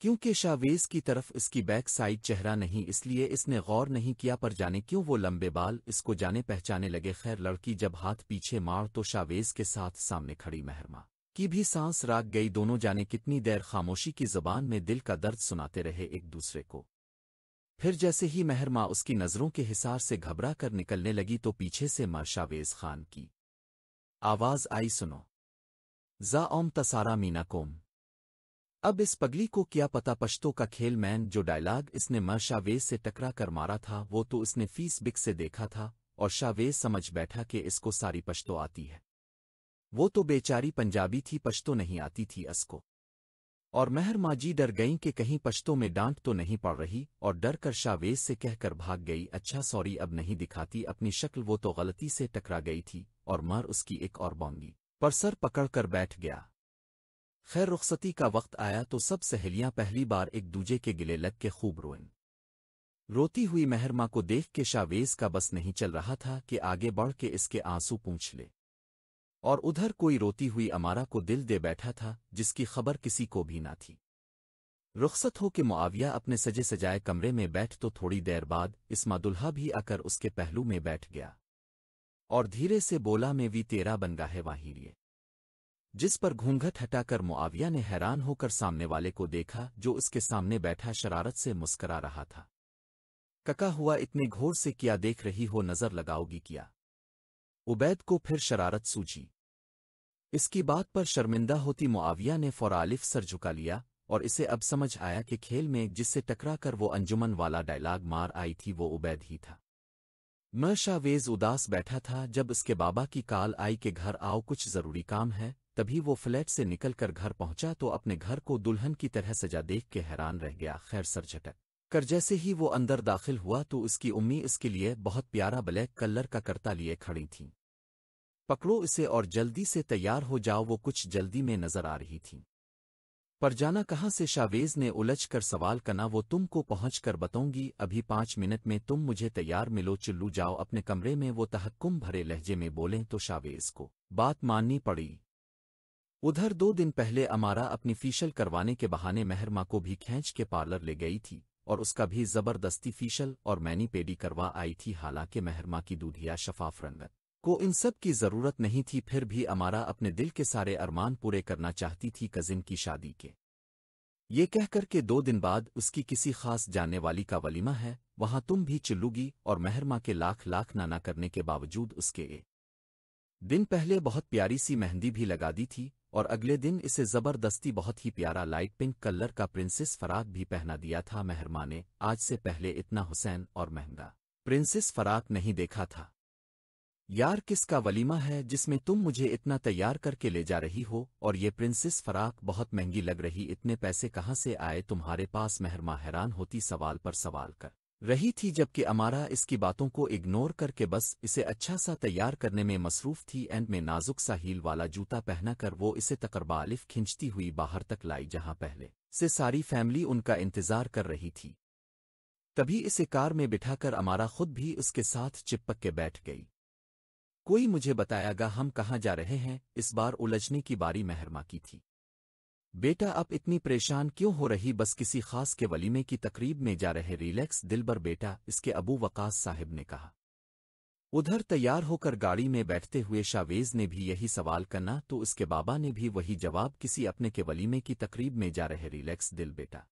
क्योंकि शावेज की तरफ इसकी बैक साइड चेहरा नहीं इसलिए इसने गौर नहीं किया पर जाने क्यों वो लंबे बाल इसको जाने पहचाने लगे खैर लड़की जब हाथ पीछे मार तो शावेज के साथ सामने खड़ी महरमा की भी सांस राग गई दोनों जाने कितनी देर खामोशी की जबान में दिल का दर्द सुनाते रहे एक दूसरे को फिर जैसे ही मेहरमा उसकी नज़रों के हिसार से घबरा कर निकलने लगी तो पीछे से मरशावेज खान की आवाज़ आई सुनो जा ओम तसारा मीना कोम अब इस पगली को क्या पता पश्तो का खेल मैन जो डायलाग इसने मर शावेज से टकरा कर मारा था वो तो उसने फीस बिक से देखा था और शावेज समझ बैठा कि इसको सारी पश्तो आती है वो तो बेचारी पंजाबी थी पश्तो नहीं आती थी असको और महर माजी डर गईं कि कहीं पश्तों में डांट तो नहीं पड़ रही और डर कर शावेज से कहकर भाग गई अच्छा सॉरी अब नहीं दिखाती अपनी शक्ल वो तो गलती से टकरा गई थी और मर उसकी एक और बौंगी पर सर पकड़कर बैठ गया खैर रुखसती का वक्त आया तो सब सहेलियां पहली बार एक दूजे के गिले लग के खूब रोईं रोती हुई मेहरमा को देख के शावेज का बस नहीं चल रहा था कि आगे बढ़ के इसके आंसू पूछ ले और उधर कोई रोती हुई अमारा को दिल दे बैठा था जिसकी खबर किसी को भी ना थी रुखसत हो कि मुआविया अपने सजे सजाए कमरे में बैठ तो थोड़ी देर बाद इसमा दुल्हा भी आकर उसके पहलू में बैठ गया और धीरे से बोला मैं वी तेरा बन गा है वाही लिए जिस पर घूंघट हटाकर मुआविया ने हैरान होकर सामने वाले को देखा जो उसके सामने बैठा शरारत से मुस्करा रहा था कका हुआ इतने घोर से किया देख रही हो नजर लगाओगी किया उबैद को फिर शरारत सूझी इसकी बात पर शर्मिंदा होती मुआविया ने फौरालिफ सर झुका लिया और इसे अब समझ आया कि खेल में जिससे टकरा कर वो अंजुमन वाला डायलाग मार आई थी वो उबैद ही था म शावेज उदास बैठा था जब उसके बाबा की काल आई के घर आओ कुछ जरूरी काम है तभी वो फ्लैट से निकलकर घर पहुंचा तो अपने घर को दुल्हन की तरह सजा देख के हैरान रह गया खैर सर झटक कर जैसे ही वो अंदर दाखिल हुआ तो उसकी उम्मी इसके लिए बहुत प्यारा ब्लैक कलर का करता लिए खड़ी थीं पकड़ो इसे और जल्दी से तैयार हो जाओ वो कुछ जल्दी में नजर आ रही थी पर जाना कहाँ से शावेज ने उलझ कर सवाल करना वो तुमको पहुंच कर बताऊंगी अभी पाँच मिनट में तुम मुझे तैयार मिलो चिल्लू जाओ अपने कमरे में वो तहक्कुम भरे लहजे में बोलें तो शावेज को बात माननी पड़ी उधर दो दिन पहले अमारा अपनी फीशल करवाने के बहाने मेहरमा को भी खींच के पार्लर ले गई थी और उसका भी जबरदस्ती फीशल और मैनी पेडी करवा आई थी हालांकि मेहरमा की दूधिया शफाफ रंगत को इन सब की ज़रूरत नहीं थी फिर भी अमारा अपने दिल के सारे अरमान पूरे करना चाहती थी कज़िन की शादी के ये कहकर के दो दिन बाद उसकी किसी खास जाने वाली का वलीमा है वहां तुम भी चिल्लूगी और मेहरमा के लाख लाख नाना करने के बावजूद उसके ए दिन पहले बहुत प्यारी सी मेहंदी भी लगा दी थी और अगले दिन इसे जबरदस्ती बहुत ही प्यारा लाइट पिंक कलर का प्रिंसेस फराक भी पहना दिया था मेहरमा ने आज से पहले इतना हुसैन और महंगा प्रिंसेस फराक नहीं देखा था यार किसका वलीमा है जिसमें तुम मुझे इतना तैयार करके ले जा रही हो और ये प्रिंसेस फराक बहुत महंगी लग रही इतने पैसे कहाँ से आए तुम्हारे पास मेहरमा हैरान होती सवाल पर सवाल कर रही थी जबकि अमारा इसकी बातों को इग्नोर करके बस इसे अच्छा सा तैयार करने में मसरूफ थी एंड में नाजुक सा हील वाला जूता पहना कर वो इसे तकरबालिफ खिंचती हुई बाहर तक लाई जहां पहले से सारी फैमिली उनका इंतजार कर रही थी तभी इसे कार में बिठाकर अमारा खुद भी उसके साथ चिपक के बैठ गई कोई मुझे बतायागा हम कहाँ जा रहे हैं इस बार उलझने की बारी मेहरमा की थी बेटा अब इतनी परेशान क्यों हो रही बस किसी खास के वलीमे की तकरीब में जा रहे रिलैक्स दिलबर बेटा इसके अबू वकास साहिब ने कहा उधर तैयार होकर गाड़ी में बैठते हुए शावेज ने भी यही सवाल करना तो उसके बाबा ने भी वही जवाब किसी अपने के वलीमे की तकरीब में जा रहे रिलैक्स दिल बेटा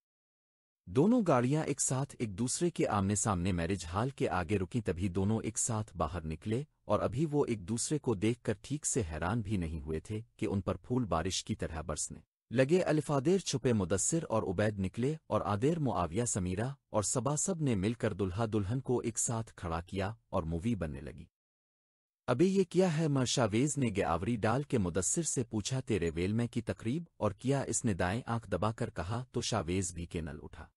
दोनों गाड़ियां एक साथ एक दूसरे के आमने सामने मैरिज हॉल के आगे रुकी तभी दोनों एक साथ बाहर निकले और अभी वो एक दूसरे को देखकर ठीक से हैरान भी नहीं हुए थे कि उन पर फूल बारिश की तरह बरसने लगे अलफादेर छुपे मुदस्सिर और उबैद निकले और आदेर मुआविया समीरा और सबासब ने मिलकर दुल्हा दुल्हन को एक साथ खड़ा किया और मूवी बनने लगी अभी ये किया है मर्शावेज ने गेआवरी डाल के मुदस्सिर से पूछा तेरे वेल में की तकरीब और किया इसने दाएं आंख दबाकर कहा तो शावेज भी के नल उठा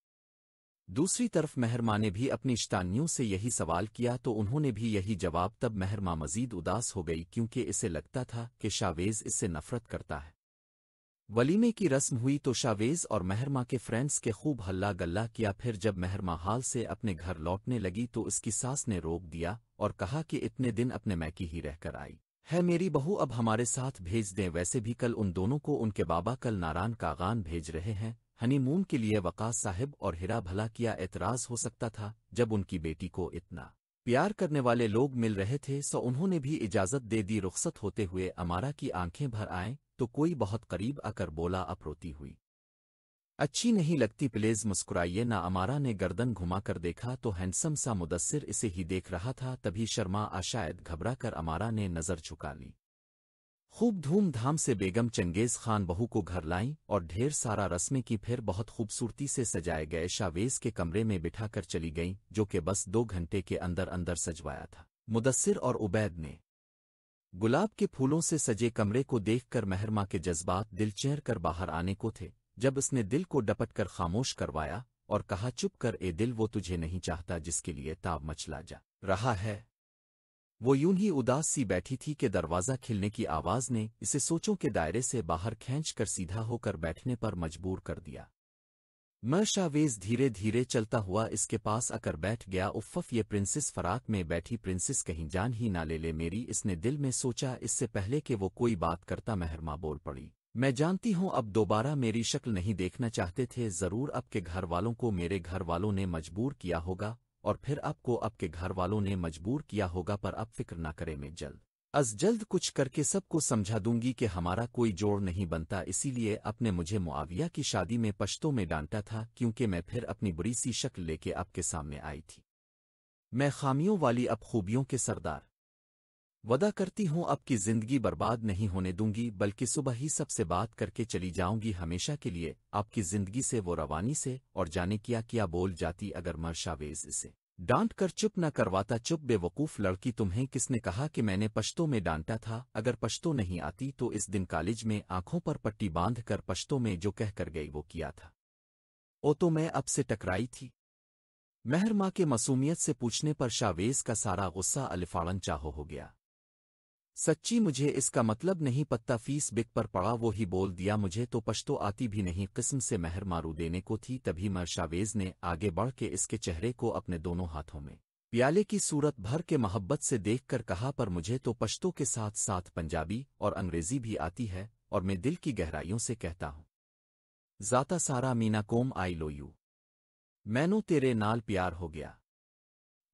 दूसरी तरफ मेहरमा ने भी अपनी इश्तानियों से यही सवाल किया तो उन्होंने भी यही जवाब तब मेहरमा मजीद उदास हो गई क्योंकि इसे लगता था कि शावेज इससे नफरत करता है वलीमे की रस्म हुई तो शावेज और मेहरमा के फ्रेंड्स के खूब हल्ला गल्ला किया फिर जब मेहरमा हाल से अपने घर लौटने लगी तो उसकी सास ने रोक दिया और कहा कि इतने दिन अपने मैकी ही रहकर आई है मेरी बहू अब हमारे साथ भेज दें वैसे भी कल उन दोनों को उनके बाबा कल नारायण कागान भेज रहे हैं हनीमून के लिए वकास साहिब और हिरा भला किया एतराज़ हो सकता था जब उनकी बेटी को इतना प्यार करने वाले लोग मिल रहे थे सो उन्होंने भी इजाज़त दे दी रुख्सत होते हुए अमारा की आंखें भर आएं तो कोई बहुत करीब आकर बोला अप्रोती हुई अच्छी नहीं लगती प्लेज मुस्कुराइए ना अमारा ने गर्दन घुमाकर देखा तो हैंडसम सा मुदस्सिर इसे ही देख रहा था तभी शर्मा आशायद घबरा कर अमारा ने नज़र झुका ली खूब धूमधाम से बेगम चंगेज़ खान बहू को घर लाई और ढेर सारा रस्में की फिर बहुत खूबसूरती से सजाए गए शावेज के कमरे में बिठाकर चली गईं जो कि बस दो घंटे के अंदर अंदर सजवाया था मुदस्सिर और उबैद ने गुलाब के फूलों से सजे कमरे को देखकर महरमा के जज्बात दिल चेहर कर बाहर आने को थे जब उसने दिल को डपट कर खामोश करवाया और कहा चुप कर ए दिल वो तुझे नहीं चाहता जिसके लिए ताव मचला जा रहा है वो यूं ही उदास सी बैठी थी कि दरवाज़ा खिलने की आवाज़ ने इसे सोचों के दायरे से बाहर खींच कर सीधा होकर बैठने पर मजबूर कर दिया मशावेज धीरे धीरे चलता हुआ इसके पास आकर बैठ गया उफ़फ ये प्रिंसेस फराक में बैठी प्रिंसेस कहीं जान ही ना ले ले मेरी इसने दिल में सोचा इससे पहले कि वो कोई बात करता महरमा बोल पड़ी मैं जानती हूं अब दोबारा मेरी शक्ल नहीं देखना चाहते थे ज़रूर अब के घर वालों को मेरे घर वालों ने मजबूर किया होगा और फिर आपको आपके घर वालों ने मजबूर किया होगा पर अब फिक्र ना करें मैं जल्द अज जल्द कुछ करके सबको समझा दूंगी कि हमारा कोई जोड़ नहीं बनता इसीलिए आपने मुझे मुआविया की शादी में पश्तों में डांटा था क्योंकि मैं फिर अपनी बुरी सी शक्ल लेके आपके सामने आई थी मैं खामियों वाली अब खूबियों के सरदार वदा करती हूँ आपकी जिंदगी बर्बाद नहीं होने दूंगी बल्कि सुबह ही सबसे बात करके चली जाऊंगी हमेशा के लिए आपकी जिंदगी से वो रवानी से और जाने क्या क्या बोल जाती अगर शावेज इसे डांट कर चुप न करवाता चुप बेवकूफ लड़की तुम्हें किसने कहा कि मैंने पश्तों में डांटा था अगर पश्तो नहीं आती तो इस दिन कॉलेज में आंखों पर पट्टी बांध कर पश्तों में जो कह कर गई वो किया था ओ तो मैं अब से टकराई थी मेहर माँ के मसूमियत से पूछने पर शावेज का सारा गुस्सा अलिफाड़न चाहो हो गया सच्ची मुझे इसका मतलब नहीं पत्ता फीस बिक पर पड़ा वो ही बोल दिया मुझे तो पश्तो आती भी नहीं किस्म से महर मारू देने को थी तभी मरशावेज ने आगे बढ़ के इसके चेहरे को अपने दोनों हाथों में प्याले की सूरत भर के मोहब्बत से देखकर कहा पर मुझे तो पश्तो के साथ साथ पंजाबी और अंग्रेजी भी आती है और मैं दिल की गहराइयों से कहता हूं जाता सारा मीना कोम आई लो यू मैनू तेरे नाल प्यार हो गया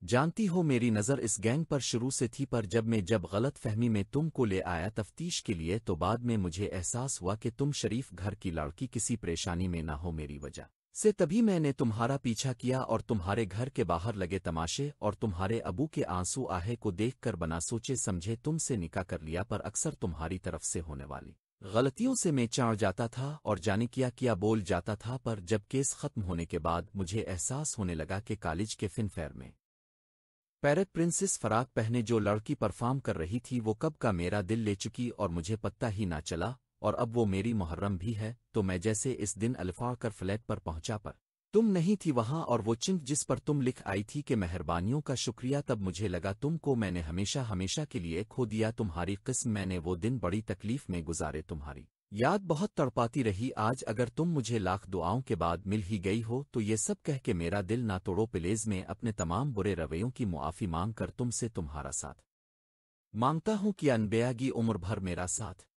जानती हो मेरी नज़र इस गैंग पर शुरू से थी पर जब मैं जब गलत फहमी में तुम को ले आया तफ्तीश के लिए तो बाद में मुझे एहसास हुआ कि तुम शरीफ घर की लड़की किसी परेशानी में न हो मेरी वजह से तभी मैंने तुम्हारा पीछा किया और तुम्हारे घर के बाहर लगे तमाशे और तुम्हारे अबू के आंसू आहे को देखकर बना सोचे समझे तुमसे निकाह कर लिया पर अक्सर तुम्हारी तरफ से होने वाली गलतियों से मैं चाड़ जाता था और जाने किया किया बोल जाता था पर जब केस खत्म होने के बाद मुझे एहसास होने लगा कि कॉलेज के फिनफेयर में पैरट प्रिंसेस फराक पहने जो लड़की परफॉर्म कर रही थी वो कब का मेरा दिल ले चुकी और मुझे पत्ता ही ना चला और अब वो मेरी मुहर्रम भी है तो मैं जैसे इस दिन अल्फा कर फ्लैट पर पहुंचा पर तुम नहीं थी वहां और वो चिंक जिस पर तुम लिख आई थी कि मेहरबानियों का शुक्रिया तब मुझे लगा तुमको मैंने हमेशा हमेशा के लिए खो दिया तुम्हारी किस्म मैंने वो दिन बड़ी तकलीफ में गुजारे तुम्हारी याद बहुत तड़पाती रही आज अगर तुम मुझे लाख दुआओं के बाद मिल ही गई हो तो ये सब कह के मेरा दिल ना तोड़ो पिलेज में अपने तमाम बुरे रवैयों की मुआफ़ी मांग कर तुमसे तुम्हारा साथ मांगता हूं कि अनबेयागी उम्र भर मेरा साथ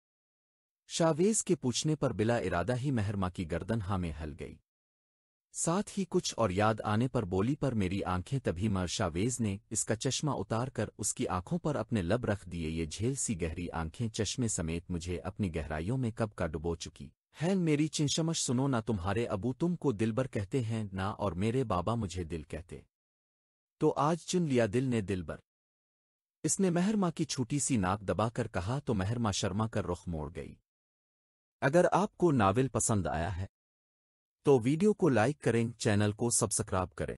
शावेज के पूछने पर बिला इरादा ही मेहरमा की गर्दन हामे हल गई साथ ही कुछ और याद आने पर बोली पर मेरी आंखें तभी मर्शावेज ने इसका चश्मा उतार कर उसकी आंखों पर अपने लब रख दिए ये झेल सी गहरी आंखें चश्मे समेत मुझे अपनी गहराइयों में कब का डुबो चुकी हैं मेरी चिंशमश सुनो ना तुम्हारे अबू तुम को दिलबर कहते हैं ना और मेरे बाबा मुझे दिल कहते तो आज चुन लिया दिल ने दिलबर इसने मेहरमा की छोटी सी नाक दबाकर कहा तो मेहरमा शर्मा कर रुख मोड़ गई अगर आपको नावल पसंद आया है तो वीडियो को लाइक करें चैनल को सब्सक्राइब करें